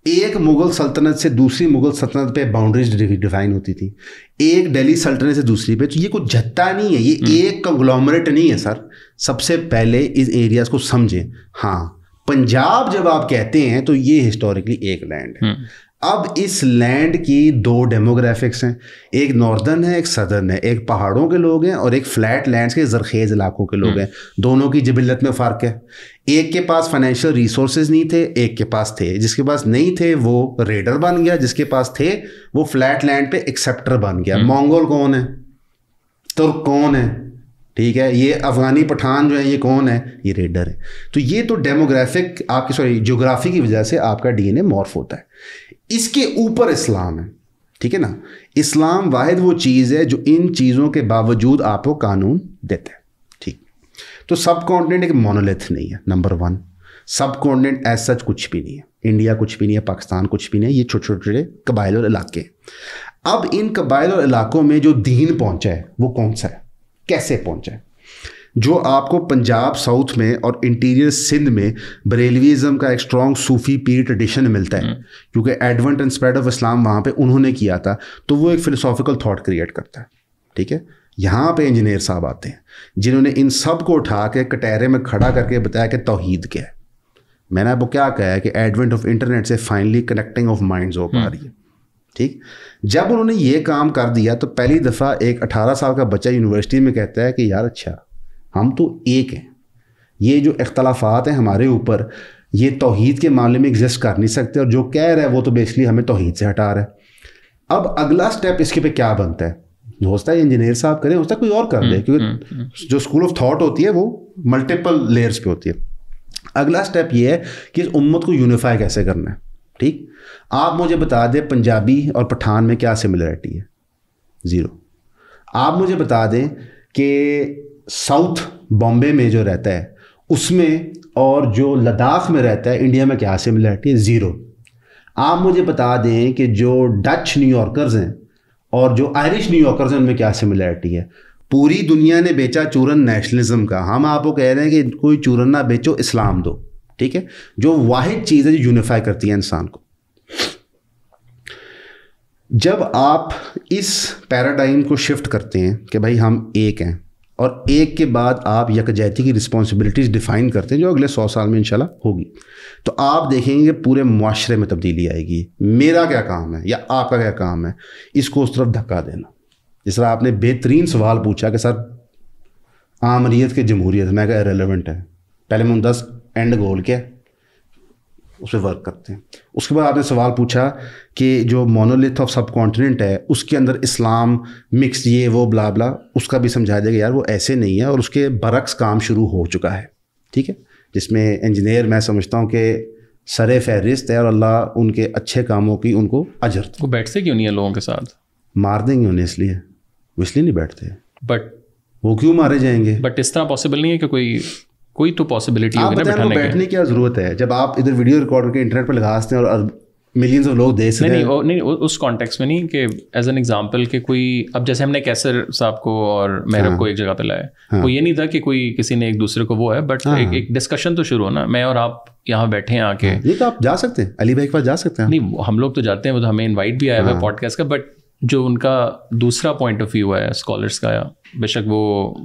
एक मुगल सल्तनत से दूसरी मुगल सल्तनत पे बाउंड्रीज डिफाइन होती थी एक दिल्ली सल्तनत से दूसरी पे तो ये कोई झत्ता नहीं है ये हम्म। एक कंग्लोमरेट नहीं है सर सबसे पहले इस एरियाज को समझें हाँ पंजाब जब आप कहते हैं तो ये हिस्टोरिकली एक लैंड है हम्म। अब इस लैंड की दो डेमोग्राफिक्स हैं एक नॉर्दर्न है एक सदर्न है एक पहाड़ों के लोग हैं और एक फ्लैट लैंड्स के जरखेज़ इलाकों के लोग हम्म। हैं दोनों की जबिलत में फ़र्क है एक के पास फाइनेंशियल रिसोर्स नहीं थे एक के पास थे जिसके पास नहीं थे वो रेडर बन गया जिसके पास थे वो फ्लैट लैंड पे एक्सेप्टर बन गया मोंगोल हम्म। कौन है तुर्क कौन है ठीक है ये अफ़गानी पठान जो है ये कौन है ये रेडर है तो ये तो डेमोग्राफिक आपकी सॉरी जोग्राफी की वजह से आपका डीएनए मॉर्फ होता है इसके ऊपर इस्लाम है ठीक है ना इस्लाम वाहिद वो चीज़ है जो इन चीज़ों के बावजूद आपको कानून देता है ठीक तो सब कॉन्टिनेंट एक मोनोलिथ नहीं है number one subcontinent as such कुछ भी नहीं है इंडिया कुछ भी नहीं है पाकिस्तान कुछ भी नहीं है ये छोटे छोटे कबाइल और इलाके अब इन कबाइल और इलाकों में जो दीन पहुंचा है वो कौन सा है कैसे पहुंचे जो आपको पंजाब साउथ में और इंटीरियर सिंध में बरेलवीज़म का एक स्ट्रॉन्ग सूफी पीर ट्रेडिशन मिलता है हम्म। क्योंकि advent and spread of Islam वहाँ पे उन्होंने किया था तो वो एक फिलोसॉफिकल थॉट क्रिएट करता है ठीक है यहाँ पे इंजीनियर साहब आते हैं जिन्होंने इन सब को उठा के कटहरे में खड़ा करके बताया कि तोहहीद क्या है मैंने आपको क्या कहा है कि एडवेंट ऑफ इंटरनेट से फाइनली कनेक्टिंग ऑफ माइंड हो पा हम्म। रही है ठीक जब उन्होंने ये काम कर दिया तो पहली दफ़ा एक 18 साल का बच्चा यूनिवर्सिटी में कहता है कि यार अच्छा हम तो एक हैं ये जो अख्तलाफात हैं हमारे ऊपर ये तोहद के मामले में एग्जिस्ट कर नहीं सकते और जो कह रहा है वो तो बेसिकली हमें तोहद से हटा रहा है अब अगला स्टेप इसके पे क्या बनता है सकता है इंजीनियर साहब करें होता है कोई और कर दे हम्म, क्योंकि हम्म, हम्म। जो स्कूल ऑफ थॉट होती है वो मल्टीपल लेयर्स पे होती है अगला स्टेप ये है कि इस उम्मत को यूनिफाई कैसे करना है ठीक आप मुझे बता दें पंजाबी और पठान में क्या सिमिलरिटी है ज़ीरो आप मुझे बता दें कि साउथ बॉम्बे में जो रहता है उसमें और जो लद्दाख में रहता है इंडिया में क्या सिमिलरिटी है ज़ीरो आप मुझे बता दें कि जो डच न्यूयॉर्कर्स हैं और जो आयरिश न्यूयॉर्कर्स हैं उनमें क्या सिमिलरिटी है पूरी दुनिया ने बेचा चूरन नेशनलिज्म का हम आपको कह रहे हैं कि कोई चूरन ना बेचो इस्लाम दो ठीक है जो वाहिद चीज़ है जो यूनिफाई करती है इंसान को जब आप इस पैराडाइम को शिफ्ट करते हैं कि भाई हम एक हैं और एक के बाद आप यकजहती की रिस्पॉन्सिबिलिटीज़ डिफ़ाइन करते हैं जो अगले सौ साल में इंशाल्लाह होगी तो आप देखेंगे पूरे माशरे में तब्दीली आएगी मेरा क्या काम है या आपका क्या काम है इसको उस तरफ धक्का देना जिस तरह आपने बेहतरीन सवाल पूछा कि सर आमरीत के जमहूरियत मैं क्या रेलिवेंट है पहले मैं दस एंड गोल क्या है उस पर वर्क करते हैं उसके बाद आपने सवाल पूछा कि जो मोनोलिथ ऑफ सब कॉन्टिनेंट है उसके अंदर इस्लाम मिक्स ये वो बला बला उसका भी समझाया जाएगा यार वो ऐसे नहीं है और उसके बरक्स काम शुरू हो चुका है ठीक है जिसमें इंजीनियर मैं समझता हूँ कि सर फहरिस्त है और अल्लाह उनके अच्छे कामों की उनको अजर वो बैठते क्यों नहीं है लोगों के साथ मार देंगे उन्हें इसलिए वो इसलिए नहीं बैठते बट वो क्यों मारे जाएंगे बट इस तरह पॉसिबल नहीं है कि कोई कोई तो पॉसिबिलिटी होगी ना बैठने, बैठने की क्या जरूरत है जब आप इधर वीडियो रिकॉर्ड करके इंटरनेट पर लगा सकते हैं और मिलियंस ऑफ लोग देख नहीं नहीं, नहीं उस कॉन्टेक्स्ट में नहीं कि एज एन एग्जांपल के कोई अब जैसे हमने कैसर साहब को और मेहरब हाँ, को एक जगह पे लाया हाँ, वो तो ये नहीं था कि कोई किसी ने एक दूसरे को वो है बट हाँ, एक, एक डिस्कशन तो शुरू हो ना मैं और आप यहाँ बैठे हैं आके हाँ। ये तो आप जा सकते हैं अली भाई के पास जा सकते हैं नहीं हम लोग तो जाते हैं वो तो हमें इन्वाइट भी आया हुआ है पॉडकास्ट हाँ। का बट जो उनका दूसरा पॉइंट ऑफ व्यू है स्कॉलर्स का बेशक वो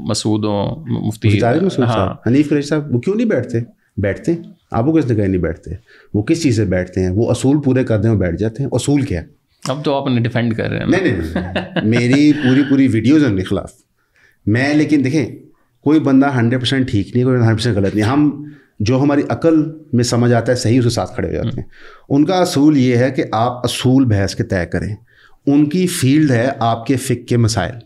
मसूद हों मुफ्ती हाँ हनीफ करेज साहब वो क्यों नहीं बैठते बैठते आपको किस जगह नहीं बैठते वो किस चीज़ से बैठते हैं वो असूल पूरे दें और बैठ जाते हैं असूल क्या है अब तो आप उन्हें डिफेंड कर रहे हैं नहीं नहीं मेरी पूरी पूरी वीडियोज़ हैं उनके खिलाफ मैं लेकिन देखें कोई बंदा हंड्रेड परसेंट ठीक नहीं कोई हंड्रेड परसेंट गलत नहीं हम जो हमारी अकल में समझ आता है सही उसके साथ खड़े हो जाते हैं हम्म। उनका असूल ये है कि आप असूल बहस के तय करें उनकी फील्ड है आपके फ़िक के मसाइल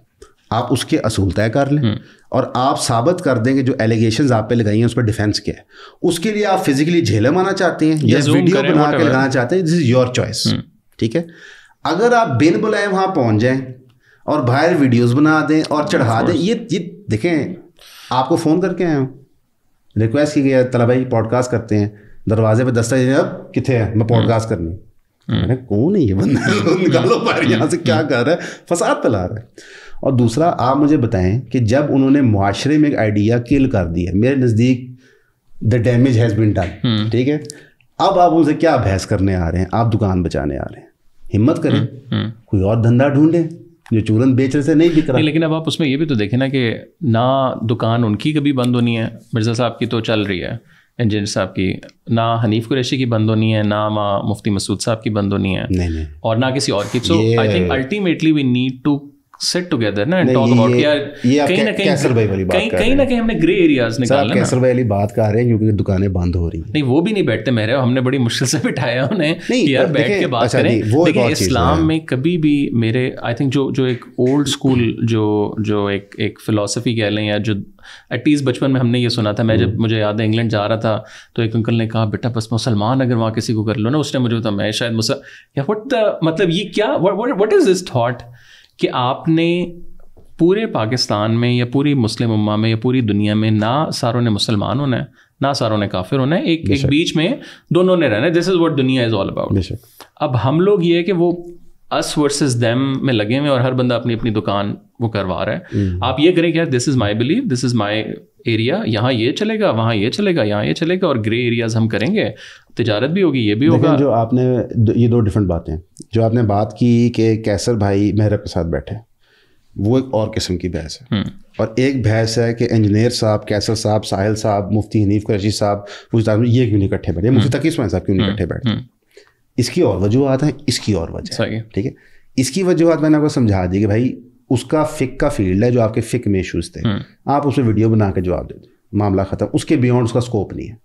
आप उसके असूल तय कर लें हम्म। और आप साबित कर दें कि जो एलिगेशन आप पे लगाई हैं उस पर डिफेंस क्या है उसके लिए आप फिजिकली झेलम आना चाहते हैं या वीडियो बना के लगाना चाहते हैं दिस इज़ योर चॉइस ठीक है अगर आप बिन बुलाए वहाँ पहुंच जाएं और बाहर वीडियोस बना दें और चढ़ा दें ये ये देखें आपको फ़ोन करके आए हूँ रिक्वेस्ट की गया तला भाई पॉडकास्ट करते हैं दरवाजे पे दस्तक अब कितने हैं मैं पॉडकास्ट हम्म। करनी मैंने हम्म। कौन है ये बंदा [laughs] हम्म। निकालो बाहर हम्म। यहाँ से क्या कर रहा है फसाद फैला रहा है और दूसरा आप मुझे बताएं कि जब उन्होंने मुआशरे में एक आइडिया किल कर दिया मेरे नज़दीक the damage has been done ठीक है अब आप उनसे क्या बहस करने आ रहे हैं आप दुकान बचाने आ रहे हैं हिम्मत करें कोई और धंधा ढूंढें जो चूरन बेचने से नहीं बिक रहा लेकिन अब आप उसमें ये भी तो देखें ना कि ना दुकान उनकी कभी बंद होनी है मिर्ज़ा साहब की तो चल रही है इंजीनियर साहब की ना हनीफ कुरैशी की बंद होनी है ना माँ मुफ्ती मसूद साहब की बंद होनी है नहीं, नहीं। और ना किसी और की so I think ultimately we need to set together ना टॉक अबाउट यार कहीं ना कहीं वाली बात कहीं कहीं ना कहीं हमने ग्रे एरियाज निकालना कैसर भाई वाली बात कर रहे हैं क्योंकि दुकानें बंद हो रही हैं नहीं वो भी नहीं बैठते मेरे हमने बड़ी मुश्किल से बिठाया उन्हें कि यार बैठ के बात अच्छा, करें देखिए इस्लाम में कभी भी मेरे आई थिंक जो जो एक ओल्ड स्कूल जो जो एक एक फिलोसफी कह लें या जो एटलीस्ट बचपन में हमने ये सुना था मैं जब हम्म। मुझे याद है इंग्लैंड जा रहा था तो एक अंकल ने कहा बेटा बस मुसलमान अगर वहाँ किसी को कर लो ना उस टाइम मुझे था मैं शायद मुसल यार व्हाट मतलब ये क्या व्हाट इज दिस थॉट कि आपने पूरे पाकिस्तान में या पूरी मुस्लिम उम्मा में या पूरी दुनिया में ना सारों ने मुसलमान होना है ना सारों ने काफिर होना है एक एक बीच में दोनों ने रहना है दिस इज़ वॉट दुनिया इज़ ऑल अबाउट अब हम लोग ये है कि वो अस वर्सेस दैम में लगे हुए और हर बंदा अपनी अपनी दुकान वो करवा रहा है हम्म। आप ये करें कि यार this is my believe this is my area यहाँ ये चलेगा वहाँ ये चलेगा यहाँ ये चलेगा और ग्रे एरियाज हम करेंगे तजारत भी होगी ये भी होगा जो आपने ये दो डिफरेंट बातें जो आपने बात की कि कैसर भाई मेहरब के साथ बैठे वो एक और किस्म की बहस है हम्म। और एक बहस है कि इंजीनियर साहब कैसर साहब साहिल साहब मुफ्ती हनीफ कराची साहब मुझदार ये क्यों नहीं इकट्ठे बैठे मुफ्ती हम्म। तकी इसमें साहब क्यों नहीं हम्म। इकट्ठे बैठे इसकी और वजूहत है इसकी और वजह ठीक है इसकी वजूहत मैंने आपको समझा दी कि भाई उसका फिक का फील्ड है जो आपके फिक में इशूज़ थे आप उसे वीडियो बना के जवाब दे दें मामला ख़त्म उसके बियॉन्ड उसका स्कोप नहीं है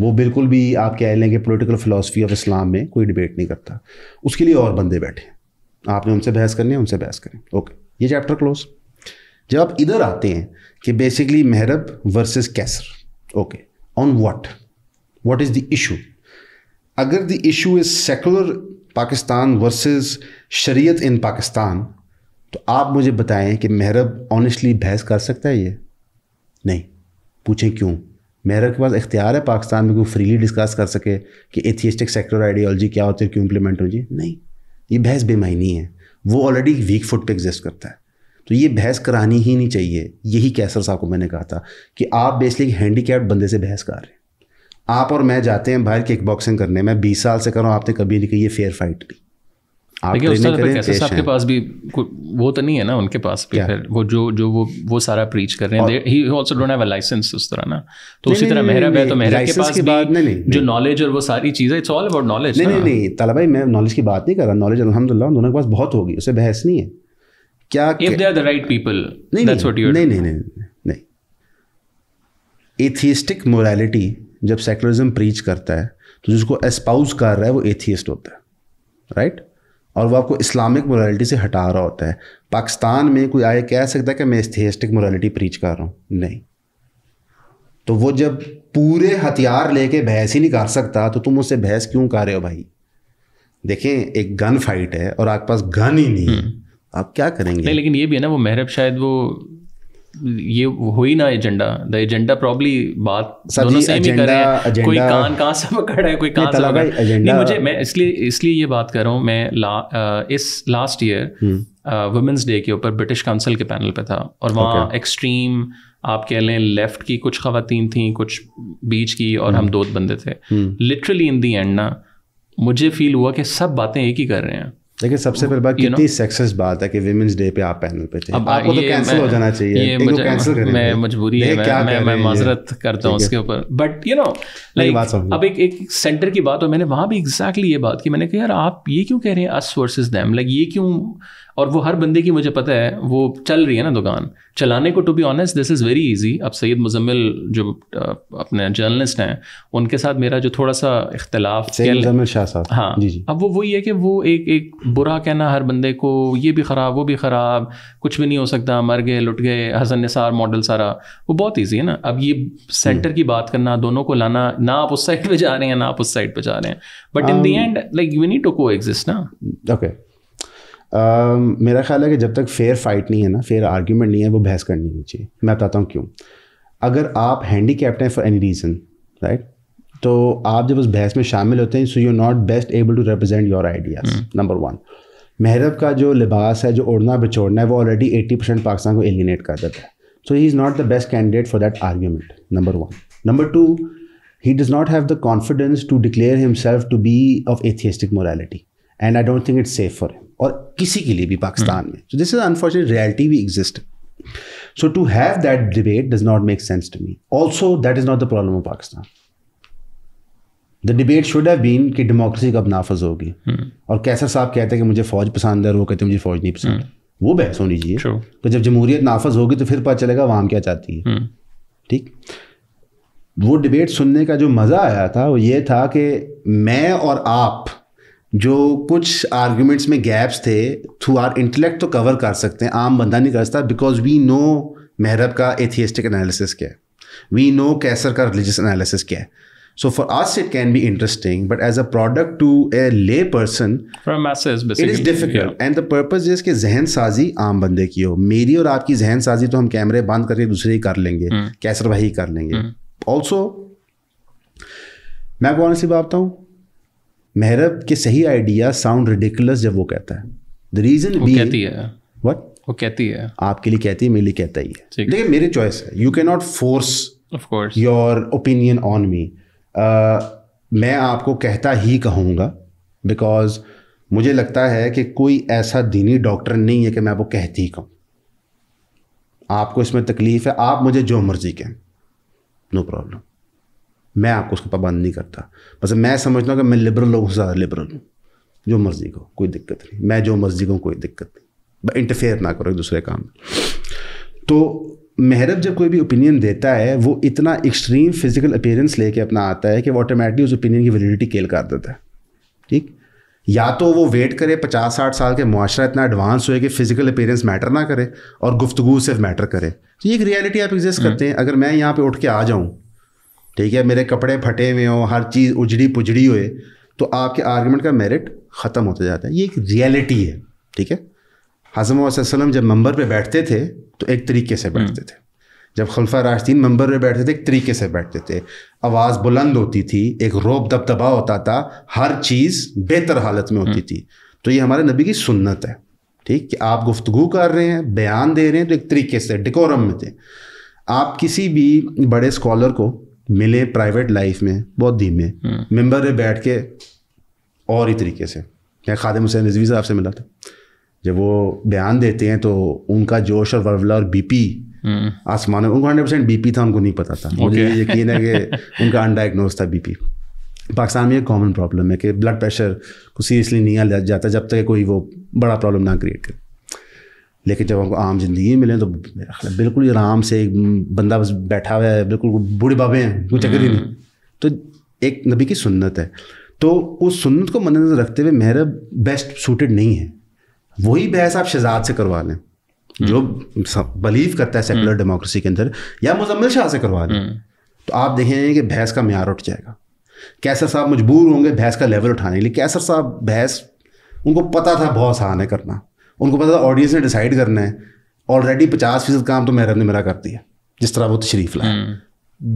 वो बिल्कुल भी आप कह लें कि पोलिटिकल फ़िलासफ़ी ऑफ इस्लाम में कोई डिबेट नहीं करता उसके लिए और बंदे बैठे हैं आपने उनसे बहस करनी है उनसे बहस करें ओके ये चैप्टर क्लोज जब आप इधर आते हैं कि बेसिकली महरब versus Caesar okay on what what is the issue अगर the issue is secular Pakistan versus शरीयत इन पाकिस्तान तो आप मुझे बताएं कि महरब ऑनेस्टली बहस कर सकता है ये नहीं पूछें क्यों मेरा के पास इख्तियार है पाकिस्तान में कोई फ्रीली डिस्कस कर सके कि एथियस्टिक सेक्टर आइडियोलॉजी क्या होती है क्यों इम्प्लीमेंट होगी नहीं ये बहस बेमानी है वो ऑलरेडी वीक फुट पे एग्जिस्ट करता है तो ये बहस करानी ही नहीं चाहिए यही कैसर साहब को मैंने कहा था कि आप बेसिकली हैंडीकैप्ड बंदे से बहस कर रहे हैं आप और मैं जाते हैं बाहर किक बॉक्सिंग करने मैं बीस साल से कर रहा हूँ आपने कभी नहीं कही ये फेयर फाइट नहीं आपके पास भी वो तो नहीं है ना उनके पास भी फिर वो जो जो वो वो सारा प्रीच कर रहे हैं he also don't have a license उस तरह ना तो उसी तरह मेहरा तो मेहरा के पास भी जो नॉलेज और वो सारी चीज़ें इट्स ऑल अबाउट नॉलेज नहीं नहीं मैं नॉलेज की बात नहीं कर रहा नॉलेज दोनों के पास बहुत होगी उसे बहस नहीं है क्या if they are the right people that's what you नहीं नहीं नहीं मोरालिटी जब सेकुलरिज्म प्रीच करता है तो जिसको एस्पाउज कर रहा है वो एथियस्ट होता है राइट और वो आपको इस्लामिक मोरालिटी से हटा रहा होता है पाकिस्तान में कोई आए कह सकता है कि मैं इस्थेस्टिक मोरालिटी प्रीच कर रहा हूँ नहीं तो वो जब पूरे हथियार लेके बहस ही नहीं कर सकता तो तुम उससे बहस क्यों कर रहे हो भाई देखें एक गन फाइट है और आपके पास गन ही नहीं है हम्म। आप क्या करेंगे नहीं लेकिन ये भी है ना वो महरब शायद वो ये हो ही ना एजेंडा द एजेंडा प्रॉब्ली बात दोनों से ही कर रहे हैं कोई कान कहाँ से पकड़ा है कोई कान से पकड़ नहीं मुझे मैं इसलिए इसलिए ये बात कर रहा हूँ मैं ला, आ, इस लास्ट ईयर वुमेंस डे के ऊपर ब्रिटिश काउंसिल के पैनल पे था और वहाँ एक्सट्रीम okay. आप कह लें लेफ्ट की कुछ खातन थी कुछ बीच की और हम हम्म। दो बंदे थे लिटरली इन दी एंड ना मुझे फील हुआ कि सब बातें एक ही कर रहे हैं लेकिन सबसे पहले बात कितनी सक्सेस बात है कि विमेंस डे पे आप पैनल पे थे अब आपको तो कैंसिल हो जाना चाहिए ये मुझे कैंसिल करें मैं मजबूरी है मैं मैं, मैं माजरत करता हूँ उसके ऊपर बट यू नो लाइक अब एक एक सेंटर की बात हो मैंने वहाँ भी एग्जैक्टली ये बात की मैंने कहा यार आप ये क्यों कह रहे हैं अस वर्सेस दैम लाइक ये क्यों और वो हर बंदे की मुझे पता है वो चल रही है ना दुकान चलाने को to be honest this is very easy अब सैयद मुजम्मिल जो अपने जर्नलिस्ट हैं उनके साथ मेरा जो थोड़ा सा इख्तलाफ शाह हाँ जी जी अब वो वही है कि वो एक एक बुरा कहना हर बंदे को ये भी ख़राब वो भी ख़राब कुछ भी नहीं हो सकता मर गए लुट गए हसन निसार मॉडल सारा वो बहुत ईजी है ना अब ये सेंटर हम्म। की बात करना दोनों को लाना ना आप उस साइड पर जा रहे हैं ना आप उस साइड पर जा रहे हैं but in the end like you need to coexist ना ओके Um, मेरा ख्याल है कि जब तक फेयर फाइट नहीं है ना फेयर आर्ग्यूमेंट नहीं है वो बहस करनी नहीं चाहिए मैं बताता हूँ क्यों अगर आप हैंडी कैप्ट हैं फॉर एनी रीज़न राइट तो आप जब उस बहस में शामिल होते हैं so you not best able to represent your ideas number one महरब का जो लिबास है जो ओढ़ना बिछोड़ना है वो ऑलरेडी एट्टी परसेंट पाकिस्तान को एलिनेट कर देता है so he is not the best candidate for that argument number one number two he does not have the confidence to declare himself to be of atheistic morality and I don't think it's safe for him और किसी के लिए भी Pakistan hmm. में so this is unfortunate reality we exist so to have that debate does not make sense to me also that is not the problem of Pakistan the debate should have been कि democracy कब नाफज होगी हम्म। और कैसर साहब कहते हैं कि मुझे फौज पसंद है और वो कहते हैं मुझे फौज नहीं पसंद हम्म। वो बहस होनी चाहिए तो जब जमहूरियत नाफज होगी तो फिर पता चलेगा वाम क्या चाहती है ठीक वो डिबेट सुनने का जो मज़ा आया था वो ये था कि मैं और आप जो कुछ आर्ग्यूमेंट्स में गैप्स थे थ्रू आर इंटेलेक्ट तो कवर कर सकते हैं आम बंदा नहीं कर सकता बिकॉज वी नो मेहरब का एथियस्टिक एनालिसिस क्या है वी नो कैसर का रिलीजियस एनालिसिस क्या है So for us, it can be interesting, but as a product to a lay person, for masses, basically, it is difficult. Yeah. And जहन साजी आम बंदे की हो मेरी और आपकी जहन साजी तो हम कैमरे बंद करके दूसरे ही कर लेंगे हम्म। कैसर भाई कर लेंगे ऑल्सो हम्म। मैं कौन सी बताता हूँ मेहरब के सही आइडिया साउंड रिडिकुलस जब वो कहता है द रीजन बी कहती है व्हाट वो कहती है आपके लिए कहती है मेरे लिए कहता ही है देखिए मेरी चॉइस है you can not force of course your opinion on me मैं आपको कहता ही कहूंगा बिकॉज मुझे लगता है कि कोई ऐसा दीनी डॉक्टर नहीं है कि मैं आपको कहती ही कहूँ आपको इसमें तकलीफ है आप मुझे जो मर्जी कहें नो प्रॉब्लम मैं आपको उसको पाबंद नहीं करता बस मैं समझता हूँ कि मैं लिबरल लोगों से ज़्यादा लिबरल हूँ जो मर्जी को कोई दिक्कत नहीं मैं जो मर्जी को कोई दिक्कत नहीं इंटरफेयर ना करो एक दूसरे काम में तो महरब जब कोई भी ओपिनियन देता है वो इतना एक्सट्रीम फिजिकल अपेयरेंस लेके अपना आता है कि वो ऑटोमेटिकली उस ओपिनियन की वैलिडिटी केल कर देता है ठीक या तो वो वेट करे पचास साठ साल के माशरा इतना एडवांस हुए कि फिजिकल अपेयरेंस मैटर ना करे और गुफ्तगु सिर्फ मैटर करे तो ये एक रियलिटी आप एग्जिस्ट हम्म। करते हैं अगर मैं यहाँ पे उठ के आ जाऊँ ठीक है मेरे कपड़े फटे हुए हों हर चीज़ उजड़ी पुजड़ी हुए तो आपके आर्गूमेंट का मेरिट ख़त्म होता जाता है ये एक रियलिटी है ठीक है हजम वसलम जब मंबर पे बैठते थे तो एक तरीके से बैठते हम्म। थे जब खलफा राशदीन मंबर पे बैठते थे एक तरीके से बैठते थे आवाज़ बुलंद होती थी एक रोब दबदबा होता था हर चीज़ बेहतर हालत में होती हम्म। थी तो ये हमारे नबी की सुन्नत है ठीक कि आप गुफ्तगु कर रहे हैं बयान दे रहे हैं तो एक तरीके से डिकोरम में थे आप किसी भी बड़े स्कॉलर को मिले प्राइवेट लाइफ में बहुत धीमे मेंबर में हम्म। बैठ के और ही तरीके से मैं खादिम हुसैन रिजवी साहब से मिला था जब वो बयान देते हैं तो उनका जोश और वर्वला और बीपी हम्म। आसमान में उनको हंड्रेड परसेंट बीपी था उनको नहीं पता था मुझे okay. यकीन है कि [laughs] उनका अनडायग्नोज था बीपी पाकिस्तान में एक कॉमन प्रॉब्लम है कि ब्लड प्रेशर को सीरियसली नहीं लिया जाता जब तक कोई वो बड़ा प्रॉब्लम ना क्रिएट करे लेकिन जब हमको आम जिंदगी मिले तो बिल्कुल ही आराम से एक बंदा बस बैठा हुआ है बिल्कुल बूढ़े बाबे हैं कोई चक्कर ही हम्म। नहीं तो एक नबी की सुन्नत है तो उस सुन्नत को मद्देनजर रखते हुए मेरा बेस्ट सूटेड नहीं है वही बहस आप शहजाद से करवा लें जो हम्म। बिलीव करता है सेकुलर डेमोक्रेसी हम्म। के अंदर या मुजम्मिल शाह से करवा लें तो आप देखेंगे कि बहस का मैार उठ जाएगा कैसर साहब मजबूर होंगे भैंस का लेवल उठाने के लिए कैसर साहब भैंस उनको पता था बहुत आसान है करना उनको पता था ऑडियंस ने डिसाइड करना है ऑलरेडी पचास फीसद काम तो महरब ने मेरा कर दिया जिस तरह वो तशरीफ लाए हम्म।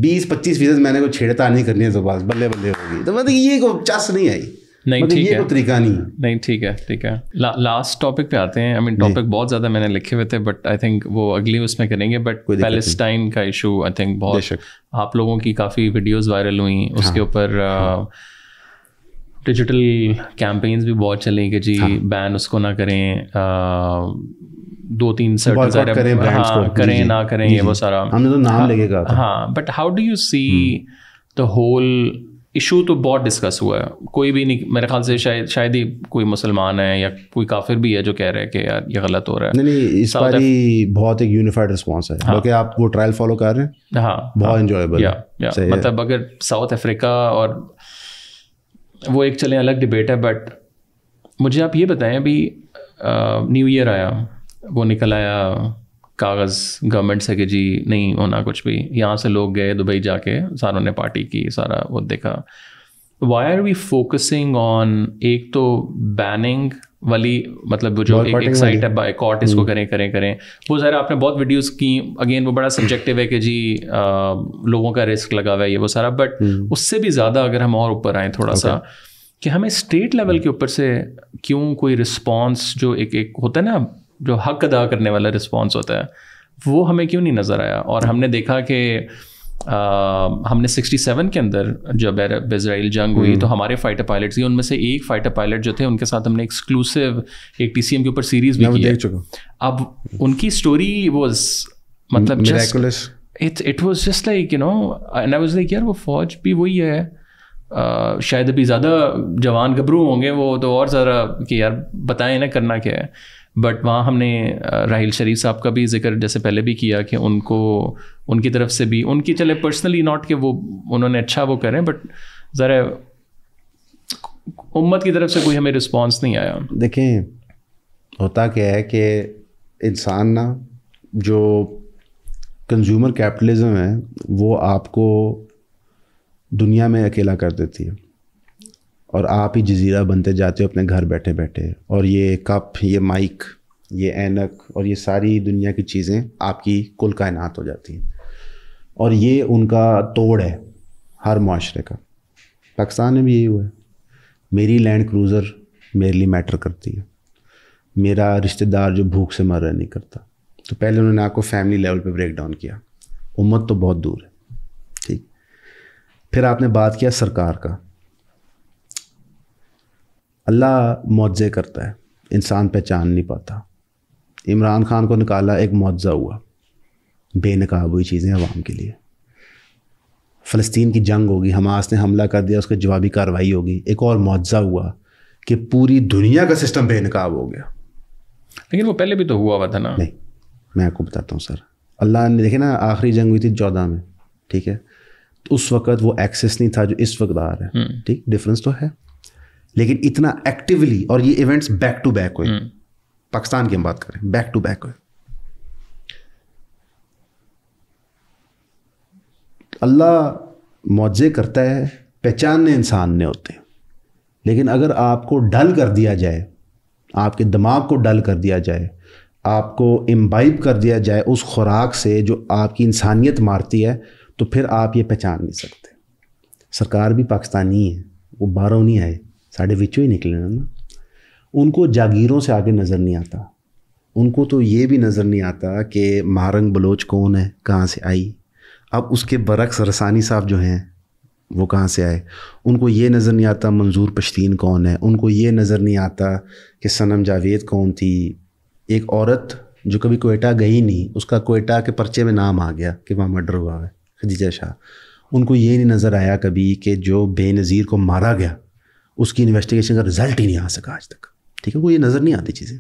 बीस पच्चीस फीसद मैंने कोई छेड़ता नहीं करनी है जुबान बल्ले बल्ले होगी तो मतलब ये को चस नहीं आई नहीं मतलब ठीक है तरीका नहीं नहीं ठीक है ठीक है ला, लास्ट टॉपिक पे आते हैं आई मीन टॉपिक बहुत ज़्यादा मैंने लिखे हुए थे बट आई थिंक वो अगली उसमें करेंगे बट पैलेस्टाइन का इशू आई थिंक बहुत आप लोगों की काफ़ी वीडियोस वायरल हुई हाँ। उसके ऊपर हाँ, uh, डिजिटल कैंपेन्स भी बहुत चले कि जी हाँ. बैन उसको ना करें आ, दो तीन सर्टन करें हाँ, करें जी, ना करें ये वो सारा हमने तो नाम हाँ, लगेगा हाँ but how do you see the whole issue तो बहुत डिस्कस हुआ है कोई भी नहीं मेरे ख्याल से शायद शायद ही कोई मुसलमान है या कोई काफिर भी है जो कह रहे हैं कि यार ये गलत हो रहा है नहीं नहीं इस बार ही बहुत एक यूनिफाइड रिस्पांस है हाँ, आप वो ट्रायल फॉलो कर रहे हैं हाँ बहुत इंजॉयबल हाँ, या, या, मतलब अगर साउथ अफ्रीका और वो एक चलें अलग डिबेट है बट मुझे आप ये बताएं अभी न्यू ईयर आया वो निकल आया कागज़ गवर्नमेंट से कि जी नहीं होना कुछ भी यहाँ से लोग गए दुबई जाके सारों ने पार्टी की सारा वो देखा why are we focusing on एक तो बैनिंग वाली मतलब वो जो एक, एक साइट है बाइकॉट इसको हम्म। करें करें करें वो ज़रा आपने बहुत वीडियोस की अगेन वो बड़ा सब्जेक्टिव है कि जी आ, लोगों का रिस्क लगा हुआ है ये वो सारा बट हम्म। उससे भी ज़्यादा अगर हम और ऊपर आएँ थोड़ा okay. सा कि हमें स्टेट लेवल के ऊपर से क्यों कोई रिस्पॉन्स जो एक एक होता है ना जो हक अदा करने वाला रिस्पॉन्स होता है वो हमें क्यों नहीं नज़र आया और हमने देखा कि Uh, हमने 67 के अंदर जब बेजराइल जंग हुई तो हम्म। हमारे फाइटर पायलट्स थे उनमें से एक फाइटर पायलट जो थे उनके साथ हमने एक्सक्लूसिव एक टीसीएम के ऊपर सीरीज भी की अब उनकी स्टोरी वाज मतलब it it was just like you know and I was like यार वो फौज भी वही है Uh, शायद अभी ज़्यादा जवान घबरू होंगे वो तो और ज़रा कि यार बताएं ना करना क्या है बट वहाँ हमने राहिल शरीफ साहब का भी जिक्र जैसे पहले भी किया कि उनको उनकी तरफ से भी उनकी चले पर्सनली नॉट कि वो उन्होंने अच्छा वो करें बट ज़रा उम्मत की तरफ से कोई हमें रिस्पॉन्स नहीं आया देखें होता क्या है कि इंसान ना जो कंज्यूमर कैपिटलिज्म है वो आपको दुनिया में अकेला कर देती है और आप ही जजीरा बनते जाते हो अपने घर बैठे बैठे और ये कप ये माइक ये ऐनक और ये सारी दुनिया की चीज़ें आपकी कुल कायनात हो जाती हैं और ये उनका तोड़ है हर माशरे का पाकिस्तान में भी यही हुआ है मेरी लैंड क्रूज़र मेरे लिए मैटर करती है मेरा रिश्तेदार जो भूख से मर रहा नहीं करता तो पहले उन्होंने आपको फैमिली लेवल पे ब्रेक डाउन किया उम्मत तो बहुत दूर है ठीक फिर आपने बात किया सरकार का अल्लाह मुआवजे करता है इंसान पहचान नहीं पाता इमरान खान को निकाला एक मुआवजा हुआ बेनकाब हुई चीज़ें आवाम के लिए फ़लस्तीन की जंग होगी हमास ने हमला कर दिया उसके जवाबी कार्रवाई होगी एक और मुआवजा हुआ कि पूरी दुनिया का सिस्टम बेनकाब हो गया लेकिन वो पहले भी तो हुआ हुआ था ना नहीं मैं आपको बताता हूँ सर अल्लाह ने देखे ना आखिरी जंग हुई थी चौदह में ठीक है तो उस वक़्त वो एक्सेस नहीं था जो इस वक्त आ रहा है हम्म। ठीक डिफरेंस तो है लेकिन इतना एक्टिवली और ये इवेंट्स बैक टू बैक हुए हम्म। पाकिस्तान की हम बात करें बैक टू बैक हुए अल्लाह मुआजे करता है पहचानने इंसान ने होते हैं लेकिन अगर आपको डल कर दिया जाए आपके दिमाग को डल कर दिया जाए आपको इम्बाइब कर दिया जाए उस खुराक से जो आपकी इंसानियत मारती है तो फिर आप ये पहचान नहीं सकते सरकार भी पाकिस्तानी है वो बाहरों नहीं आए साढ़े बिचों ही निकले ना उनको जागीरों से आगे नज़र नहीं आता उनको तो ये भी नज़र नहीं आता कि मारंग बलोच कौन है कहाँ से आई अब उसके बरक्स रसानी साहब जो हैं वो कहाँ से आए उनको ये नज़र नहीं आता मंजूर पश्तीन कौन है उनको ये नज़र नहीं आता कि सनम जावेद कौन थी एक औरत जो कभी कोयटा गई नहीं उसका कोयटा के पर्चे में नाम आ गया कि वहाँ मर्डर हुआ है खदीजा शाह उनको ये नहीं नज़र आया कभी कि जो बेनज़ीर को मारा गया उसकी इन्वेस्टिगेशन का रिजल्ट ही नहीं आ सका आज तक ठीक है वो ये नज़र नहीं आती चीज़ें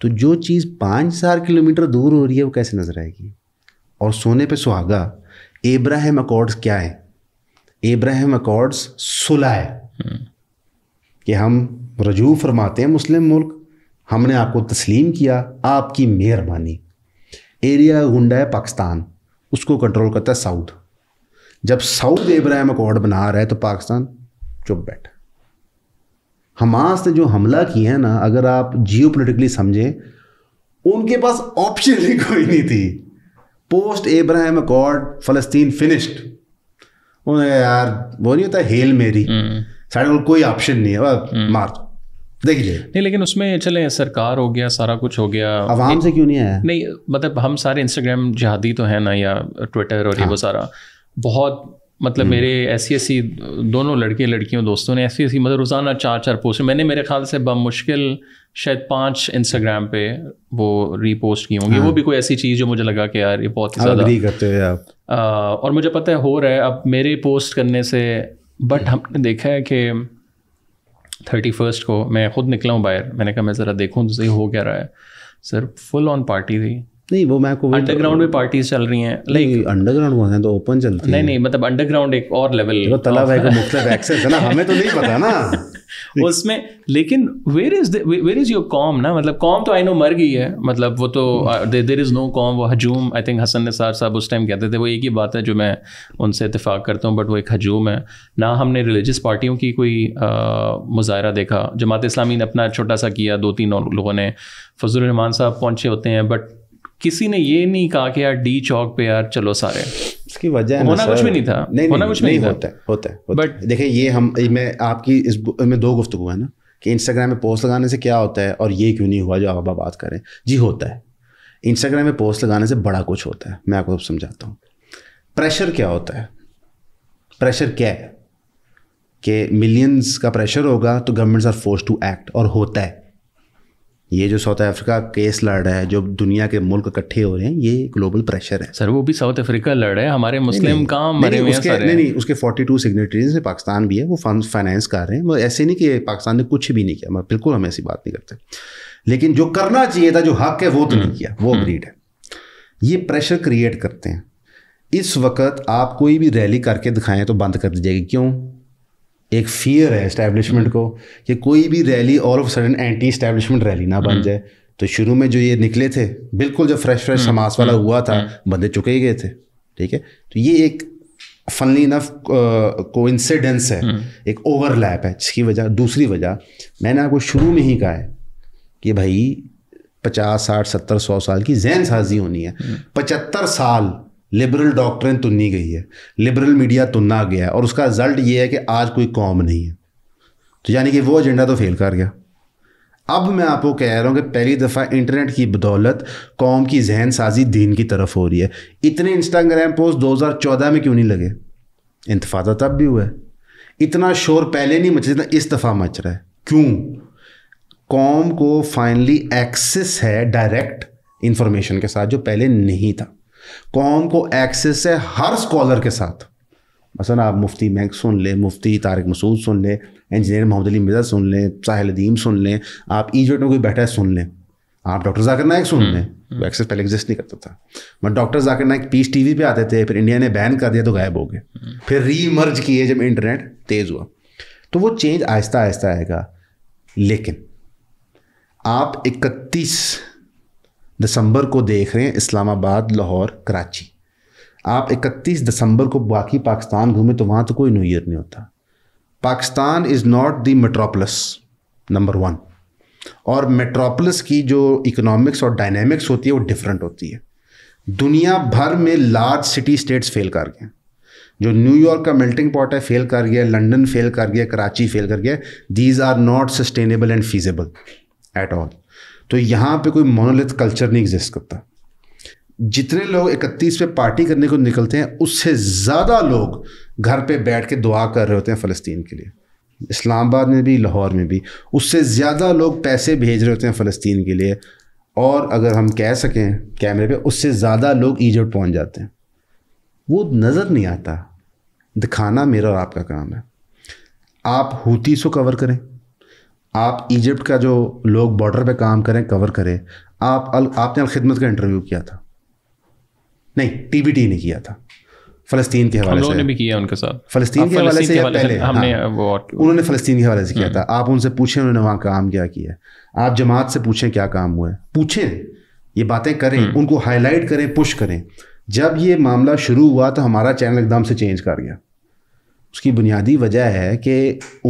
तो जो चीज़ पाँच हजार किलोमीटर दूर हो रही है वो कैसे नज़र आएगी और सोने पे सुहागा एब्राहम अकॉर्ड्स क्या है एब्राहम अकॉर्ड्स सुलह है हम्म। कि हम रजू फरमाते हैं मुस्लिम मुल्क हमने आपको तस्लीम किया आपकी मेहरबानी एरिया गुंडा है पाकिस्तान उसको कंट्रोल करता है साउथ जब साउथ एब्राहम अकॉर्ड बना रहा है तो पाकिस्तान चुप बैठ हमास ने जो हमला किया है ना अगर आप जियो पोलिटिकली समझें उनके पास ऑप्शन ही कोई नहीं थी पोस्ट एब्राहम अकॉर्ड फलस्तीन फिनिश्ड उन्होंने यार वो नहीं होता हेल मेरी साढ़े को कोई ऑप्शन नहीं है हम्म। मार दो देख लीजिए नहीं लेकिन उसमें चले सरकार हो गया सारा कुछ हो गया आवाम से क्यों नहीं आया नहीं मतलब हम सारे इंस्टाग्राम जहादी तो है ना या ट्विटर और हाँ। ये वो सारा बहुत मतलब हम्म। मेरे ऐसी ऐसी दोनों लड़के लड़कियों दोस्तों ने ऐसी ऐसी मतलब रोज़ाना चार चार पोस्ट मैंने मेरे ख्याल से बमुश्किल शायद पांच इंस्टाग्राम पे वो रीपोस्ट की होंगी हाँ। वो भी कोई ऐसी चीज़ जो मुझे लगा कि यार ये बहुत ही ज़्यादा करते हैं आप और मुझे पता है हो रहा है अब मेरे पोस्ट करने से बट हमने देखा है कि थर्टी फर्स्ट को मैं खुद निकला हूँ बाहर मैंने कहा मैं ज़रा देखूँ तो सही हो क्या रहा है सर फुल ऑन पार्टी थी नहीं वो मैं आपको अंडरग्राउंड में पार्टीज चल रही हैं लाइक अंडरग्राउंड कौन है तो ओपन चलती है नहीं नहीं मतलब अंडरग्राउंड एक और लेवल तो तला भाई का मुख्तलिफ एक्सेस है ना हमें तो नहीं पता ना [laughs] उसमें लेकिन where is where is your कॉम ना मतलब कॉम तो आई नो मर गई है मतलब वो तो देर इज़ नो कॉम वो हजूम आई थिंक हसन निसार साहब उस टाइम कहते थे वो एक ही बात है जो मैं उनसे इतफाक़ करता हूँ बट वो एक हजूम है ना हमने रिलीजियस पार्टियों की कोई uh, मुजाहरा देखा जमात इस्लामी ने अपना छोटा सा किया दो तीन लोगों ने फजल रहमान साहब पहुँचे होते हैं बट किसी ने ये नहीं कहा कि यार डी चौक पे यार चलो सारे इसकी वजह होना कुछ भी नहीं था नहीं, होना कुछ नहीं, नहीं, नहीं होता है होता है बट देखिए ये हम मैं आपकी इस में दो गुफ्तु है ना कि इंस्टाग्राम में पोस्ट लगाने से क्या होता है और ये क्यों नहीं हुआ जो आप बात करें जी होता है इंस्टाग्राम में पोस्ट लगाने से बड़ा कुछ होता है मैं आपको समझाता हूँ प्रेशर क्या होता है प्रेशर क्या है कि मिलियंस का प्रेशर होगा तो governments are force to act और होता है ये जो साउथ अफ्रीका केस लड़ रहा है जो दुनिया के मुल्क इकट्ठे हो रहे हैं ये ग्लोबल प्रेशर है सर वो भी साउथ अफ्रीका लड़ रहे हैं हमारे मुस्लिम काम मरे हुए हैं नहीं नहीं उसके 42 टू सिग्नेटरीज में पाकिस्तान भी है वो फाइनेंस कर रहे हैं वो ऐसे नहीं कि पाकिस्तान ने कुछ भी नहीं किया मतलब बिल्कुल हम ऐसी बात नहीं करते लेकिन जो करना चाहिए था जो हक है वो तो नहीं हम्म। किया वो ब्रीड हम्म। है ये प्रेशर क्रिएट करते हैं इस वक्त आप कोई भी रैली करके दिखाएं तो बंद कर दी जाएगी क्यों एक फियर है इस्टेब्लिशमेंट hmm. को कि कोई भी rally all of sudden anti establishment rally ना बन hmm. जाए तो शुरू में जो ये निकले थे बिल्कुल जो फ्रेश फ्रेश hmm. समाज वाला हुआ था बंदे चुके ही गए थे ठीक है तो ये एक फनली इनफ को इंसिडेंस है एक ओवरलैप है जिसकी वजह दूसरी वजह मैंने आपको शुरू में ही कहा है कि भाई पचास साठ सत्तर सौ साल की जहन साजी होनी है पचहत्तर साल लिबरल डॉक्ट्रिन तुन्नी गई है लिबरल मीडिया तुन्ना गया है और उसका रिजल्ट ये है कि आज कोई कॉम नहीं है तो यानी कि वो एजेंडा तो फेल कर गया अब मैं आपको कह रहा हूँ कि पहली दफ़ा इंटरनेट की बदौलत कौम की जहन साजी दीन की तरफ हो रही है इतने इंस्टाग्राम पोस्ट 2014 में क्यों नहीं लगे इंतफादा तब भी हुआ है इतना शोर पहले नहीं मच जितना इस दफ़ा मच रहा है क्यों कौम को फाइनली एक्सेस है डायरेक्ट इन्फॉर्मेशन के साथ जो पहले नहीं था कौम को एक्सेस है हर स्कॉलर के साथ मसला आप मुफ्ती मैक सुन लें मुफ्ती तारक मसूद सुन लें इंजीनियर मोहम्मद अली मिर्जा सुन लें साहिल अदीम सुन लें आप ई में कोई बैठा है सुन लें आप डॉक्टर जाकर नायक सुन हम्म, लें वो हम्म। एक्सेस पहले एग्जिस्ट नहीं करता था बट डॉक्टर जाकर नायक पीस टीवी पे आते थे फिर इंडिया ने बैन कर दिया तो गायब हो गए हम्म। फिर री रीमर्ज किए जब इंटरनेट तेज़ हुआ तो वो चेंज आहिस्ता आहिस्ता आएगा लेकिन आप इकतीस दिसंबर को देख रहे हैं इस्लामाबाद लाहौर कराची आप 31 दिसंबर को बाकी पाकिस्तान घूमें तो वहाँ तो कोई न्यू ईयर नहीं होता Pakistan is not the metropolis number one और मेट्रोपलस की जो इकोनॉमिक्स और डायनेमिक्स होती है वो डिफरेंट होती है दुनिया भर में लार्ज सिटी स्टेट्स फेल कर गए जो न्यूयॉर्क का मेल्टिंग पॉट है फेल कर गया लंदन फेल कर गया कराची फेल कर गया these are not sustainable and feasible at all तो यहाँ पे कोई मोनोलिथ कल्चर नहीं एग्जिस्ट करता जितने लोग इकतीस पे पार्टी करने को निकलते हैं उससे ज़्यादा लोग घर पे बैठ के दुआ कर रहे होते हैं फ़लस्तीन के लिए इस्लामाबाद में भी लाहौर में भी उससे ज़्यादा लोग पैसे भेज रहे होते हैं फ़लस्तीन के लिए और अगर हम कह सकें कैमरे पे उससे ज़्यादा लोग ईजट पहुंच जाते हैं वो नज़र नहीं आता दिखाना मेरा और आपका काम है आप हूतीस को कवर करें आप इजिप्ट का जो लोग बॉर्डर पे काम करें कवर करें आप अल आपने अलखदमत का इंटरव्यू किया था नहीं टीबीटी ने किया था फलस्तीन के हवाले से भी किया उनके साथ फलस्तीन के हवाले से पहले हमने हाँ। उन्होंने फलस्तीन के हवाले से किया हम्म। था आप उनसे पूछें उन्होंने वहाँ काम क्या किया आप जमात से पूछें क्या काम हुआ है पूछें ये बातें करें हम्म। उनको हाईलाइट करें पुश करें जब ये मामला शुरू हुआ तो हमारा चैनल एकदम से चेंज कर गया उसकी बुनियादी वजह है कि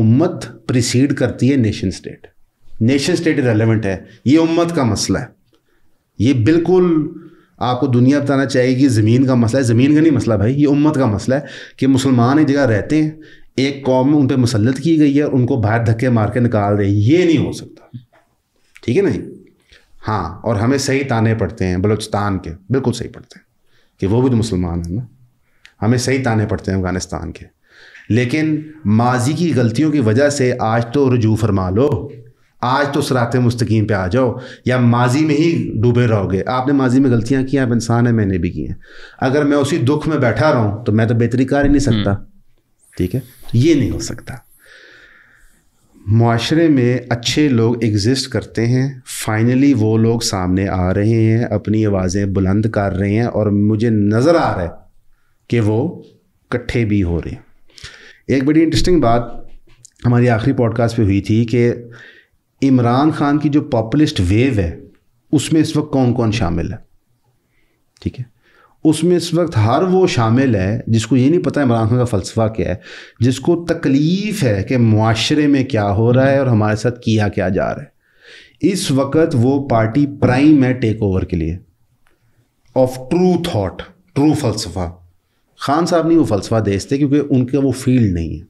उम्मत प्रिसीड करती है nation state nation state relevant है ये उम्मत का मसला है ये बिल्कुल आपको दुनिया बताना चाहिए कि ज़मीन का मसला है ज़मीन का नहीं मसला भाई ये उम्मत का मसला है कि मुसलमान एक जगह रहते हैं एक कौम में उन पर मुसलत की गई है उनको बाहर धक्के मार के निकाल रहे ये नहीं हो सकता ठीक है ना जी हाँ और हमें सही ताने पड़ते हैं बलोचिस्तान के बिल्कुल सही पड़ते हैं कि वो भी तो मुसलमान हैं ना हमें सही ताने पड़ते हैं अफ़गानिस्तान के लेकिन माजी की गलतियों की वजह से आज तो रजू फरमा लो आज तो सरात मुस्तकीम पे आ जाओ या माजी में ही डूबे रहोगे आपने माजी में गलतियां की आप इंसान हैं मैंने भी की हैं अगर मैं उसी दुख में बैठा रहूं तो मैं तो बेहतरी कर ही नहीं सकता हम्म। ठीक है ये नहीं हो सकता माशरे में अच्छे लोग एग्जिस्ट करते हैं फाइनली वो लोग सामने आ रहे हैं अपनी आवाज़ें बुलंद कर रहे हैं और मुझे नज़र आ रहा है कि वो कट्ठे भी हो रहे हैं एक बड़ी इंटरेस्टिंग बात हमारी आखिरी पॉडकास्ट पे हुई थी कि इमरान खान की जो पॉपुलिस्ट वेव है उसमें इस वक्त कौन कौन शामिल है ठीक है उसमें इस वक्त हर वो शामिल है जिसको ये नहीं पता इमरान खान का फ़लसफ़ा क्या है जिसको तकलीफ़ है कि माशरे में क्या हो रहा है और हमारे साथ किया क्या जा रहा है इस वक्त वो पार्टी प्राइम है टेक ओवर के लिए ऑफ ट्रू थाट ट्रू फ़लसफ़ा खान साहब नहीं वो फ़लसफ़ा बेचते क्योंकि उनका वो फील्ड नहीं है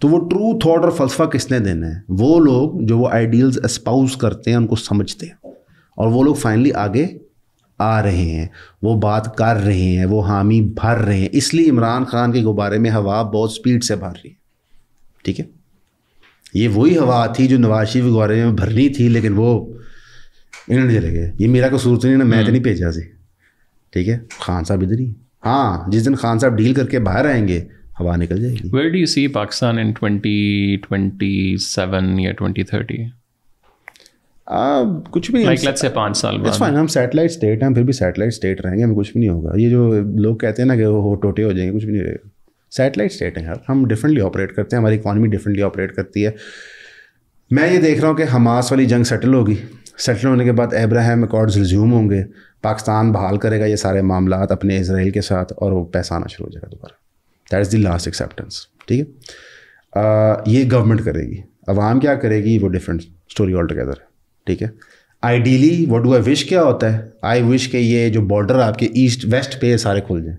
तो वो ट्रू थॉट और फ़लसफ़ा किसने देना है वो लोग जो वो आइडियल्स एस्पाउस करते हैं उनको समझते हैं और वो लोग फाइनली आगे आ रहे हैं वो बात कर रहे हैं वो हामी भर रहे हैं इसलिए इमरान खान के गुब्बारे में हवा बहुत स्पीड से भर रही है ठीक है ये वही हवा थी जो नवाज शरीफ गुब्बारे में भरनी थी लेकिन वो इन्होंने चले गए ये मेरा कसूर तो नहीं ना मैं तो हम्म। नहीं भेजा से ठीक है खान साहब इधर ही हाँ जिस दिन खान साहब डील करके बाहर आएंगे हवा निकल जाएगी where do you see Pakistan in twenty twenty seven या ट्वेंटी थर्टी Uh, कुछ भी like, पाँच साल बाद फाइन हम सैटेलाइट स्टेट हैं फिर भी सैटेलाइट स्टेट रहेंगे हमें कुछ भी नहीं होगा ये जो लोग कहते हैं ना कि वो टोटे हो जाएंगे कुछ भी नहीं रहेगा सैटेलाइट स्टेट हैं यार हम डिफरेंटली ऑपरेट करते हैं हमारी इकॉनमी डिफरेंटली ऑपरेट करती है मैं ये देख रहा हूँ कि हमास वाली जंग सेटल होगी सेटल होने के बाद एब्राहम अकॉर्ड्स रिज्यूम होंगे पाकिस्तान बहाल करेगा ये सारे मामला अपने इसराइल के साथ और वो पैसा आना शुरू हो जाएगा दोबारा that is the last acceptance ठीक है ये गवर्नमेंट करेगी अवाम क्या करेगी वो डिफरेंट स्टोरी ऑल टुगेदर ठीक है ideally what do I wish क्या होता है आई विश के ये जो बॉर्डर आपके ईस्ट वेस्ट पे सारे खुल जाएँ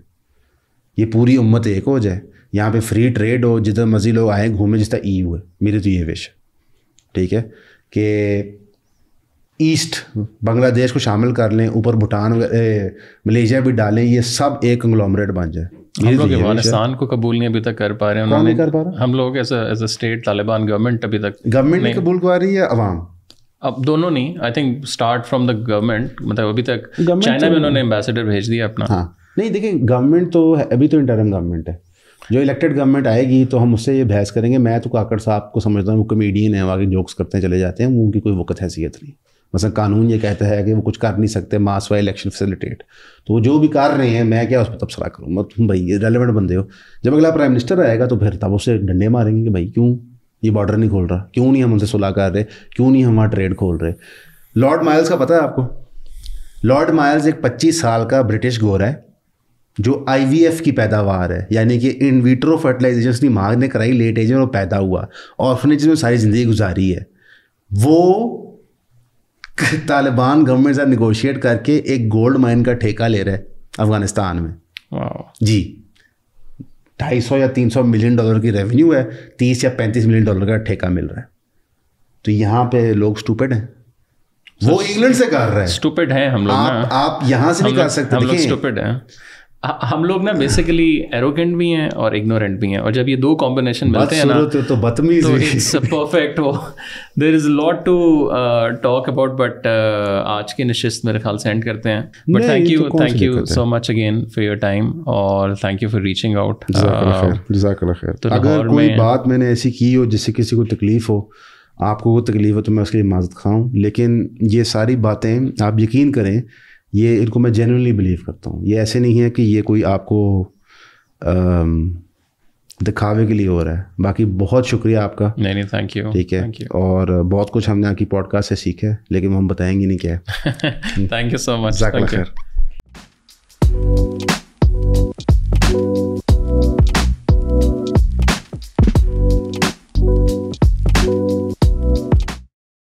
ये पूरी उम्मत एक हो जाए यहाँ पे फ्री ट्रेड हो जिधर मर्जी लोग आए घूमें जिस तरह ई e है मेरी तो ये विश है ठीक है कि ईस्ट बांग्लादेश को शामिल कर लें ऊपर भूटान मलेशिया भी डालें ये सब एक कंग्लोमरेट बन जाए अफगानिस्तान को कबूल नहीं अभी तक कर पा रहे हैं कर पा रहा हम लोग as as a state Taliban government अभी तक गवर्नमेंट नहीं कबूल करवा रही है अवाम अब दोनों नहीं I think start from the government मतलब अभी तक चाइना तो- में उन्होंने एम्बेसडर भेज दिया अपना हाँ नहीं देखिए गवर्नमेंट तो अभी तो इंटरम गवर्नमेंट है जो इलेक्टेड गवर्नमेंट आएगी तो हम उससे ये बहस करेंगे मैं तो काकड़ साहब को समझता हूँ वो कमेडियन है वहाँ के जोक्स करते चले जाते हैं उनकी कोई वक्त हैसियत नहीं मसलन कानून ये कहता है कि वो कुछ कर नहीं सकते मास वाई इलेक्शन फैसिलिटेट तो वो जो भी कर रहे हैं मैं क्या उस पर तबसरा करूँ मैं तुम भाई ये रेलिवेंट बंदे हो जब अगला प्राइम मिनिस्टर आएगा तो फिर तब उसे डंडे मारेंगे कि भाई क्यों ये बॉर्डर नहीं खोल रहा क्यों नहीं हम उनसे सुलह कर रहे क्यों नहीं हम वहाँ ट्रेड खोल रहे लॉर्ड माइल्स का पता है आपको लॉर्ड माइल्स एक पच्चीस साल का ब्रिटिश गोरा है जो आई की पैदावार है यानी कि इन विट्रो फर्टिलाइजेशन अपनी माँ ने कराई लेट एज में वो पैदा हुआ ऑर्फनेज में सारी ज़िंदगी गुजारी है वो [laughs] तालिबान गवर्नमेंट से निगोशिएट करके एक गोल्ड माइन का ठेका ले रहा है अफगानिस्तान में जी ढाई सौ या तीन सौ मिलियन डॉलर की रेवेन्यू है तीस या पैंतीस मिलियन डॉलर का ठेका मिल रहा है तो यहाँ पे लोग स्टूपेड हैं वो इंग्लैंड से कर रहे हैं स्टूपेड हैं हम लोग आप, आप यहाँ से नहीं कर सकते स्टूपेड हैं हम लोग ना बेसिकली एरोगेंट भी हैं और इग्नोरेंट भी हैं और जब ये दो कॉम्बिनेशन मिलते हैं ना तो बदतमीज तो इट्स परफेक्ट तो वो there is lot to talk about but आज की नशिस्त मेरे ख्याल से एंड करते हैं but thank you thank you so much again for your time और thank you for reaching out अगर कोई बात मैंने ऐसी की हो जिससे किसी को तकलीफ हो आपको वो तकलीफ हो तो मैं उसके लिए माजत खाऊँ लेकिन ये सारी बातें आप यकीन करें ये इनको मैं जेनरली बिलीव करता हूँ ये ऐसे नहीं है कि ये कोई आपको दिखावे के लिए हो रहा है बाकी बहुत शुक्रिया आपका नहीं नहीं थैंक यू ठीक है you. और बहुत कुछ हमने आपकी पॉडकास्ट से सीखा है लेकिन हम बताएंगे नहीं क्या है थैंक यू सो मच